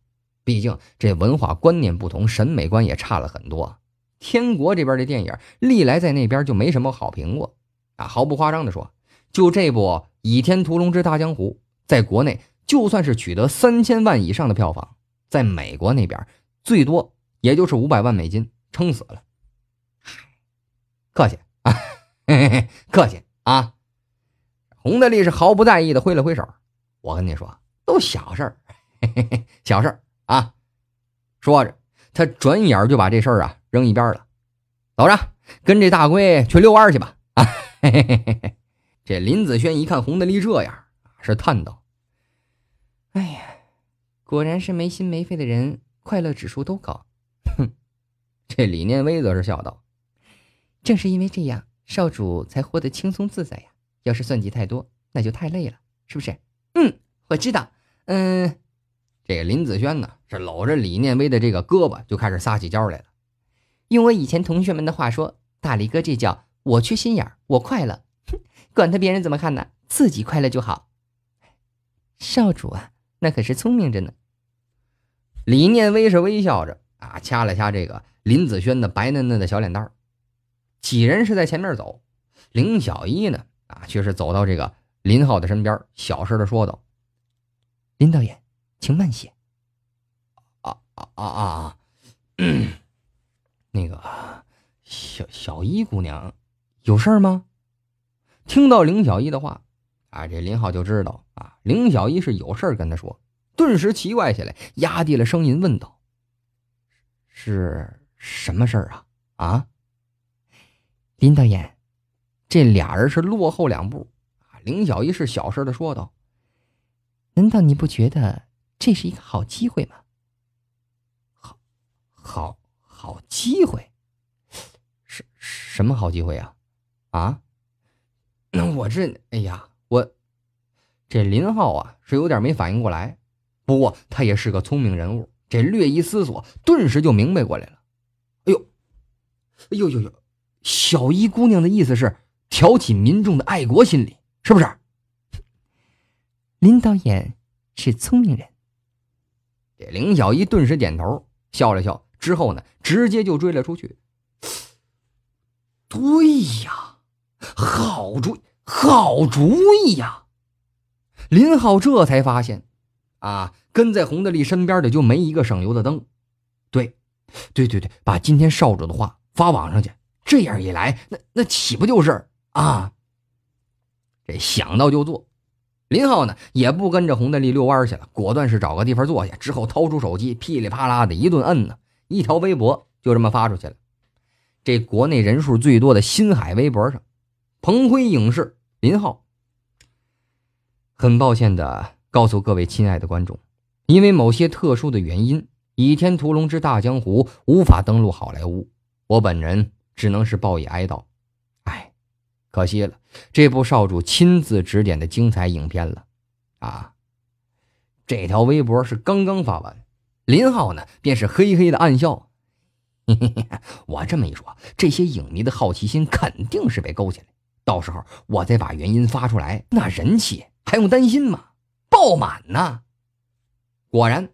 毕竟这文化观念不同，审美观也差了很多。天国这边的电影历来在那边就没什么好评过，啊，毫不夸张的说，就这部《倚天屠龙之大江湖》在国内就算是取得三千万以上的票房，在美国那边最多也就是五百万美金，撑死了。客气，啊，客气啊！洪德利是毫不在意的挥了挥手。我跟你说，都小事儿，小事儿啊！说着，他转眼就把这事儿啊扔一边了。走着，跟这大龟去遛弯去吧。这林子轩一看洪德利这样，是叹道：“哎呀，果然是没心没肺的人，快乐指数都高。”哼！这李念威则是笑道。正是因为这样，少主才活得轻松自在呀。要是算计太多，那就太累了，是不是？嗯，我知道。嗯，这林子轩呢，是搂着李念威的这个胳膊，就开始撒起娇来了。用我以前同学们的话说，大力哥这叫我缺心眼儿，我快乐，管他别人怎么看呢，自己快乐就好。少主啊，那可是聪明着呢。李念威是微笑着啊，掐了掐这个林子轩的白嫩嫩的小脸蛋儿。几人是在前面走，林小一呢？啊，却是走到这个林浩的身边，小声的说道：“林导演，请慢些。”啊啊啊啊！那个小小一姑娘，有事儿吗？听到林小一的话，啊，这林浩就知道啊，林小一是有事儿跟他说，顿时奇怪起来，压低了声音问道：“是什么事儿啊？啊？”林导演，这俩人是落后两步，啊！林小一是小声的说道：“难道你不觉得这是一个好机会吗？”好，好，好机会，什什么好机会啊？啊？那我这，哎呀，我这林浩啊，是有点没反应过来。不过他也是个聪明人物，这略一思索，顿时就明白过来了。哎呦，哎呦呦呦！小姨姑娘的意思是挑起民众的爱国心理，是不是？林导演是聪明人，这林小姨顿时点头笑了笑，之后呢，直接就追了出去。对呀，好主意，好主意呀！林浩这才发现，啊，跟在洪德利身边的就没一个省油的灯。对，对对对，把今天少主的话发网上去。这样一来，那那岂不就是啊？这想到就做，林浩呢也不跟着洪大利遛弯去了，果断是找个地方坐下，之后掏出手机，噼里啪啦的一顿摁呢，一条微博就这么发出去了。这国内人数最多的新海微博上，彭辉影视林浩，很抱歉的告诉各位亲爱的观众，因为某些特殊的原因，《倚天屠龙之大江湖》无法登陆好莱坞，我本人。只能是报以哀悼，哎，可惜了这部少主亲自指点的精彩影片了啊！这条微博是刚刚发完，林浩呢便是嘿嘿的暗笑。嘿嘿嘿，我这么一说，这些影迷的好奇心肯定是被勾起来，到时候我再把原因发出来，那人气还用担心吗？爆满呢！果然，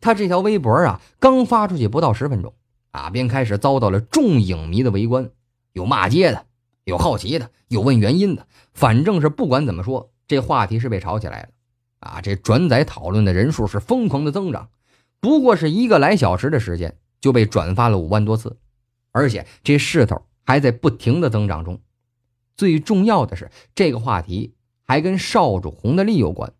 他这条微博啊，刚发出去不到十分钟。啊，便开始遭到了众影迷的围观，有骂街的，有好奇的，有问原因的，反正是不管怎么说，这话题是被炒起来了。啊，这转载讨论的人数是疯狂的增长，不过是一个来小时的时间就被转发了五万多次，而且这势头还在不停的增长中。最重要的是，这个话题还跟少主洪德利有关。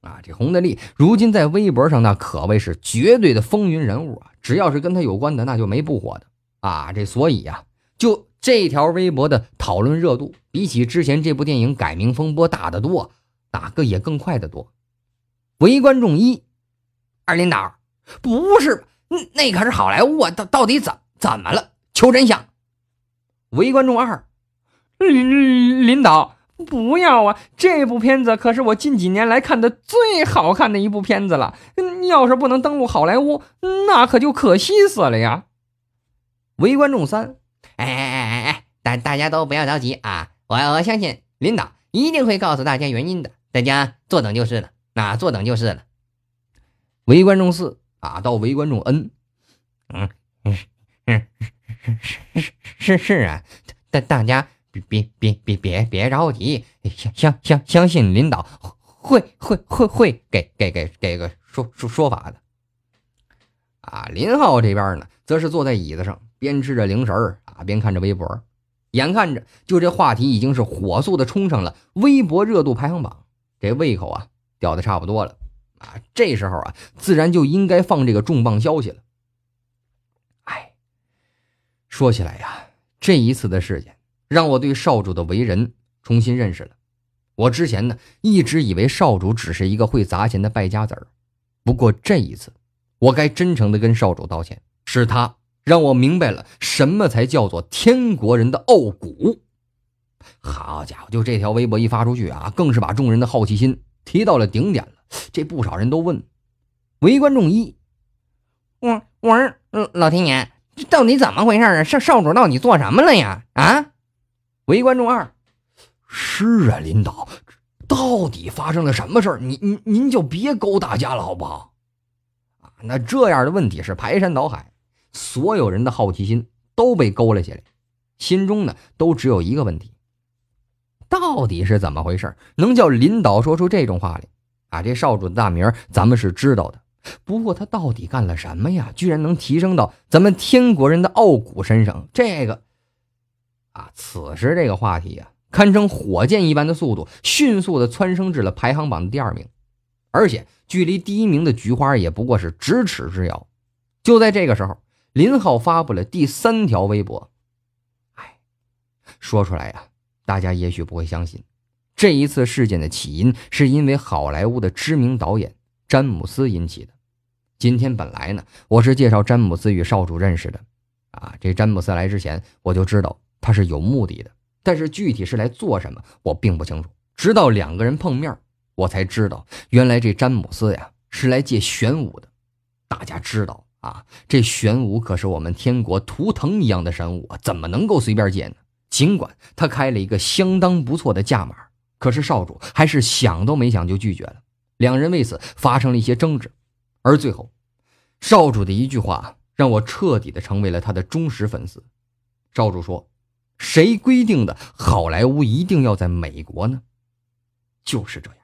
啊，这洪德利如今在微博上那可谓是绝对的风云人物啊！只要是跟他有关的，那就没不火的啊！这所以啊，就这条微博的讨论热度，比起之前这部电影改名风波大得多，哪个也更快得多。围观众一，二领导，不是，那可是好莱坞啊，到到底怎怎么了？求真相！围观众二，林领导。不要啊！这部片子可是我近几年来看的最好看的一部片子了。要是不能登陆好莱坞，那可就可惜死了呀！围观众三，哎哎哎哎哎，大大家都不要着急啊！我我相信领导一定会告诉大家原因的，大家坐等就是了。那坐等就是了。围观众四，啊，到围观众，嗯嗯嗯嗯是是是是啊，大大家。别别别别别着急，相相相相信领导会会会会给给给给个说说说法的。啊，林浩这边呢，则是坐在椅子上边吃着零食啊，边看着微博，眼看着就这话题已经是火速的冲上了微博热度排行榜，这胃口啊掉的差不多了。啊，这时候啊，自然就应该放这个重磅消息了。哎，说起来呀，这一次的事件。让我对少主的为人重新认识了。我之前呢，一直以为少主只是一个会砸钱的败家子儿。不过这一次，我该真诚的跟少主道歉。是他让我明白了什么才叫做天国人的傲骨。好家伙，就这条微博一发出去啊，更是把众人的好奇心提到了顶点了。这不少人都问围观众一，我我说老天爷，这到底怎么回事啊？少少主到底做什么了呀？啊？”围观众二，是啊，领导，到底发生了什么事儿？您您您就别勾大家了，好不好？啊，那这样的问题是排山倒海，所有人的好奇心都被勾了起来，心中呢都只有一个问题：到底是怎么回事？能叫领导说出这种话来？啊，这少主的大名咱们是知道的，不过他到底干了什么呀？居然能提升到咱们天国人的傲骨身上？这个。啊，此时这个话题啊，堪称火箭一般的速度，迅速的蹿升至了排行榜的第二名，而且距离第一名的菊花也不过是咫尺之遥。就在这个时候，林浩发布了第三条微博。哎，说出来呀，大家也许不会相信，这一次事件的起因是因为好莱坞的知名导演詹姆斯引起的。今天本来呢，我是介绍詹姆斯与少主认识的。啊，这詹姆斯来之前，我就知道。他是有目的的，但是具体是来做什么，我并不清楚。直到两个人碰面，我才知道原来这詹姆斯呀是来借玄武的。大家知道啊，这玄武可是我们天国图腾一样的神物，怎么能够随便借呢？尽管他开了一个相当不错的价码，可是少主还是想都没想就拒绝了。两人为此发生了一些争执，而最后，少主的一句话让我彻底的成为了他的忠实粉丝。少主说。谁规定的好莱坞一定要在美国呢？就是这样。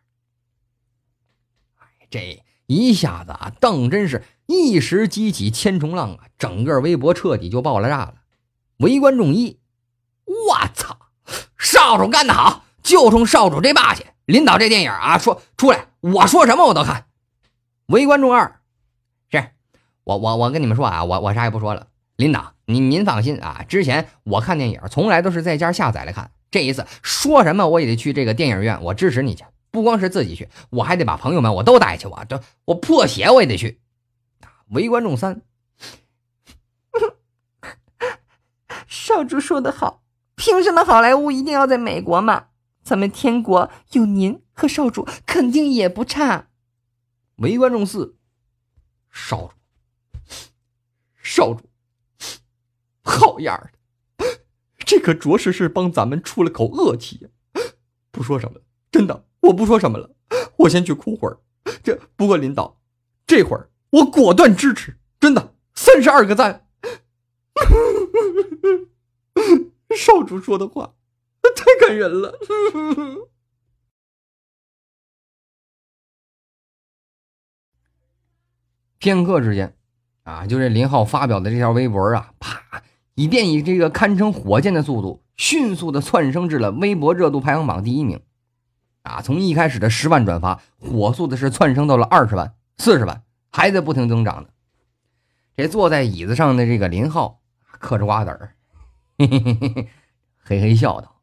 哎，这一下子啊，当真是一石激起千重浪啊！整个微博彻底就爆了炸了。围观众一，我操，少主干的好，就冲少主这霸气，领导这电影啊，说出来，我说什么我都看。围观众二，是我，我，我跟你们说啊，我我啥也不说了。领导，您您放心啊！之前我看电影从来都是在家下载来看，这一次说什么我也得去这个电影院。我支持你去，不光是自己去，我还得把朋友们我都带去。我这我破鞋我也得去。围观众三，少主说的好，凭什么好莱坞一定要在美国嘛？咱们天国有您和少主，肯定也不差。围观众四，少主，少主。好样的，这可着实是帮咱们出了口恶气呀！不说什么了，真的，我不说什么了，我先去哭会儿。这不过，领导，这会儿我果断支持，真的，三十二个赞。少主说的话 太感人了。片刻之间，啊，就这林浩发表的这条微博啊，啪！以便以这个堪称火箭的速度，迅速的窜升至了微博热度排行榜第一名，啊，从一开始的十万转发，火速的是窜升到了二十万、四十万，还在不停增长呢。这坐在椅子上的这个林浩嗑着瓜子儿，嘿嘿嘿嘿嘿嘿笑道：“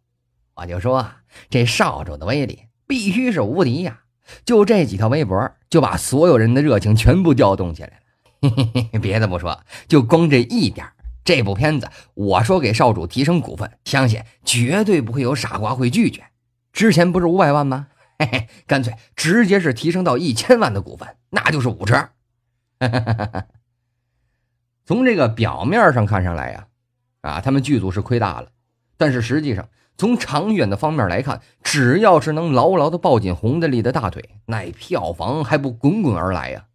我就说啊，这扫帚的威力必须是无敌呀！就这几条微博，就把所有人的热情全部调动起来了。嘿嘿嘿，别的不说，就光这一点。”这部片子，我说给少主提升股份，相信绝对不会有傻瓜会拒绝。之前不是五百万吗？嘿嘿，干脆直接是提升到一千万的股份，那就是五成。从这个表面上看上来呀，啊，他们剧组是亏大了。但是实际上，从长远的方面来看，只要是能牢牢的抱紧红的利的大腿，那票房还不滚滚而来呀？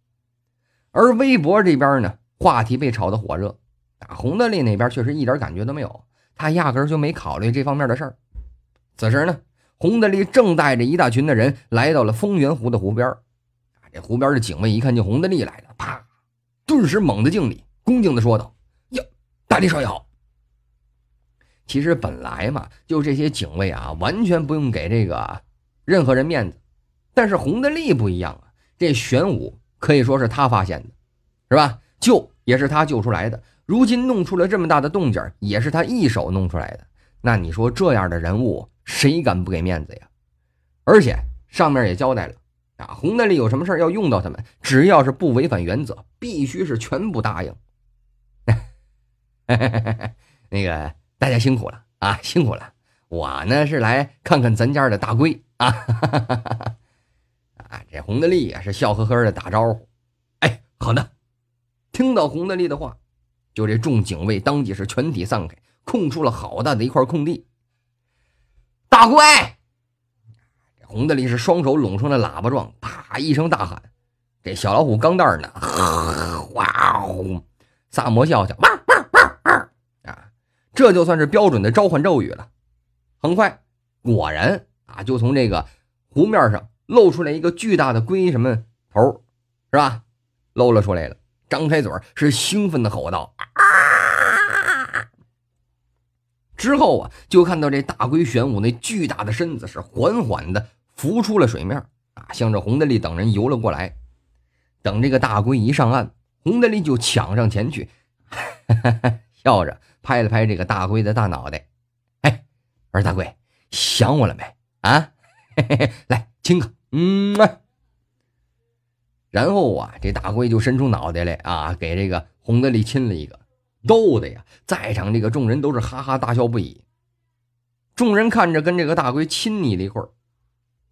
而微博这边呢，话题被炒得火热。洪德利那边确实一点感觉都没有，他压根就没考虑这方面的事儿。此时呢，洪德利正带着一大群的人来到了丰源湖的湖边这湖边的警卫一看见洪德利来了，啪，顿时猛地敬礼，恭敬地说道：“哟，大力少爷好。”其实本来嘛，就这些警卫啊，完全不用给这个任何人面子。但是洪德利不一样啊，这玄武可以说是他发现的，是吧？救也是他救出来的。如今弄出了这么大的动静，也是他一手弄出来的。那你说这样的人物，谁敢不给面子呀？而且上面也交代了，啊，洪大力有什么事要用到他们，只要是不违反原则，必须是全部答应。那个大家辛苦了啊，辛苦了。我呢是来看看咱家的大龟啊。啊，这洪大力也是笑呵呵的打招呼。哎，好的。听到洪大力的话。就这，众警卫当即是全体散开，空出了好大的一块空地。大这红德力是双手拢成了喇叭状，啪一声大喊。这小老虎钢蛋儿呢？哇呜！萨摩笑笑，汪汪汪啊！这就算是标准的召唤咒语了。很快，果然啊，就从这个湖面上露出来一个巨大的龟什么头，是吧？露了出来，了张开嘴是兴奋的吼道。之后啊，就看到这大龟玄武那巨大的身子是缓缓的浮出了水面，啊，向着洪德利等人游了过来。等这个大龟一上岸，洪德利就抢上前去，笑着拍了拍这个大龟的大脑袋，哎，二大龟，想我了没啊？嘿嘿来亲个，嗯啊。”然后啊，这大龟就伸出脑袋来啊，给这个洪德利亲了一个。逗的呀，在场这个众人都是哈哈大笑不已。众人看着跟这个大龟亲昵了一会儿，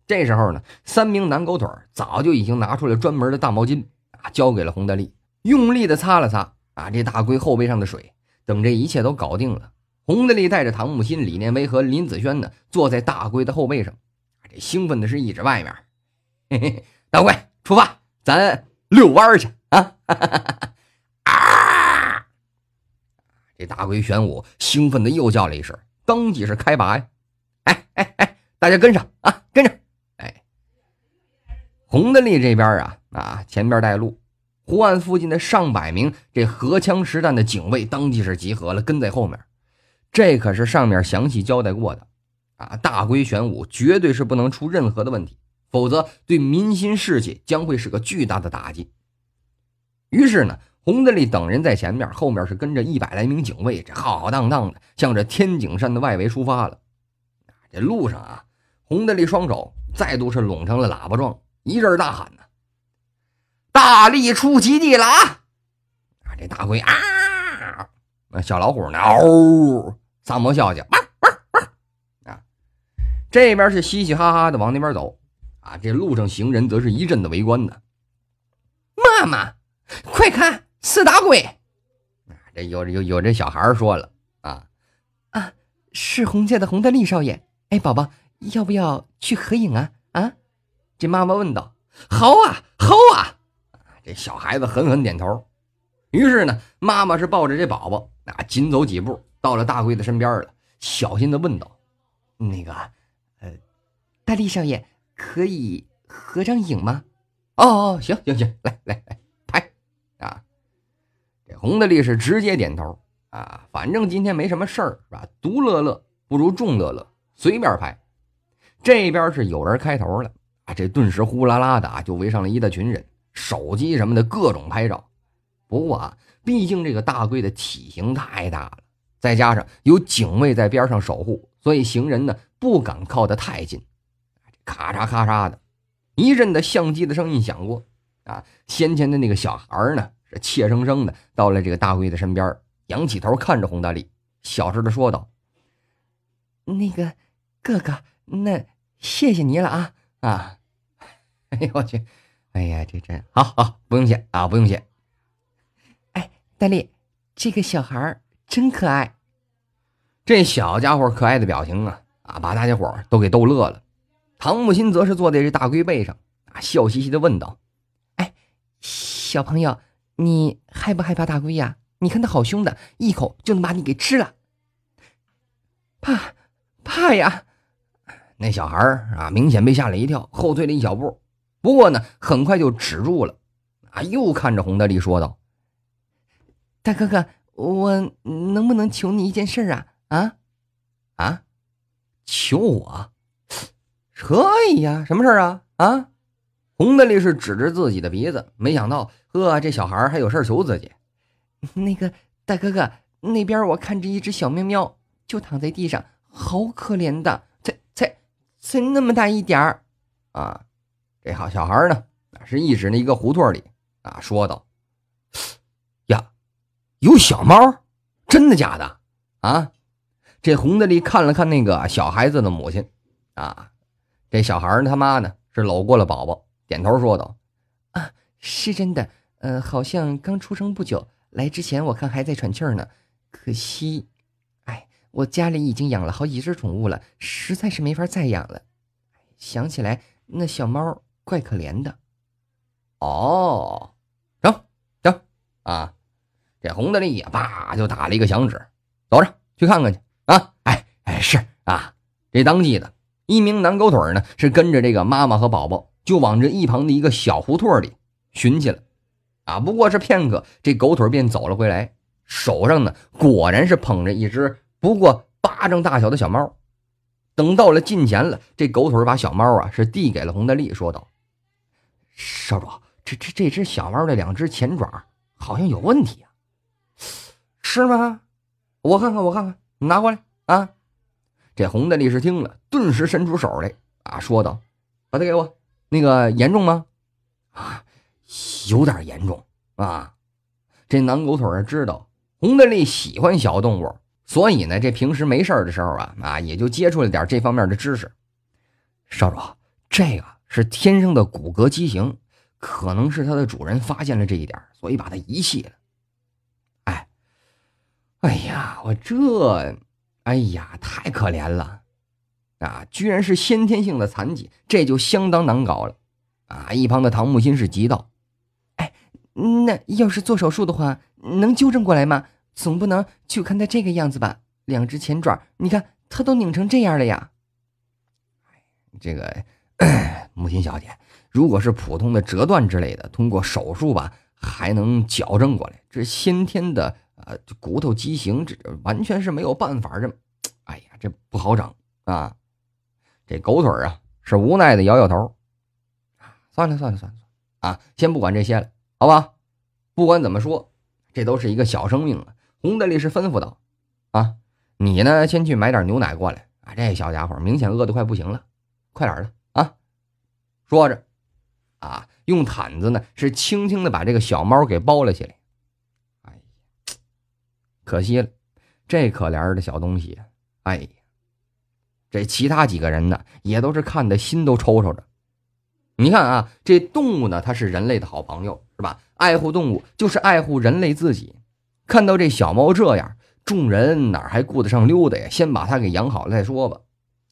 这时候呢，三名男狗腿早就已经拿出了专门的大毛巾啊，交给了洪德利，用力的擦了擦啊这大龟后背上的水。等这一切都搞定了，洪德利带着唐木新、李念威和林子轩呢，坐在大龟的后背上，这兴奋的是一指外面，嘿嘿，大龟出发，咱遛弯去啊！哈哈哈哈这大龟玄武兴奋的又叫了一声，当即是开拔呀！哎哎哎，大家跟上啊，跟着！哎，洪德利这边啊啊，前面带路，湖岸附近的上百名这荷枪实弹的警卫当即是集合了，跟在后面。这可是上面详细交代过的啊！大龟玄武绝对是不能出任何的问题，否则对民心士气将会是个巨大的打击。于是呢。洪德利等人在前面，后面是跟着一百来名警卫，这浩浩荡荡的向着天井山的外围出发了。这路上啊，洪德利双手再度是拢成了喇叭状，一阵大喊呐：“大力出奇迹了啊！”啊，这大灰啊，那小老虎呢？呜！萨摩笑笑，汪汪汪！啊，这边是嘻嘻哈哈的往那边走。啊，这路上行人则是一阵的围观呢。妈妈，快看！四打鬼，啊，这有有有这小孩说了啊，啊，是红家的红德丽少爷，哎，宝宝，要不要去合影啊？啊，这妈妈问道。好啊，好啊，这小孩子狠狠点头。于是呢，妈妈是抱着这宝宝，啊，紧走几步到了大贵的身边了，小心的问道：“那个，呃，大力少爷，可以合张影吗？”哦哦，行行行，来来来。洪德力是直接点头，啊，反正今天没什么事儿是吧？独乐乐不如众乐乐，随便拍。这边是有人开头了，啊，这顿时呼啦啦的啊，就围上了一大群人，手机什么的，各种拍照。不过啊，毕竟这个大贵的体型太大了，再加上有警卫在边上守护，所以行人呢不敢靠得太近。咔嚓咔嚓的，一阵的相机的声音响过，啊，先前的那个小孩呢？怯生生的到了这个大龟的身边，仰起头看着洪大力，小声的说道：“那个，哥哥，那谢谢你了啊啊！哎呦我去，哎呀，这真好好，不用谢啊，不用谢。哎，大力，这个小孩真可爱。这小家伙可爱的表情啊啊，把大家伙都给逗乐了。唐木心则是坐在这大龟背上，啊，笑嘻嘻的问道：哎，小朋友。”你害不害怕大龟呀？你看它好凶的，一口就能把你给吃了。怕，怕呀！那小孩啊，明显被吓了一跳，后退了一小步。不过呢，很快就止住了。啊，又看着洪大力说道：“大哥哥，我能不能求你一件事啊？啊，啊，求我？可以呀，什么事啊？啊？”洪大力是指着自己的鼻子，没想到。呵，这小孩还有事求自己。那个大哥哥那边，我看着一只小喵喵，就躺在地上，好可怜的，才才才那么大一点儿，啊！这好小孩呢，是一指那一个胡同里啊，说道：“呀，有小猫，真的假的？啊！”这红的里看了看那个小孩子的母亲，啊，这小孩他妈呢是搂过了宝宝，点头说道：“啊，是真的。”嗯，好像刚出生不久。来之前我看还在喘气儿呢，可惜，哎，我家里已经养了好几只宠物了，实在是没法再养了。想起来那小猫怪可怜的。哦，行行啊，这洪大力叭就打了一个响指，走着去看看去啊！哎哎，是啊，这当季的一名男狗腿呢，是跟着这个妈妈和宝宝就往这一旁的一个小胡同里寻去了。啊，不过是片刻，这狗腿便走了回来，手上呢果然是捧着一只不过巴掌大小的小猫。等到了近前了，这狗腿把小猫啊是递给了洪大利，说道：“少主，这这这只小猫的两只前爪好像有问题啊，是吗？我看看，我看看，拿过来啊。”这洪大利是听了，顿时伸出手来啊，说道：“把它给我，那个严重吗？”啊。有点严重啊！这男狗腿儿知道洪德利喜欢小动物，所以呢，这平时没事的时候啊，啊，也就接触了点这方面的知识。少主，这个是天生的骨骼畸形，可能是它的主人发现了这一点，所以把它遗弃了。哎，哎呀，我这，哎呀，太可怜了！啊，居然是先天性的残疾，这就相当难搞了。啊，一旁的唐木心是急道。那要是做手术的话，能纠正过来吗？总不能就看他这个样子吧。两只前爪，你看他都拧成这样了呀。这个 母亲小姐，如果是普通的折断之类的，通过手术吧还能矫正过来。这先天的呃骨头畸形，这完全是没有办法的。哎呀，这不好整啊。这狗腿啊，是无奈的摇摇头。算了算了算了，啊，先不管这些了。好吧，不管怎么说，这都是一个小生命了。红的利是吩咐道：“啊，你呢，先去买点牛奶过来啊！这小家伙明显饿得快不行了，快点的啊！”说着，啊，用毯子呢，是轻轻的把这个小猫给包了起来。哎，呀，可惜了，这可怜的小东西！哎呀，这其他几个人呢，也都是看的心都抽抽着。你看啊，这动物呢，它是人类的好朋友。是吧？爱护动物就是爱护人类自己。看到这小猫这样，众人哪还顾得上溜达呀？先把它给养好了再说吧。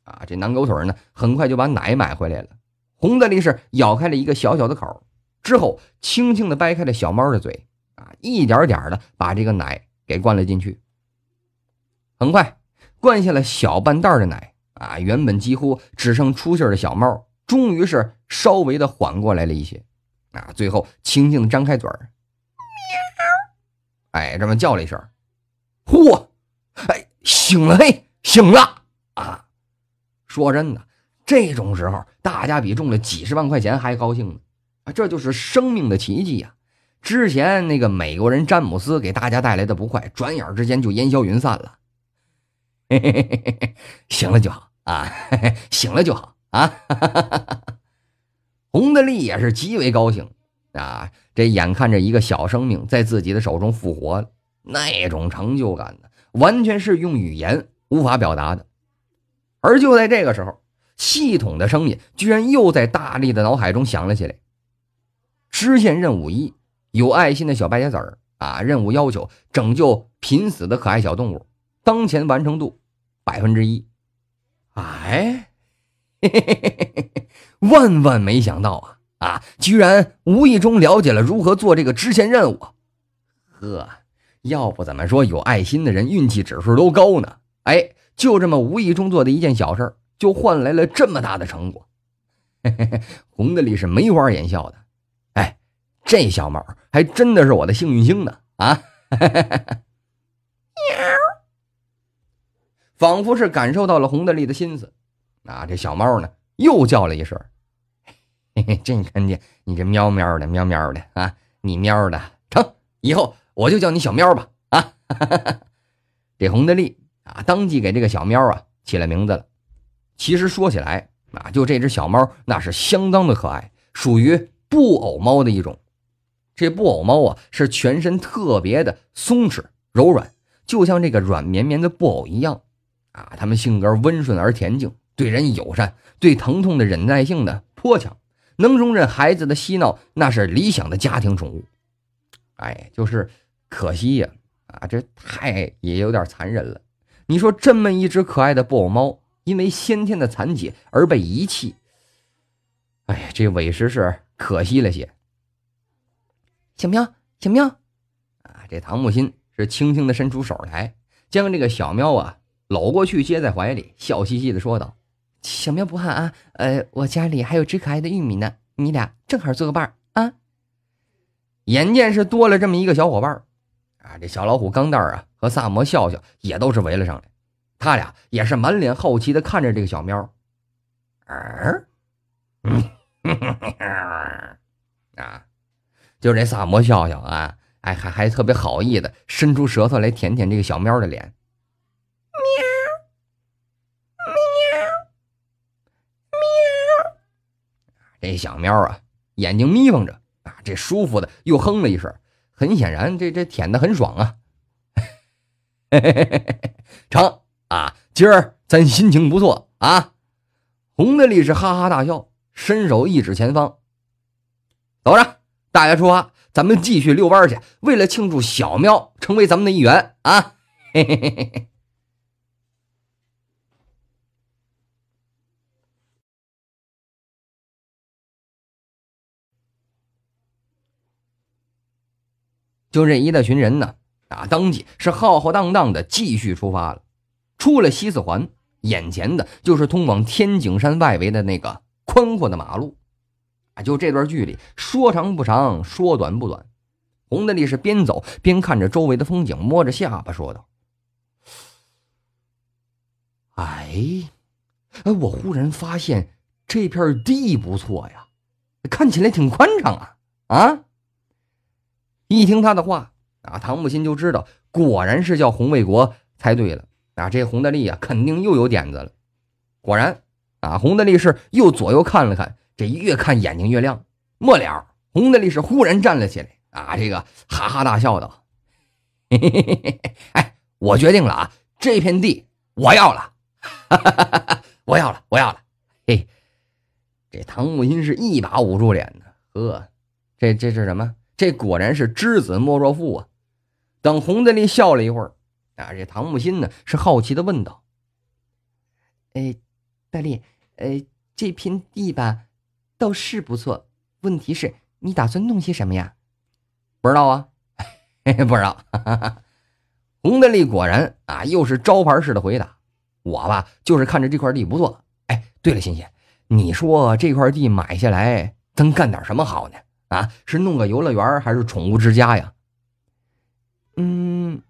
啊，这男狗腿呢，很快就把奶买回来了。红的力是咬开了一个小小的口，之后轻轻的掰开了小猫的嘴，啊，一点点的把这个奶给灌了进去。很快灌下了小半袋的奶，啊，原本几乎只剩出气的小猫，终于是稍微的缓过来了一些。啊！最后轻轻的张开嘴儿，喵！哎，这么叫了一声。嚯！哎，醒了嘿，醒了啊！说真的，这种时候大家比中了几十万块钱还高兴呢。这就是生命的奇迹呀！之前那个美国人詹姆斯给大家带来的不快，转眼之间就烟消云散了。嘿嘿嘿嘿嘿，醒了就好啊，嘿嘿，醒了就好啊。哈哈哈哈红的力也是极为高兴，啊，这眼看着一个小生命在自己的手中复活了，那种成就感呢，完全是用语言无法表达的。而就在这个时候，系统的声音居然又在大力的脑海中响了起来：“支线任务一，有爱心的小白家子儿啊，任务要求拯救濒死的可爱小动物，当前完成度百分之一。”哎。万万没想到啊啊！居然无意中了解了如何做这个支线任务，呵，要不怎么说有爱心的人运气指数都高呢？哎，就这么无意中做的一件小事就换来了这么大的成果。嘿嘿嘿，红的力是眉花眼笑的，哎，这小猫还真的是我的幸运星呢啊！喵，仿佛是感受到了红的力的心思，啊，这小猫呢又叫了一声。嘿 嘿，这你看见你这喵喵的喵喵的啊，你喵的成，以后我就叫你小喵吧啊！这红的利啊，当即给这个小喵啊起了名字了。其实说起来啊，就这只小猫那是相当的可爱，属于布偶猫的一种。这布偶猫啊是全身特别的松弛柔软，就像这个软绵绵的布偶一样啊。它们性格温顺而恬静，对人友善，对疼痛的忍耐性呢颇强。能容忍孩子的嬉闹，那是理想的家庭宠物。哎，就是可惜呀！啊，这太也有点残忍了。你说这么一只可爱的布偶猫，因为先天的残疾而被遗弃，哎呀，这委实是可惜了些。小喵，小喵，啊！这唐木心是轻轻的伸出手来，将这个小喵啊搂过去，接在怀里，笑嘻嘻的说道。小喵不怕啊，呃，我家里还有只可爱的玉米呢，你俩正好做个伴儿啊。眼见是多了这么一个小伙伴啊，这小老虎钢蛋儿啊和萨摩笑笑也都是围了上来，他俩也是满脸好奇的看着这个小喵儿。啊，嗯，啊，就这萨摩笑笑啊，哎，还还特别好意的伸出舌头来舔舔这个小喵的脸。这小喵啊，眼睛眯缝着啊，这舒服的又哼了一声，很显然，这这舔的很爽啊。成啊，今儿咱心情不错啊，红的力是哈哈大笑，伸手一指前方，走着，大家出发，咱们继续遛弯去。为了庆祝小喵成为咱们的一员啊，嘿嘿嘿嘿嘿。就这一大群人呢，啊，当即是浩浩荡荡的继续出发了。出了西四环，眼前的就是通往天井山外围的那个宽阔的马路。啊，就这段距离，说长不长，说短不短。洪德力是边走边看着周围的风景，摸着下巴说道：“哎，我忽然发现这片地不错呀，看起来挺宽敞啊，啊。”一听他的话啊，唐木心就知道，果然是叫洪卫国猜对了啊！这洪大利啊，肯定又有点子了。果然啊，洪大利是又左右看了看，这越看眼睛越亮。末了，洪大利是忽然站了起来啊！这个哈哈大笑道：“嘿嘿嘿嘿哎，我决定了啊，这片地我要了，哈哈哈哈我要了，我要了！”嘿，这唐木心是一把捂住脸呢，呵，这这是什么？这果然是知子莫若父啊！等洪德利笑了一会儿，啊，这唐木心呢是好奇的问道：“哎，大力，哎，这片地吧倒是不错，问题是你打算弄些什么呀？”不知道啊，不知道。哈哈”洪德利果然啊，又是招牌式的回答：“我吧就是看着这块地不错。”哎，对了，欣欣，你说这块地买下来咱干点什么好呢？啊，是弄个游乐园还是宠物之家呀？嗯，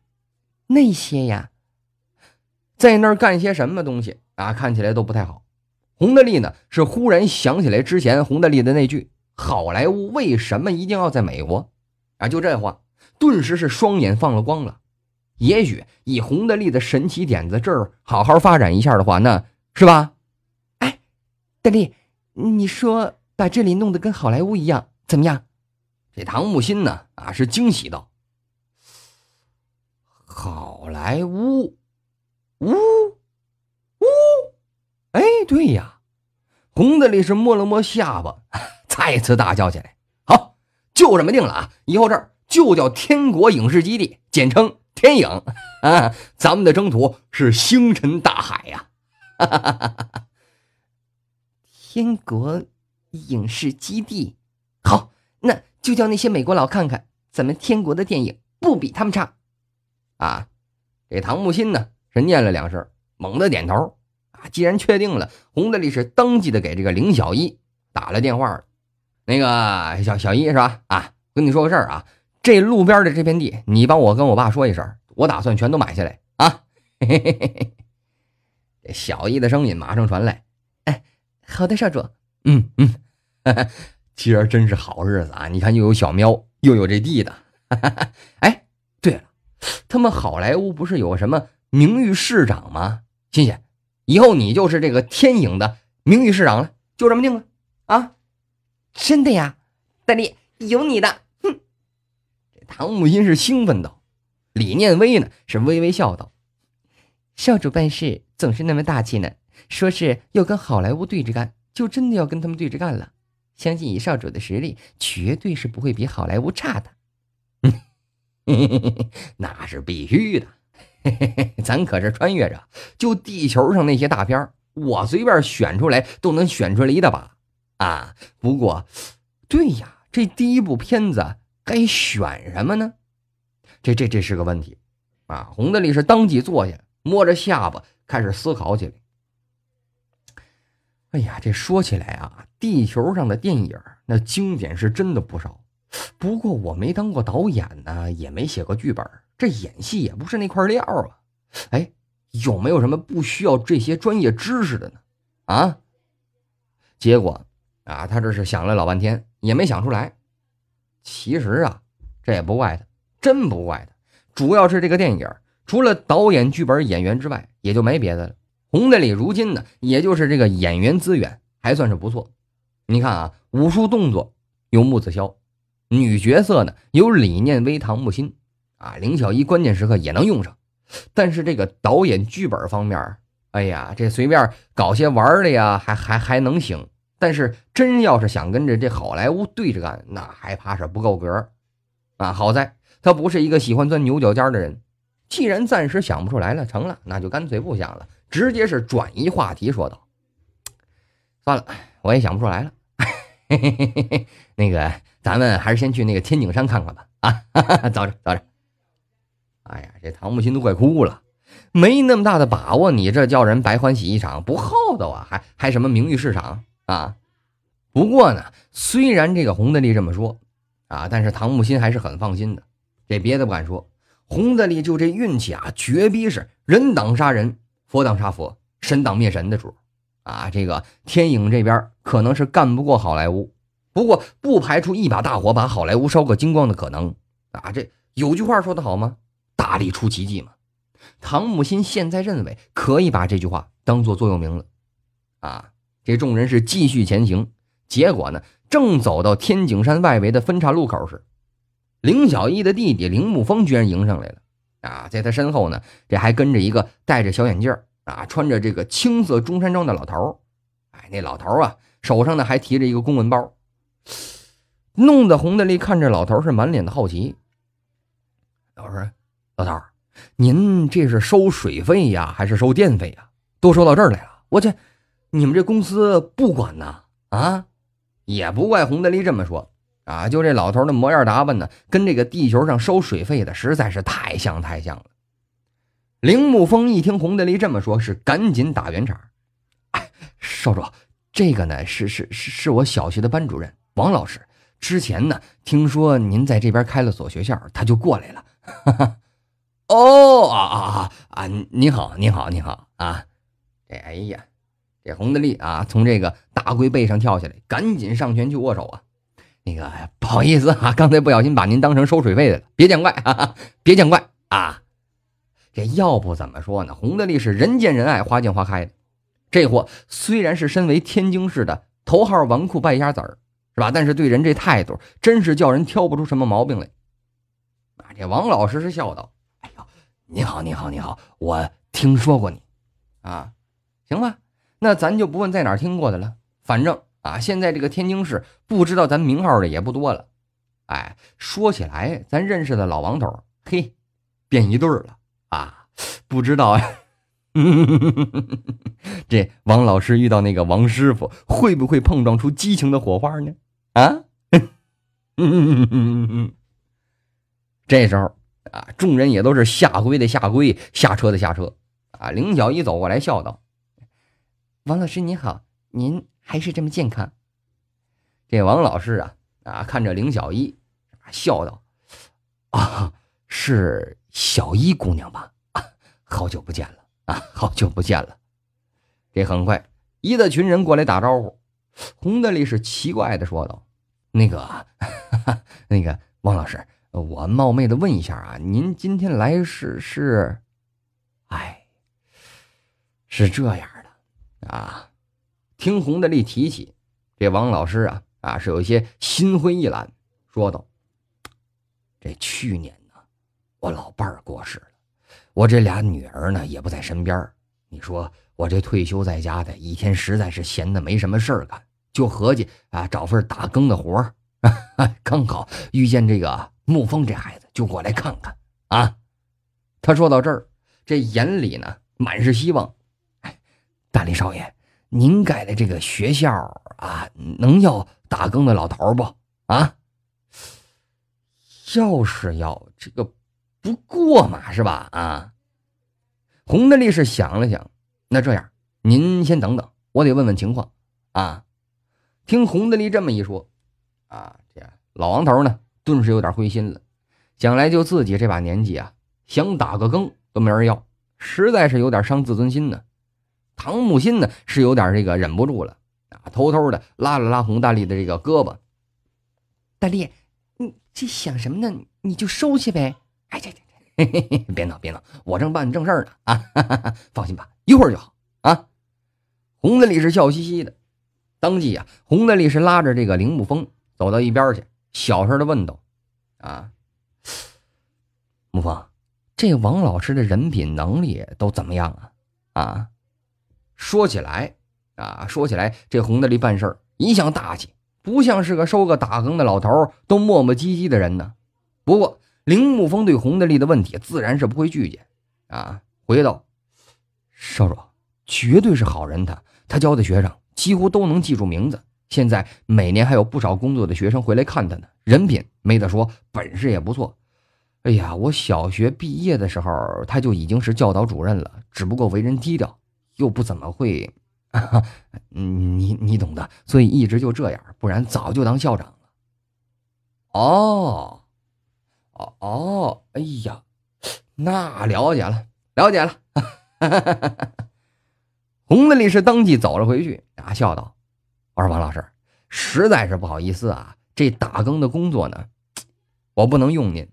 那些呀，在那儿干些什么东西啊？看起来都不太好。红的利呢，是忽然想起来之前红的利的那句“好莱坞为什么一定要在美国？”啊，就这话，顿时是双眼放了光了。也许以红的利的神奇点子，这儿好好发展一下的话，那是吧？哎，德利，你说把这里弄得跟好莱坞一样？怎么样？这唐木心呢？啊，是惊喜道：“好莱坞，呜呜！哎，对呀！”洪的里是摸了摸下巴，再次大叫起来：“好，就这么定了啊！以后这儿就叫‘天国影视基地’，简称‘天影’啊！咱们的征途是星辰大海呀！”“哈哈哈哈哈。天国影视基地。”好，那就叫那些美国佬看看咱们天国的电影不比他们差，啊，这唐木心呢是念了两声，猛的点头，啊，既然确定了，洪德力是当即的给这个林小一打了电话了，那个小小一，是吧？啊，跟你说个事儿啊，这路边的这片地，你帮我跟我爸说一声，我打算全都买下来啊。嘿嘿嘿嘿，小一的声音马上传来，哎，好的，少主，嗯嗯。今儿真是好日子啊！你看，又有小喵，又有这弟的。哎，对了，他们好莱坞不是有什么名誉市长吗？欣欣，以后你就是这个天影的名誉市长了，就这么定了啊！真的呀，大力有你的。哼！唐木心是兴奋道，李念威呢是微微笑道：“少主办事总是那么大气呢。说是要跟好莱坞对着干，就真的要跟他们对着干了。”相信以少主的实力，绝对是不会比好莱坞差的。那是必须的，咱可是穿越者，就地球上那些大片我随便选出来都能选出来一大把啊！不过，对呀，这第一部片子该选什么呢？这、这、这是个问题啊！洪的力是当即坐下，摸着下巴开始思考起来。哎呀，这说起来啊，地球上的电影那经典是真的不少。不过我没当过导演呢，也没写过剧本，这演戏也不是那块料啊。哎，有没有什么不需要这些专业知识的呢？啊？结果啊，他这是想了老半天也没想出来。其实啊，这也不怪他，真不怪他，主要是这个电影除了导演、剧本、演员之外，也就没别的了。红德里如今呢，也就是这个演员资源还算是不错。你看啊，武术动作有木子潇，女角色呢有李念、微唐木心，啊，林小一关键时刻也能用上。但是这个导演、剧本方面，哎呀，这随便搞些玩的呀，还还还能行。但是真要是想跟着这好莱坞对着干，那还怕是不够格啊。好在他不是一个喜欢钻牛角尖的人，既然暂时想不出来了，成了那就干脆不想了。直接是转移话题说道：“算了，我也想不出来了。嘿嘿嘿那个，咱们还是先去那个天井山看看吧。啊，走着走着。哎呀，这唐木心都快哭了，没那么大的把握，你这叫人白欢喜一场，不厚道啊！还还什么名誉市场啊？不过呢，虽然这个洪德利这么说，啊，但是唐木心还是很放心的。这别的不敢说，洪德利就这运气啊，绝逼是人挡杀人。”佛挡杀佛，神挡灭神的主，啊，这个天影这边可能是干不过好莱坞，不过不排除一把大火把好莱坞烧个精光的可能，啊，这有句话说的好吗？大力出奇迹嘛。唐木心现在认为可以把这句话当做座右铭了，啊，这众人是继续前行，结果呢，正走到天井山外围的分岔路口时，林小艺的弟弟林木风居然迎上来了。啊，在他身后呢，这还跟着一个戴着小眼镜啊，穿着这个青色中山装的老头儿。哎，那老头儿啊，手上呢还提着一个公文包，弄得洪德利看着老头是满脸的好奇。我说：“老头您这是收水费呀，还是收电费呀？都说到这儿来了，我去，你们这公司不管呐？啊，也不怪洪德利这么说。”啊，就这老头的模样打扮呢，跟这个地球上收水费的实在是太像太像了。铃木风一听洪德利这么说，是赶紧打圆场：“少主，这个呢是是是，我小学的班主任王老师。之前呢，听说您在这边开了所学校，他就过来了。”“哈哈”哦啊啊啊！您好，您好，您好啊！”哎呀，这洪德利啊，从这个大龟背上跳下来，赶紧上前去握手啊。那个不好意思啊，刚才不小心把您当成收水费的了，别见怪，别见怪啊！这要不怎么说呢？红的力是人见人爱，花见花开的。这货虽然是身为天津市的头号纨绔败家子儿，是吧？但是对人这态度，真是叫人挑不出什么毛病来。啊，这王老师是笑道：“哎呦，你好，你好，你好！我听说过你，啊，行吧，那咱就不问在哪儿听过的了，反正。”啊，现在这个天津市不知道咱名号的也不多了，哎，说起来咱认识的老王头，嘿，变一对儿了啊！不知道 这王老师遇到那个王师傅会不会碰撞出激情的火花呢？啊！这时候啊，众人也都是下跪的下跪，下车的下车。啊，灵巧一走过来笑道：“王老师您好，您。”还是这么健康。这王老师啊啊，看着林小一，笑道：“啊，是小一姑娘吧？好久不见了啊，好久不见了。”这很快一大群人过来打招呼。红的里是奇怪的说道：“那个，那个，王老师，我冒昧的问一下啊，您今天来是是？哎，是这样的啊。”听洪大力提起这王老师啊啊是有些心灰意懒，说道：“这去年呢，我老伴儿过世了，我这俩女儿呢也不在身边儿。你说我这退休在家的，一天实在是闲的没什么事儿干，就合计啊找份打更的活儿。刚好遇见这个沐风这孩子，就过来看看啊。”他说到这儿，这眼里呢满是希望。哎，大力少爷。您盖的这个学校啊，能要打更的老头不？啊，要是要这个，不过嘛，是吧？啊，洪大力是想了想，那这样，您先等等，我得问问情况啊。听洪大力这么一说，啊，这老王头呢，顿时有点灰心了。想来就自己这把年纪啊，想打个更都没人要，实在是有点伤自尊心呢。唐木心呢是有点这个忍不住了啊，偷偷的拉了拉洪大力的这个胳膊。大力，你这想什么呢？你就收下呗。哎，这这这，别闹，别闹，我正办正事呢啊！放心吧，一会儿就好啊。洪大力是笑嘻嘻的，当即啊，洪大力是拉着这个林木风走到一边去，小声的问道：“啊，木风，这王老师的人品能力都怎么样啊？啊？”说起来，啊，说起来，这洪大力办事儿一向大气，不像是个收个打更的老头都磨磨唧唧的人呢。不过，铃木风对洪大力的问题自然是不会拒绝，啊，回道：“少主，绝对是好人。他他教的学生几乎都能记住名字，现在每年还有不少工作的学生回来看他呢。人品没得说，本事也不错。哎呀，我小学毕业的时候他就已经是教导主任了，只不过为人低调。”又不怎么会，你你懂的，所以一直就这样，不然早就当校长了。哦，哦哦，哎呀，那了解了，了解了。洪 的力是当即走了回去，啊，笑道：“我说王老师，实在是不好意思啊，这打更的工作呢，我不能用您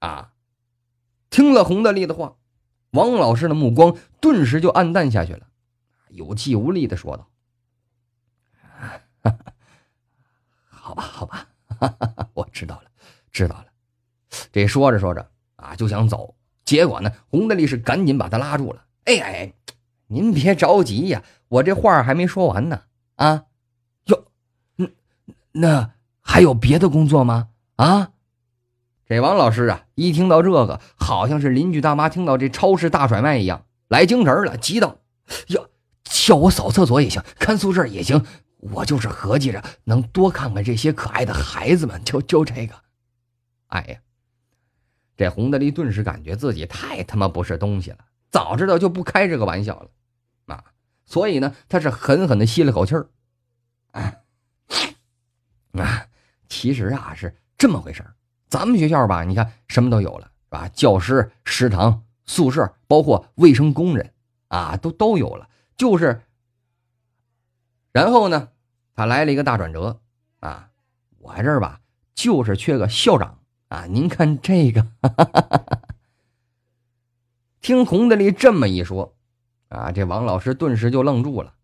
啊。”听了洪德力的话。王老师的目光顿时就暗淡下去了，有气无力的说道：“好吧，好吧，我知道了，知道了。”这说着说着啊，就想走，结果呢，洪大力是赶紧把他拉住了。“哎哎，您别着急呀，我这话还没说完呢。”啊，哟，那还有别的工作吗？啊？这王老师啊，一听到这个，好像是邻居大妈听到这超市大甩卖一样，来精神了，激动。呀，叫我扫厕所也行，看宿舍也行，我就是合计着能多看看这些可爱的孩子们，就就这个。哎呀，这洪德力顿时感觉自己太他妈不是东西了，早知道就不开这个玩笑了。啊，所以呢，他是狠狠的吸了口气儿。啊，其实啊是这么回事儿。咱们学校吧，你看什么都有了，是吧？教师、食堂、宿舍，包括卫生工人，啊，都都有了。就是，然后呢，他来了一个大转折，啊，我这儿吧，就是缺个校长，啊，您看这个。哈哈哈听洪德利这么一说，啊，这王老师顿时就愣住了。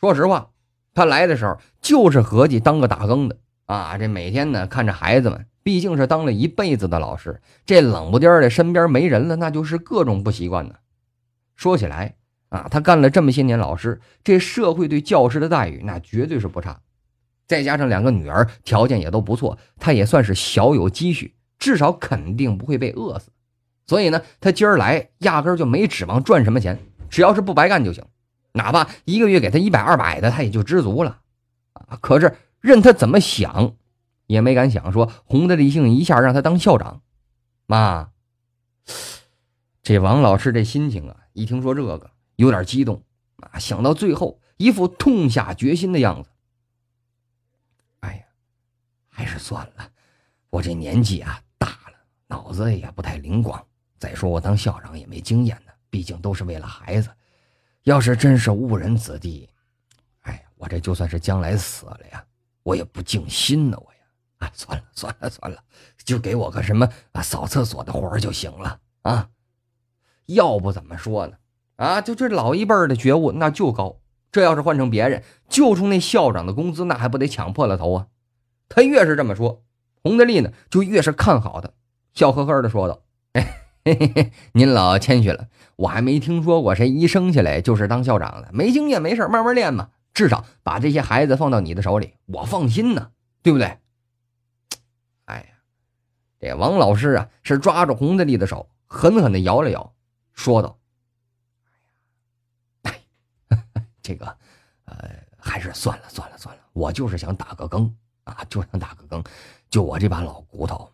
说实话，他来的时候就是合计当个打更的，啊，这每天呢看着孩子们。毕竟是当了一辈子的老师，这冷不丁的身边没人了，那就是各种不习惯呢。说起来啊，他干了这么些年老师，这社会对教师的待遇那绝对是不差。再加上两个女儿，条件也都不错，他也算是小有积蓄，至少肯定不会被饿死。所以呢，他今儿来压根就没指望赚什么钱，只要是不白干就行，哪怕一个月给他一百二百的，他也就知足了。啊，可是任他怎么想。也没敢想说，红的立性一下让他当校长，妈，这王老师这心情啊，一听说这个有点激动啊，想到最后一副痛下决心的样子。哎呀，还是算了，我这年纪啊大了，脑子也不太灵光。再说我当校长也没经验呢，毕竟都是为了孩子，要是真是误人子弟，哎，我这就算是将来死了呀，我也不静心呢，我。啊，算了算了算了，就给我个什么啊扫厕所的活就行了啊！要不怎么说呢？啊，就这老一辈的觉悟那就高。这要是换成别人，就冲那校长的工资，那还不得抢破了头啊？他越是这么说，洪德利呢就越是看好他，笑呵呵的说道：“嘿嘿嘿，您老谦虚了，我还没听说过谁一生下来就是当校长的，没经验没事慢慢练嘛。至少把这些孩子放到你的手里，我放心呢，对不对？”这王老师啊，是抓住洪大力的手，狠狠的摇了摇，说道：“哎呀，哎，这个，呃，还是算了，算了，算了。我就是想打个更啊，就想打个更。就我这把老骨头，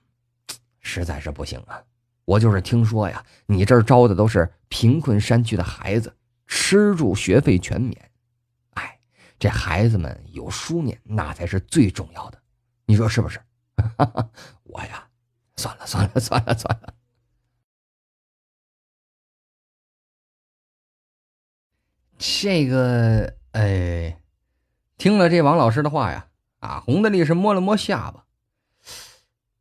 实在是不行啊。我就是听说呀，你这儿招的都是贫困山区的孩子，吃住学费全免。哎，这孩子们有书念，那才是最重要的。你说是不是？我呀。”算了算了算了算了，这个哎，听了这王老师的话呀，啊，洪德力是摸了摸下巴。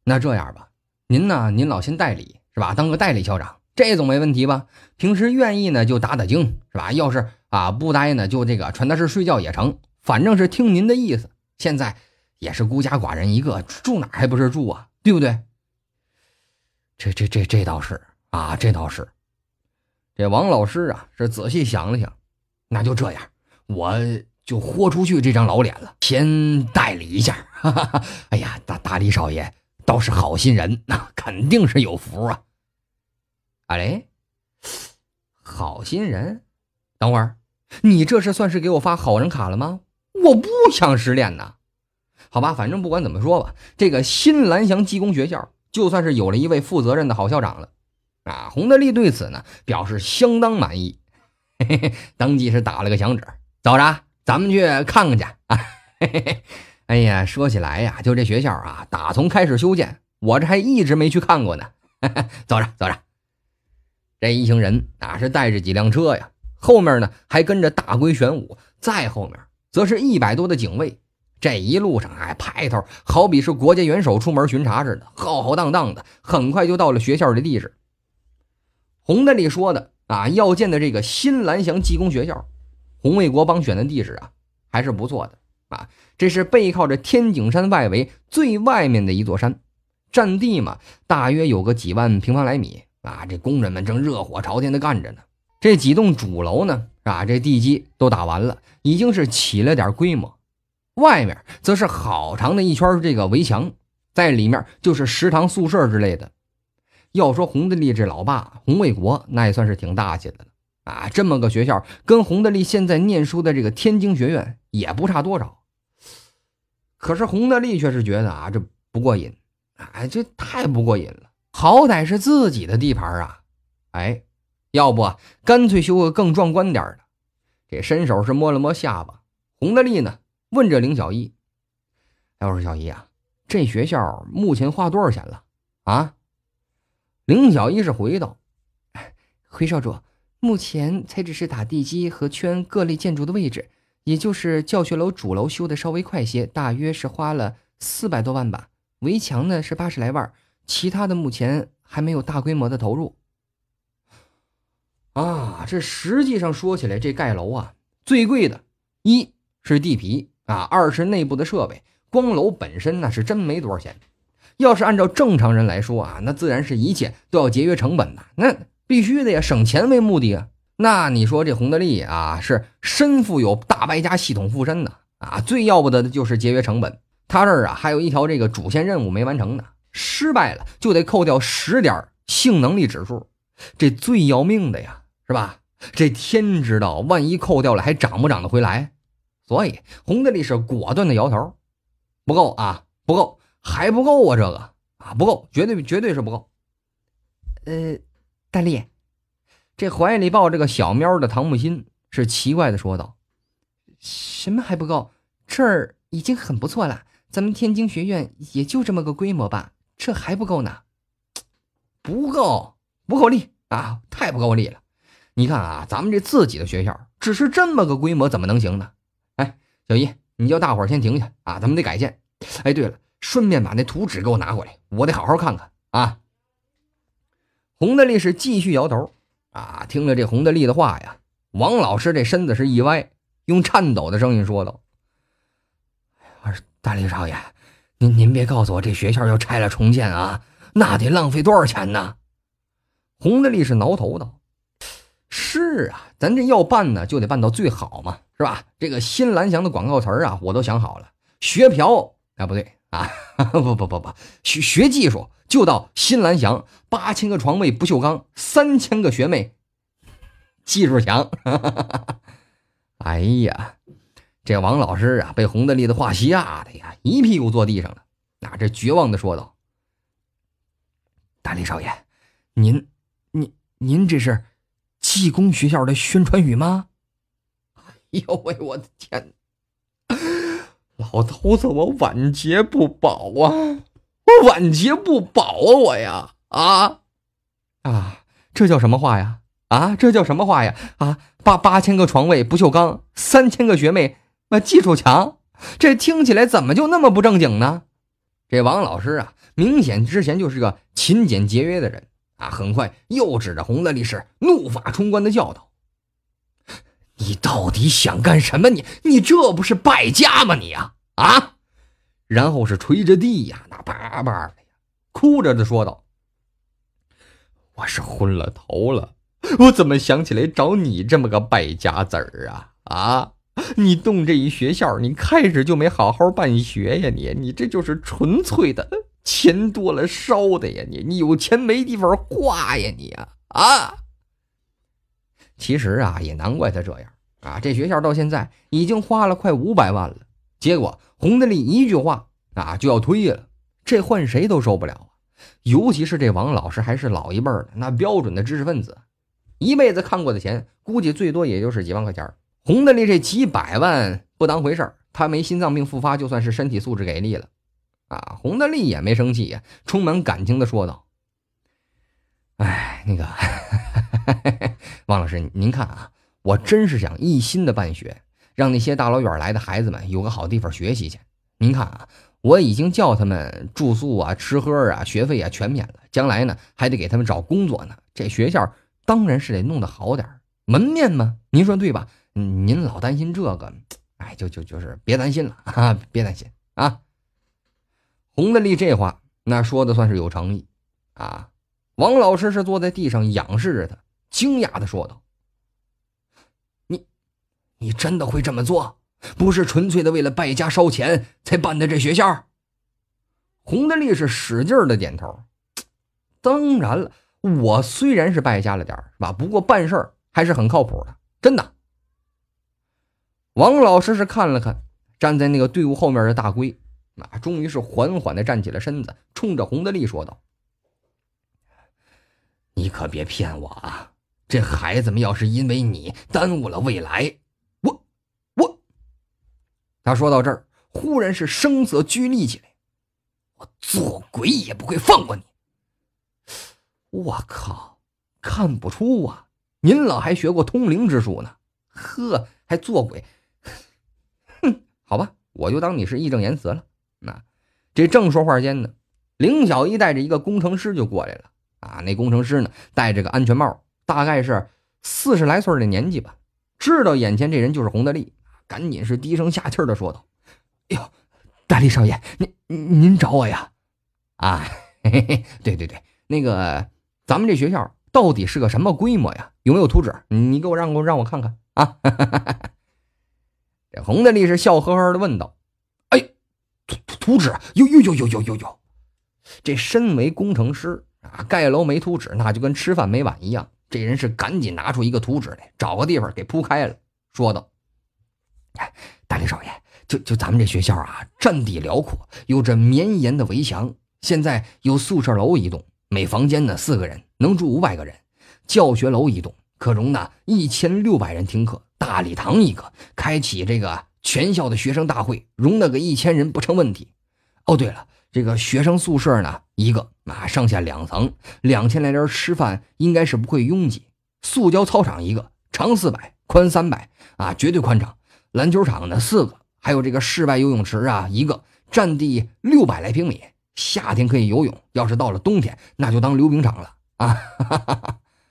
那这样吧，您呢，您老先代理是吧？当个代理校长，这总没问题吧？平时愿意呢就打打经是吧？要是啊不答应呢，就这个传达事睡觉也成，反正是听您的意思。现在也是孤家寡人一个，住哪还不是住啊？对不对？这这这这倒是啊，这倒是。这王老师啊，是仔细想了想，那就这样，我就豁出去这张老脸了，先代理一下。哈哈哈，哎呀，大大李少爷倒是好心人，那肯定是有福啊。雷，好心人，等会儿你这是算是给我发好人卡了吗？我不想失恋呐。好吧，反正不管怎么说吧，这个新蓝翔技工学校。就算是有了一位负责任的好校长了，啊，洪德利对此呢表示相当满意，嘿嘿嘿，当即是打了个响指，走着，咱们去看看去啊。哎呀，说起来呀，就这学校啊，打从开始修建，我这还一直没去看过呢。走着，走着，这一行人哪是带着几辆车呀，后面呢还跟着大龟玄武，在后面则是一百多的警卫。这一路上还派头，好比是国家元首出门巡查似的，浩浩荡荡的。很快就到了学校的地址。洪那里说的啊，要建的这个新蓝翔技工学校，洪卫国帮选的地址啊，还是不错的啊。这是背靠着天井山外围最外面的一座山，占地嘛，大约有个几万平方来米啊。这工人们正热火朝天的干着呢。这几栋主楼呢啊，这地基都打完了，已经是起了点规模。外面则是好长的一圈这个围墙，在里面就是食堂、宿舍之类的。要说洪德利这老爸洪卫国，那也算是挺大气的了啊！这么个学校，跟洪德利现在念书的这个天津学院也不差多少。可是洪德利却是觉得啊，这不过瘾，哎，这太不过瘾了！好歹是自己的地盘啊，哎，要不干脆修个更壮观点的？这伸手是摸了摸下巴，洪德利呢？问着林小一：“哎，我说小艺啊，这学校目前花多少钱了？啊？”林小一是回道：“回少主，目前才只是打地基和圈各类建筑的位置，也就是教学楼主楼修的稍微快些，大约是花了四百多万吧。围墙呢是八十来万，其他的目前还没有大规模的投入。”啊，这实际上说起来，这盖楼啊，最贵的，一是地皮。啊，二是内部的设备，光楼本身那是真没多少钱。要是按照正常人来说啊，那自然是一切都要节约成本的，那必须的呀，省钱为目的啊。那你说这洪德利啊，是身负有大白家系统附身的啊，最要不得的就是节约成本。他这儿啊还有一条这个主线任务没完成呢，失败了就得扣掉十点性能力指数，这最要命的呀，是吧？这天知道，万一扣掉了还涨不涨得回来？所以，红德力是果断的摇头：“不够啊，不够，还不够啊！这个啊，不够，绝对绝对是不够。”呃，大力，这怀里抱着个小喵的唐木心是奇怪的说道：“什么还不够？这儿已经很不错了，咱们天津学院也就这么个规模吧？这还不够呢？不够，不够力啊！太不够力了！你看啊，咱们这自己的学校，只是这么个规模，怎么能行呢？”小姨，你叫大伙儿先停下啊！咱们得改建。哎，对了，顺便把那图纸给我拿过来，我得好好看看啊。洪大力是继续摇头，啊，听了这洪大力的话呀，王老师这身子是一歪，用颤抖的声音说道：“二大林少爷，您您别告诉我这学校要拆了重建啊，那得浪费多少钱呢？”洪大力是挠头道：“是啊，咱这要办呢，就得办到最好嘛。”是吧？这个新蓝翔的广告词儿啊，我都想好了。学嫖啊，不对啊，不不不不，学学技术就到新蓝翔，八千个床位，不锈钢，三千个学妹，技术强。哎呀，这王老师啊，被洪德利的话吓得呀，一屁股坐地上了，那这绝望的说道：“大力少爷，您您您这是技工学校的宣传语吗？” 呦喂！我的天，老头子，我晚节不保啊！我晚节不保啊！我呀，啊啊，这叫什么话呀？啊，这叫什么话呀？啊，八八千个床位，不锈钢，三千个学妹，那技术强，这听起来怎么就那么不正经呢？这王老师啊，明显之前就是个勤俭节约的人啊，很快又指着红的理石，怒发冲冠的叫道。你到底想干什么？你你这不是败家吗？你啊啊！然后是垂着地呀，那叭叭的呀，哭着的说道：“我是昏了头了，我怎么想起来找你这么个败家子儿啊啊！你动这一学校，你开始就没好好办学呀！你你这就是纯粹的钱多了烧的呀！你你有钱没地方花呀！你啊啊！”其实啊，也难怪他这样啊！这学校到现在已经花了快五百万了，结果洪德利一句话啊就要退了，这换谁都受不了啊！尤其是这王老师还是老一辈儿的，那标准的知识分子，一辈子看过的钱估计最多也就是几万块钱。洪德利这几百万不当回事儿，他没心脏病复发就算是身体素质给力了，啊！洪德利也没生气呀，充满感情的说道。哎，那个，王老师，您看啊，我真是想一心的办学，让那些大老远来的孩子们有个好地方学习去。您看啊，我已经叫他们住宿啊、吃喝啊、学费啊全免了。将来呢，还得给他们找工作呢。这学校当然是得弄得好点门面嘛，您说对吧？您老担心这个，哎，就就就是别担心了，别担心啊。洪德利这话那说的算是有诚意啊。王老师是坐在地上仰视着他，惊讶的说道：“你，你真的会这么做？不是纯粹的为了败家烧钱才办的这学校？”洪德利是使劲的点头。当然了，我虽然是败家了点是吧？不过办事还是很靠谱的，真的。王老师是看了看站在那个队伍后面的大龟，啊，终于是缓缓的站起了身子，冲着洪德利说道。你可别骗我啊！这孩子们要是因为你耽误了未来，我我……他说到这儿，忽然是声色俱厉起来。我做鬼也不会放过你！我靠，看不出啊，您老还学过通灵之术呢？呵，还做鬼？哼，好吧，我就当你是义正言辞了。那这正说话间呢，林小一带着一个工程师就过来了。啊，那工程师呢？戴着个安全帽，大概是四十来岁的年纪吧。知道眼前这人就是洪大力，赶紧是低声下气的说道：“哟，大力少爷，您您找我呀？”啊，对对对，那个咱们这学校到底是个什么规模呀？有没有图纸？你给我让过让我看看啊！这洪大力是笑呵呵的问道：“哎，图图图纸？有有有有有有有！这身为工程师。”啊，盖楼没图纸，那就跟吃饭没碗一样。这人是赶紧拿出一个图纸来，找个地方给铺开了，说道：“哎，大林少爷，就就咱们这学校啊，占地辽阔，有着绵延的围墙。现在有宿舍楼一栋，每房间呢四个人，能住五百个人；教学楼一栋，可容纳一千六百人听课；大礼堂一个，开启这个全校的学生大会，容纳个一千人不成问题。哦，对了。”这个学生宿舍呢，一个啊，上下两层，两千来人吃饭应该是不会拥挤。塑胶操场一个，长四百，宽三百，啊，绝对宽敞。篮球场呢四个，还有这个室外游泳池啊，一个，占地六百来平米，夏天可以游泳。要是到了冬天，那就当溜冰场了啊。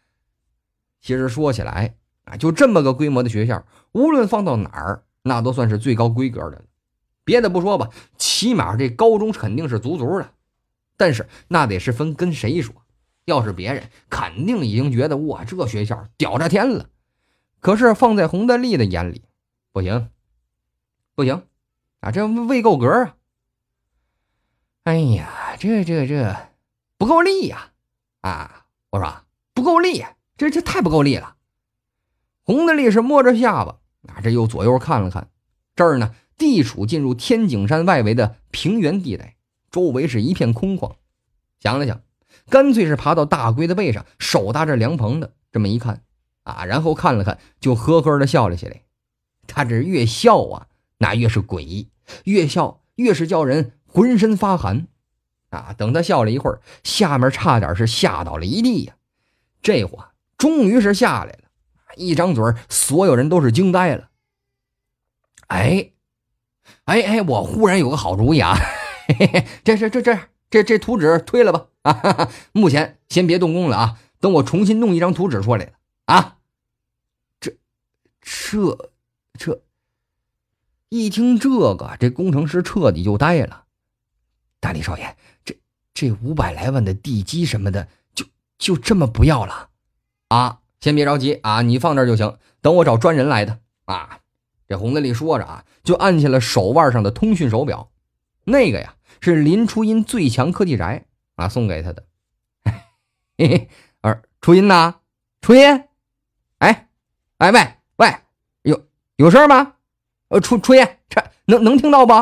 其实说起来，啊，就这么个规模的学校，无论放到哪儿，那都算是最高规格的。别的不说吧，起码这高中肯定是足足的，但是那得是分跟谁说。要是别人，肯定已经觉得哇，这学校屌炸天了。可是放在洪德利的眼里，不行，不行，啊，这未够格啊。哎呀，这这这不够力呀！啊，我说不够力，这这太不够力了。洪德利是摸着下巴，啊，这又左右看了看，这儿呢。地处进入天井山外围的平原地带，周围是一片空旷。想了想，干脆是爬到大龟的背上，手搭着凉棚的。这么一看，啊，然后看了看，就呵呵的笑了起来。他这越笑啊，那越是诡异，越笑越是叫人浑身发寒。啊，等他笑了一会儿，下面差点是吓倒了一地呀。这货终于是下来了，一张嘴，所有人都是惊呆了。哎。哎哎，我忽然有个好主意啊！嘿嘿这这这这这这图纸退了吧啊！目前先别动工了啊，等我重新弄一张图纸出来啊！这这这一听这个，这工程师彻底就呆了。大力少爷，这这五百来万的地基什么的，就就这么不要了？啊，先别着急啊，你放那就行，等我找专人来的啊。这红的里说着啊，就按下了手腕上的通讯手表，那个呀是林初音最强科技宅啊送给他的。嘿，二初音呐，初音，哎，哎喂喂，有有事儿吗？呃，初初音，这能能听到不？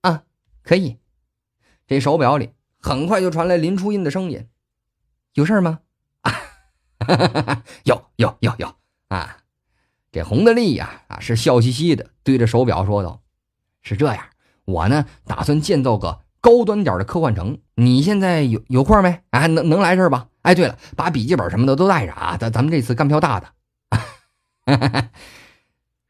啊，可以。这手表里很快就传来林初音的声音，有事儿吗？啊，有有有有啊。这红的力呀啊是笑嘻嘻的，对着手表说道：“是这样，我呢打算建造个高端点的科幻城。你现在有有空没？哎，能能来这儿吧？哎，对了，把笔记本什么的都带着啊。咱咱们这次干票大的。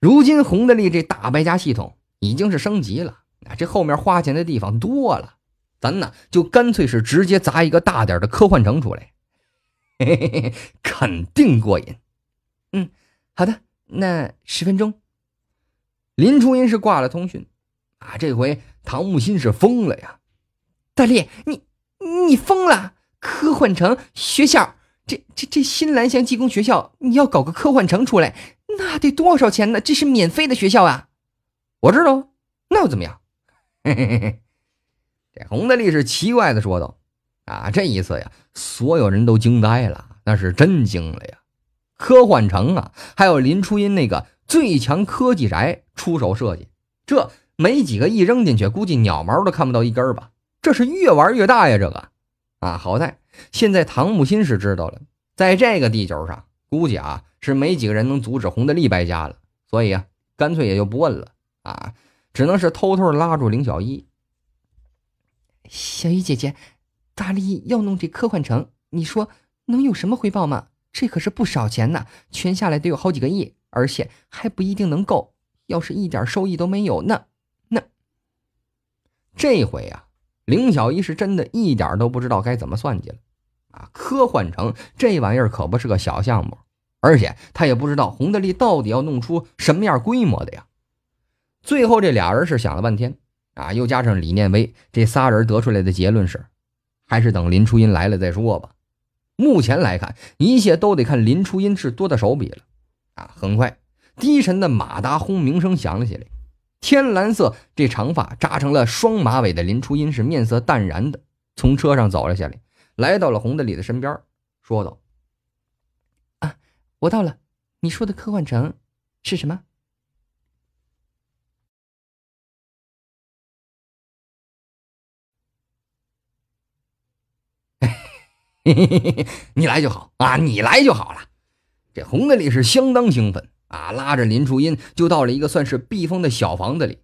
如今红的力这大败家系统已经是升级了啊，这后面花钱的地方多了。咱呢就干脆是直接砸一个大点的科幻城出来，嘿嘿嘿肯定过瘾。嗯，好的。”那十分钟，林初音是挂了通讯，啊，这回唐木心是疯了呀！大力，你你疯了！科幻城学校，这这这新蓝翔技工学校，你要搞个科幻城出来，那得多少钱呢？这是免费的学校啊！我知道，那又怎么样？这洪大力是奇怪的说道。啊，这一次呀，所有人都惊呆了，那是真惊了呀！科幻城啊，还有林初音那个最强科技宅出手设计，这没几个一扔进去，估计鸟毛都看不到一根吧？这是越玩越大呀！这个啊，好在现在唐木心是知道了，在这个地球上，估计啊是没几个人能阻止洪德利败家了，所以啊，干脆也就不问了啊，只能是偷偷拉住林小一。小雨姐姐，大力要弄这科幻城，你说能有什么回报吗？这可是不少钱呢，全下来得有好几个亿，而且还不一定能够。要是一点收益都没有，那那……这回啊，林小一是真的一点都不知道该怎么算计了。啊，科幻城这玩意儿可不是个小项目，而且他也不知道洪德力到底要弄出什么样规模的呀。最后这俩人是想了半天啊，又加上李念威，这仨人得出来的结论是，还是等林初音来了再说吧。目前来看，一切都得看林初音是多大手笔了，啊！很快，低沉的马达轰鸣声响了起来。天蓝色，这长发扎成了双马尾的林初音是面色淡然的，从车上走了下来，来到了红的里的身边，说道：“啊，我到了。你说的科幻城，是什么？”嘿嘿嘿嘿，你来就好啊，你来就好了。这红德利是相当兴奋啊，拉着林初音就到了一个算是避风的小房子里。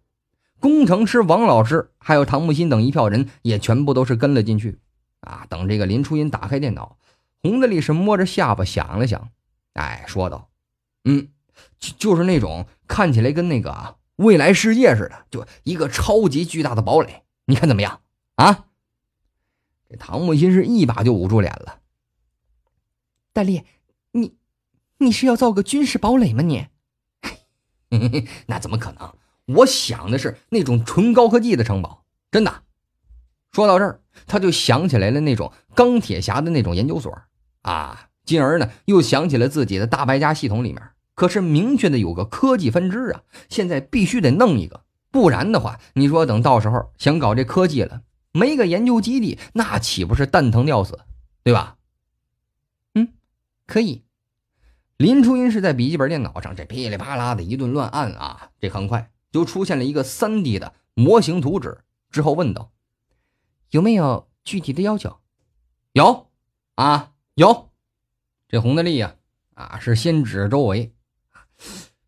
工程师王老师还有唐木心等一票人也全部都是跟了进去啊。等这个林初音打开电脑，红德利是摸着下巴想了想，哎，说道：“嗯，就就是那种看起来跟那个未来世界似的，就一个超级巨大的堡垒，你看怎么样啊？”这唐木心是一把就捂住脸了。大力，你，你是要造个军事堡垒吗？你，那怎么可能？我想的是那种纯高科技的城堡，真的。说到这儿，他就想起来了那种钢铁侠的那种研究所啊，进而呢又想起了自己的大白家系统里面，可是明确的有个科技分支啊。现在必须得弄一个，不然的话，你说等到时候想搞这科技了。没个研究基地，那岂不是蛋疼要死，对吧？嗯，可以。林初音是在笔记本电脑上，这噼里啪啦的一顿乱按啊，这很快就出现了一个三 D 的模型图纸。之后问道：“有没有具体的要求？”“有啊，有。”这洪德力呀，啊，是先指周围，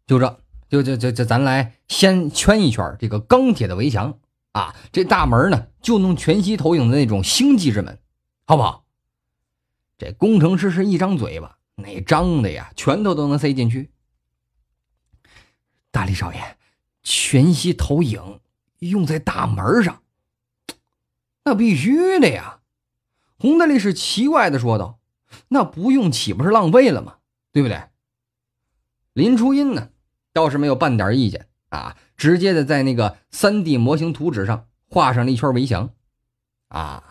就这，就就就就咱来先圈一圈这个钢铁的围墙。啊，这大门呢，就弄全息投影的那种星际之门，好不好？这工程师是一张嘴巴，哪张的呀？拳头都能塞进去。大力少爷，全息投影用在大门上，那必须的呀！洪大力是奇怪的说道：“那不用岂不是浪费了吗？对不对？”林初音呢，倒是没有半点意见。啊，直接的在那个三 D 模型图纸上画上了一圈围墙，啊，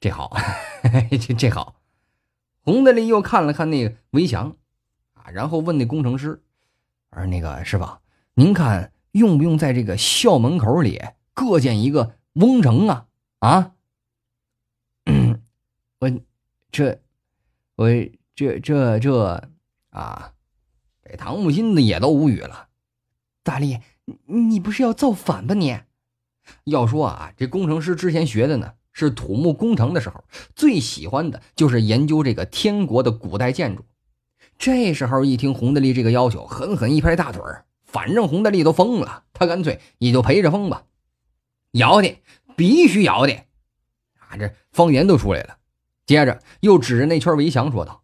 这好，这这好。洪大力又看了看那个围墙，啊，然后问那工程师：“而那个师傅，您看用不用在这个校门口里各建一个瓮城啊？啊？我这，我这这这，啊？这唐木心的也都无语了，大力。”你你不是要造反吧？你要说啊，这工程师之前学的呢是土木工程的时候，最喜欢的就是研究这个天国的古代建筑。这时候一听洪大利这个要求，狠狠一拍大腿儿。反正洪大利都疯了，他干脆也就陪着疯吧。咬的，必须咬的啊！这方言都出来了。接着又指着那圈围墙说道：“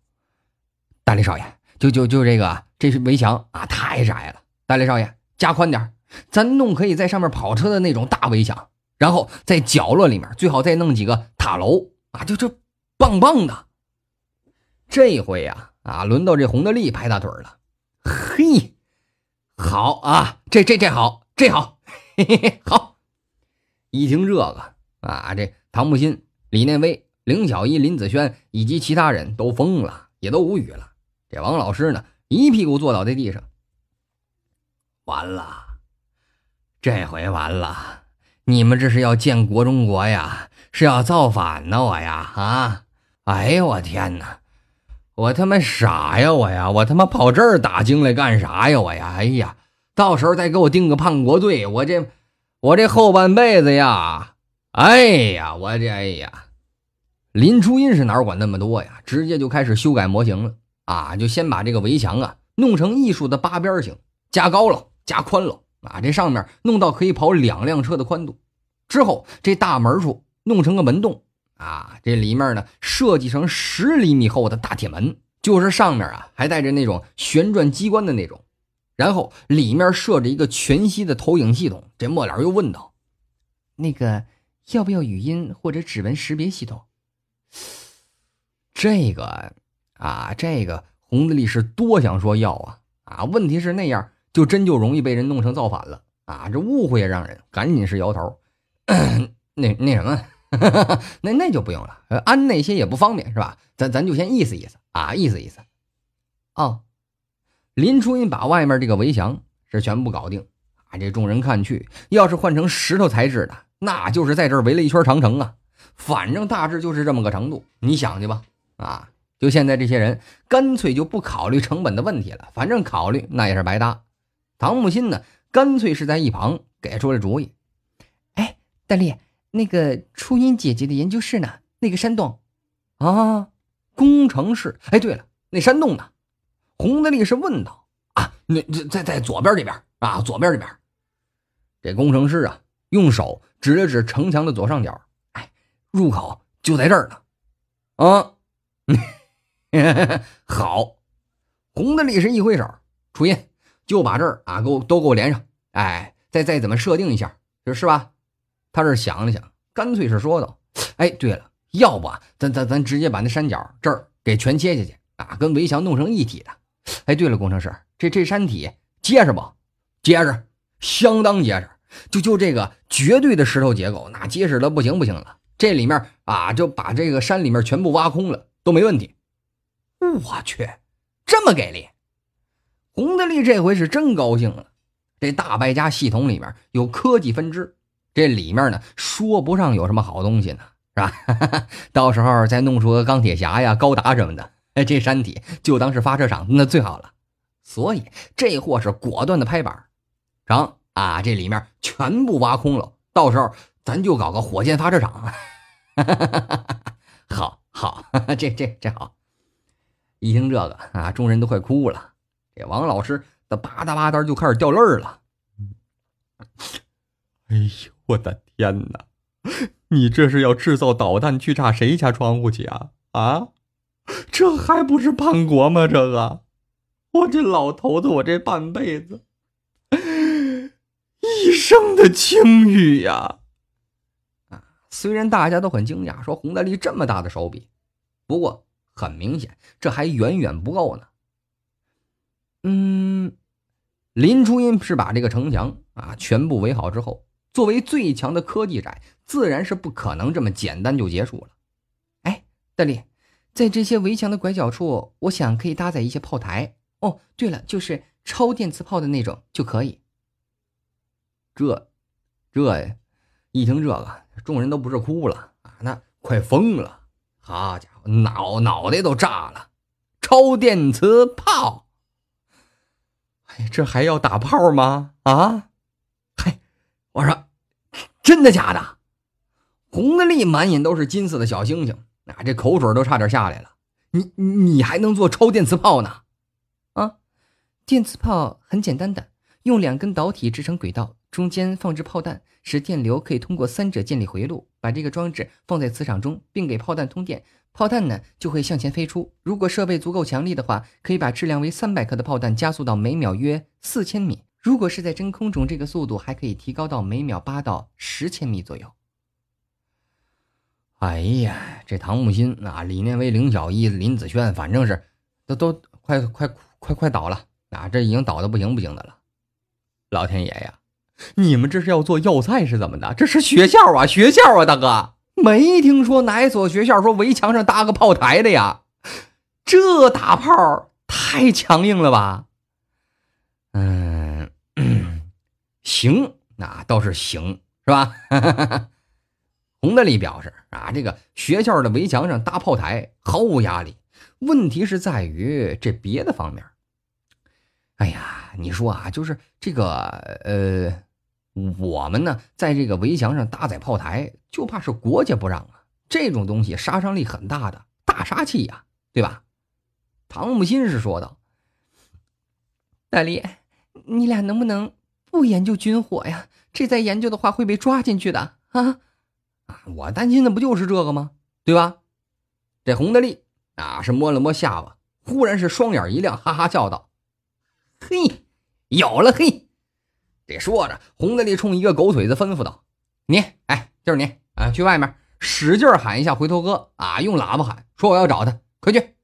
大力少爷，就就就这个，这是围墙啊，太窄了，大力少爷。”加宽点，咱弄可以在上面跑车的那种大围墙，然后在角落里面最好再弄几个塔楼啊！就这棒棒的。这回呀，啊，轮到这洪德利拍大腿了。嘿，好啊，这这这好，这好，嘿嘿嘿，好！一听这个啊，这唐木鑫、李念威、凌小一、林子轩以及其他人都疯了，也都无语了。这王老师呢，一屁股坐倒在地上。完了，这回完了！你们这是要建国中国呀？是要造反呢？我呀，啊，哎呦我天哪！我他妈傻呀，我呀，我他妈跑这儿打京来干啥呀，我呀，哎呀！到时候再给我定个叛国罪，我这，我这后半辈子呀，哎呀，我这，哎呀！林初音是哪管那么多呀？直接就开始修改模型了啊！就先把这个围墙啊弄成艺术的八边形，加高了。加宽了啊！这上面弄到可以跑两辆车的宽度，之后这大门处弄成个门洞啊！这里面呢设计成十厘米厚的大铁门，就是上面啊还带着那种旋转机关的那种，然后里面设置一个全息的投影系统。这末了又问道：“那个要不要语音或者指纹识别系统？”这个啊，这个红的律是多想说要啊啊！问题是那样。就真就容易被人弄成造反了啊！这误会也让人赶紧是摇头。那那什么，那那就不用了，安那些也不方便，是吧？咱咱就先意思意思啊，意思意思。哦，林音把外面这个围墙是全部搞定啊！这众人看去，要是换成石头材质的，那就是在这儿围了一圈长城啊！反正大致就是这么个程度，你想去吧啊！就现在这些人，干脆就不考虑成本的问题了，反正考虑那也是白搭。唐木心呢，干脆是在一旁给出了主意。哎，大力，那个初音姐姐的研究室呢？那个山洞？啊，工程师。哎，对了，那山洞呢？洪戴力是问道。啊，那在在左边这边啊，左边这边。这工程师啊，用手指了指城墙的左上角。哎，入口就在这儿呢。啊，好。洪戴力是一挥手，初音。就把这儿啊给我都给我连上，哎，再再怎么设定一下，就是吧？他这想了想，干脆是说道：“哎，对了，要不咱咱咱直接把那山脚这儿给全切下去啊，跟围墙弄成一体的。哎，对了，工程师，这这山体结实不？结实，相当结实。就就这个绝对的石头结构，那结实的不行不行了。这里面啊，就把这个山里面全部挖空了都没问题。我去，这么给力！”洪德利这回是真高兴了。这大败家系统里面有科技分支，这里面呢说不上有什么好东西呢，是吧？到时候再弄出个钢铁侠呀、高达什么的，哎，这山体就当是发射场，那最好了。所以这货是果断的拍板，然后啊，这里面全部挖空了，到时候咱就搞个火箭发射场。好 好，这这这好，一听这个啊，众人都快哭了。给王老师，的吧嗒吧嗒就开始掉泪了。哎呦，我的天哪！你这是要制造导弹去炸谁家窗户去啊？啊，这还不是叛国吗？这个，我这老头子，我这半辈子，一生的清誉呀！啊，虽然大家都很惊讶，说洪德利这么大的手笔，不过很明显，这还远远不够呢。嗯，林初音是把这个城墙啊全部围好之后，作为最强的科技宅，自然是不可能这么简单就结束了。哎，大力，在这些围墙的拐角处，我想可以搭载一些炮台哦。对了，就是超电磁炮的那种就可以。这，这一听这个，众人都不是哭了啊，那快疯了，好家伙，脑脑袋都炸了，超电磁炮！这还要打炮吗？啊，嘿，我说，真的假的？洪德利满眼都是金色的小星星，啊，这口水都差点下来了。你你还能做超电磁炮呢？啊，电磁炮很简单的，用两根导体制成轨道，中间放置炮弹，使电流可以通过三者建立回路。把这个装置放在磁场中，并给炮弹通电。炮弹呢就会向前飞出。如果设备足够强力的话，可以把质量为三百克的炮弹加速到每秒约四千米。如果是在真空中，这个速度还可以提高到每秒八到十千米左右。哎呀，这唐木心啊，李念为林小一、林子炫，反正是都都快快快快倒了啊！这已经倒的不行不行的了。老天爷呀，你们这是要做要塞是怎么的？这是学校啊，学校啊，大哥！没听说哪所学校说围墙上搭个炮台的呀？这打炮太强硬了吧？嗯，行，那倒是行，是吧？洪德利表示啊，这个学校的围墙上搭炮台毫无压力。问题是在于这别的方面。哎呀，你说啊，就是这个呃。我们呢，在这个围墙上搭载炮台，就怕是国家不让啊！这种东西杀伤力很大的大杀器呀，对吧？唐木心是说道：“大力，你俩能不能不研究军火呀？这再研究的话会被抓进去的啊！啊，我担心的不就是这个吗？对吧？”这洪德力啊，是摸了摸下巴，忽然是双眼一亮，哈哈笑道：“嘿，有了嘿！”得说着，洪大力冲一个狗腿子吩咐道：“你，哎，就是你啊，去外面使劲喊一下回头哥啊，用喇叭喊，说我要找他，快去！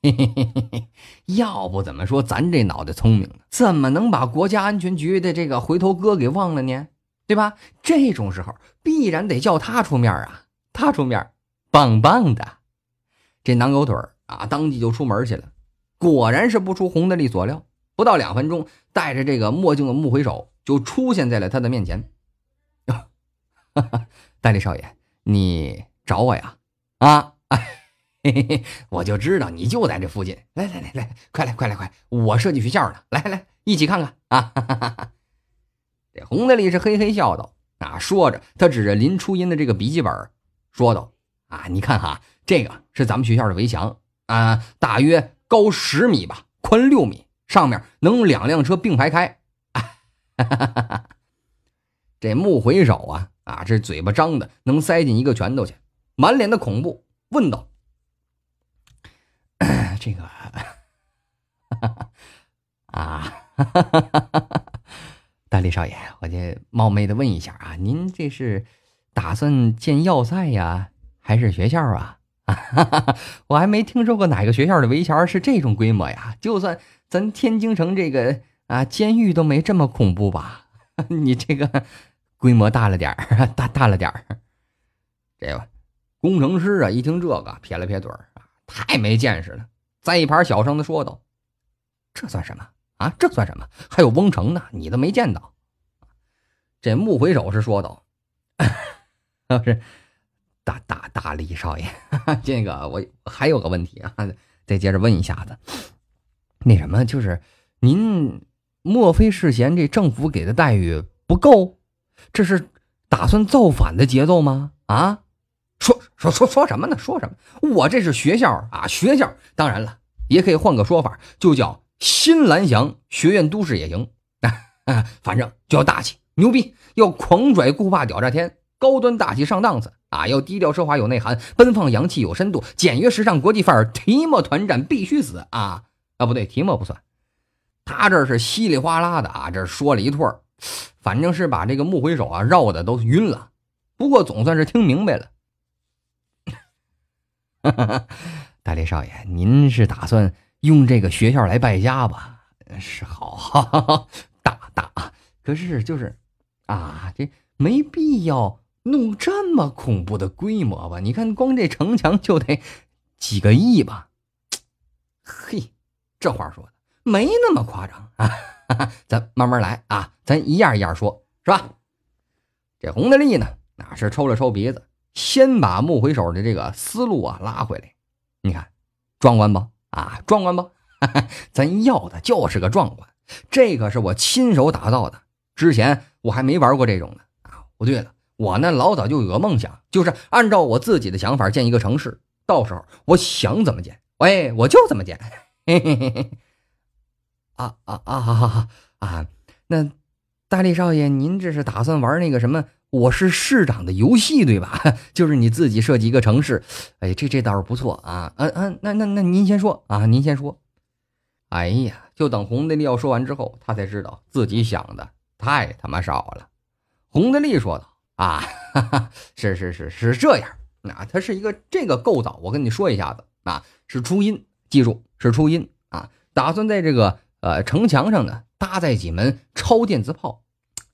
嘿嘿嘿嘿嘿！要不怎么说咱这脑袋聪明呢？怎么能把国家安全局的这个回头哥给忘了呢？对吧？这种时候必然得叫他出面啊，他出面，棒棒的！这男狗腿啊，当即就出门去了。果然是不出洪大力所料。”不到两分钟，戴着这个墨镜的穆回首就出现在了他的面前。戴笠少爷，你找我呀？啊，哎，我就知道你就在这附近。来来来来，快来快来快，我设计学校呢。来来一起看看。啊！这洪德力是嘿嘿笑道啊，说着他指着林初音的这个笔记本，说道：“啊，你看哈，这个是咱们学校的围墙啊，大约高十米吧，宽六米。”上面能两辆车并排开，这木回首啊啊！这嘴巴张的能塞进一个拳头去，满脸的恐怖，问道：“ 这个 啊，大力少爷，我这冒昧的问一下啊，您这是打算建要塞呀，还是学校啊？我还没听说过哪个学校的围墙是这种规模呀，就算。”咱天津城这个啊，监狱都没这么恐怖吧？你这个规模大了点 大大了点这个工程师啊，一听这个，撇了撇嘴啊，太没见识了。在一旁小声的说道：“这算什么啊？这算什么？还有翁城呢，你都没见到。”这木回首是说道：“啊，是大大大李少爷，这个我还有个问题啊，再接着问一下子。”那什么就是，您莫非是嫌这政府给的待遇不够？这是打算造反的节奏吗？啊，说说说说什么呢？说什么？我这是学校啊，学校。当然了，也可以换个说法，就叫新蓝翔学院都市也行啊。反正就要大气牛逼，要狂拽酷霸屌炸天，高端大气上档次啊。要低调奢华有内涵，奔放洋气有深度，简约时尚国际范儿。提莫团战必须死啊！啊，不对，提莫不算。他这是稀里哗啦的啊，这说了一通儿，反正是把这个木回手啊绕的都晕了。不过总算是听明白了。大力少爷，您是打算用这个学校来败家吧？是好，哈 哈，大大。可是就是，啊，这没必要弄这么恐怖的规模吧？你看，光这城墙就得几个亿吧？嘿。这话说的没那么夸张啊，哈哈，咱慢慢来啊，咱一样一样说，是吧？这洪德利呢，哪是抽了抽鼻子，先把木回手的这个思路啊拉回来。你看壮观不啊？壮观不？咱要的就是个壮观，这可是我亲手打造的。之前我还没玩过这种呢啊！不对了，我呢老早就有个梦想，就是按照我自己的想法建一个城市，到时候我想怎么建，哎，我就怎么建。嘿嘿嘿嘿，啊啊啊啊啊！那大力少爷，您这是打算玩那个什么《我是市长》的游戏对吧？就是你自己设计一个城市。哎，这这倒是不错啊。嗯嗯，那那那您先说啊，您先说。哎呀，就等洪德利要说完之后，他才知道自己想的太他妈少了。洪德利说道：“啊，哈 哈，是是是是这样。那它是一个这个构造，我跟你说一下子啊，是初音，记住。”是初音啊，打算在这个呃城墙上呢搭载几门超电磁炮，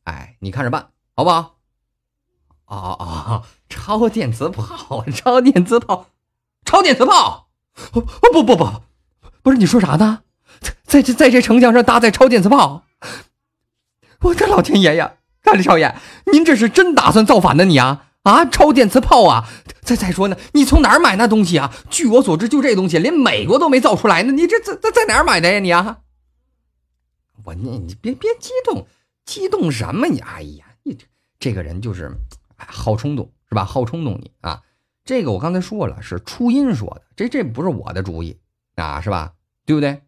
哎，你看着办，好不好？啊啊，超电磁炮，超电磁炮，超电磁炮！哦哦不不不，不是你说啥呢？在在在这城墙上搭载超电磁炮？我的老天爷呀！大理少爷，您这是真打算造反呢？你啊？啊，超电磁炮啊！再再说呢，你从哪儿买那东西啊？据我所知，就这东西连美国都没造出来呢。你这在在在哪儿买的呀？你啊，我你你别别激动，激动什么呀？哎呀，你这个人就是，好冲动是吧？好冲动你啊！这个我刚才说了，是初音说的，这这不是我的主意啊，是吧？对不对？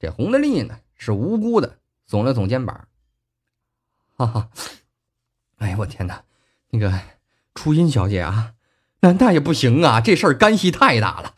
这洪德利呢是无辜的，耸了耸肩膀，哈哈。哎呀，我天哪！那个初音小姐啊，那那也不行啊，这事儿干系太大了。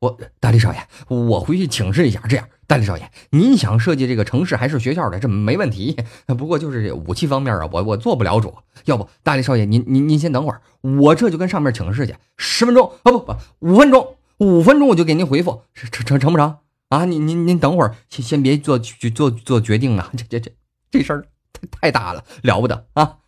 我大力少爷，我回去请示一下。这样，大力少爷，您想设计这个城市还是学校的，这没问题。不过就是武器方面啊，我我做不了主。要不，大力少爷，您您您先等会儿，我这就跟上面请示去。十分钟啊，不不，五分钟，五分钟我就给您回复，成成成不成？啊，您您您等会儿，先先别做做做决定啊，这这这这事儿太太大了，了不得啊。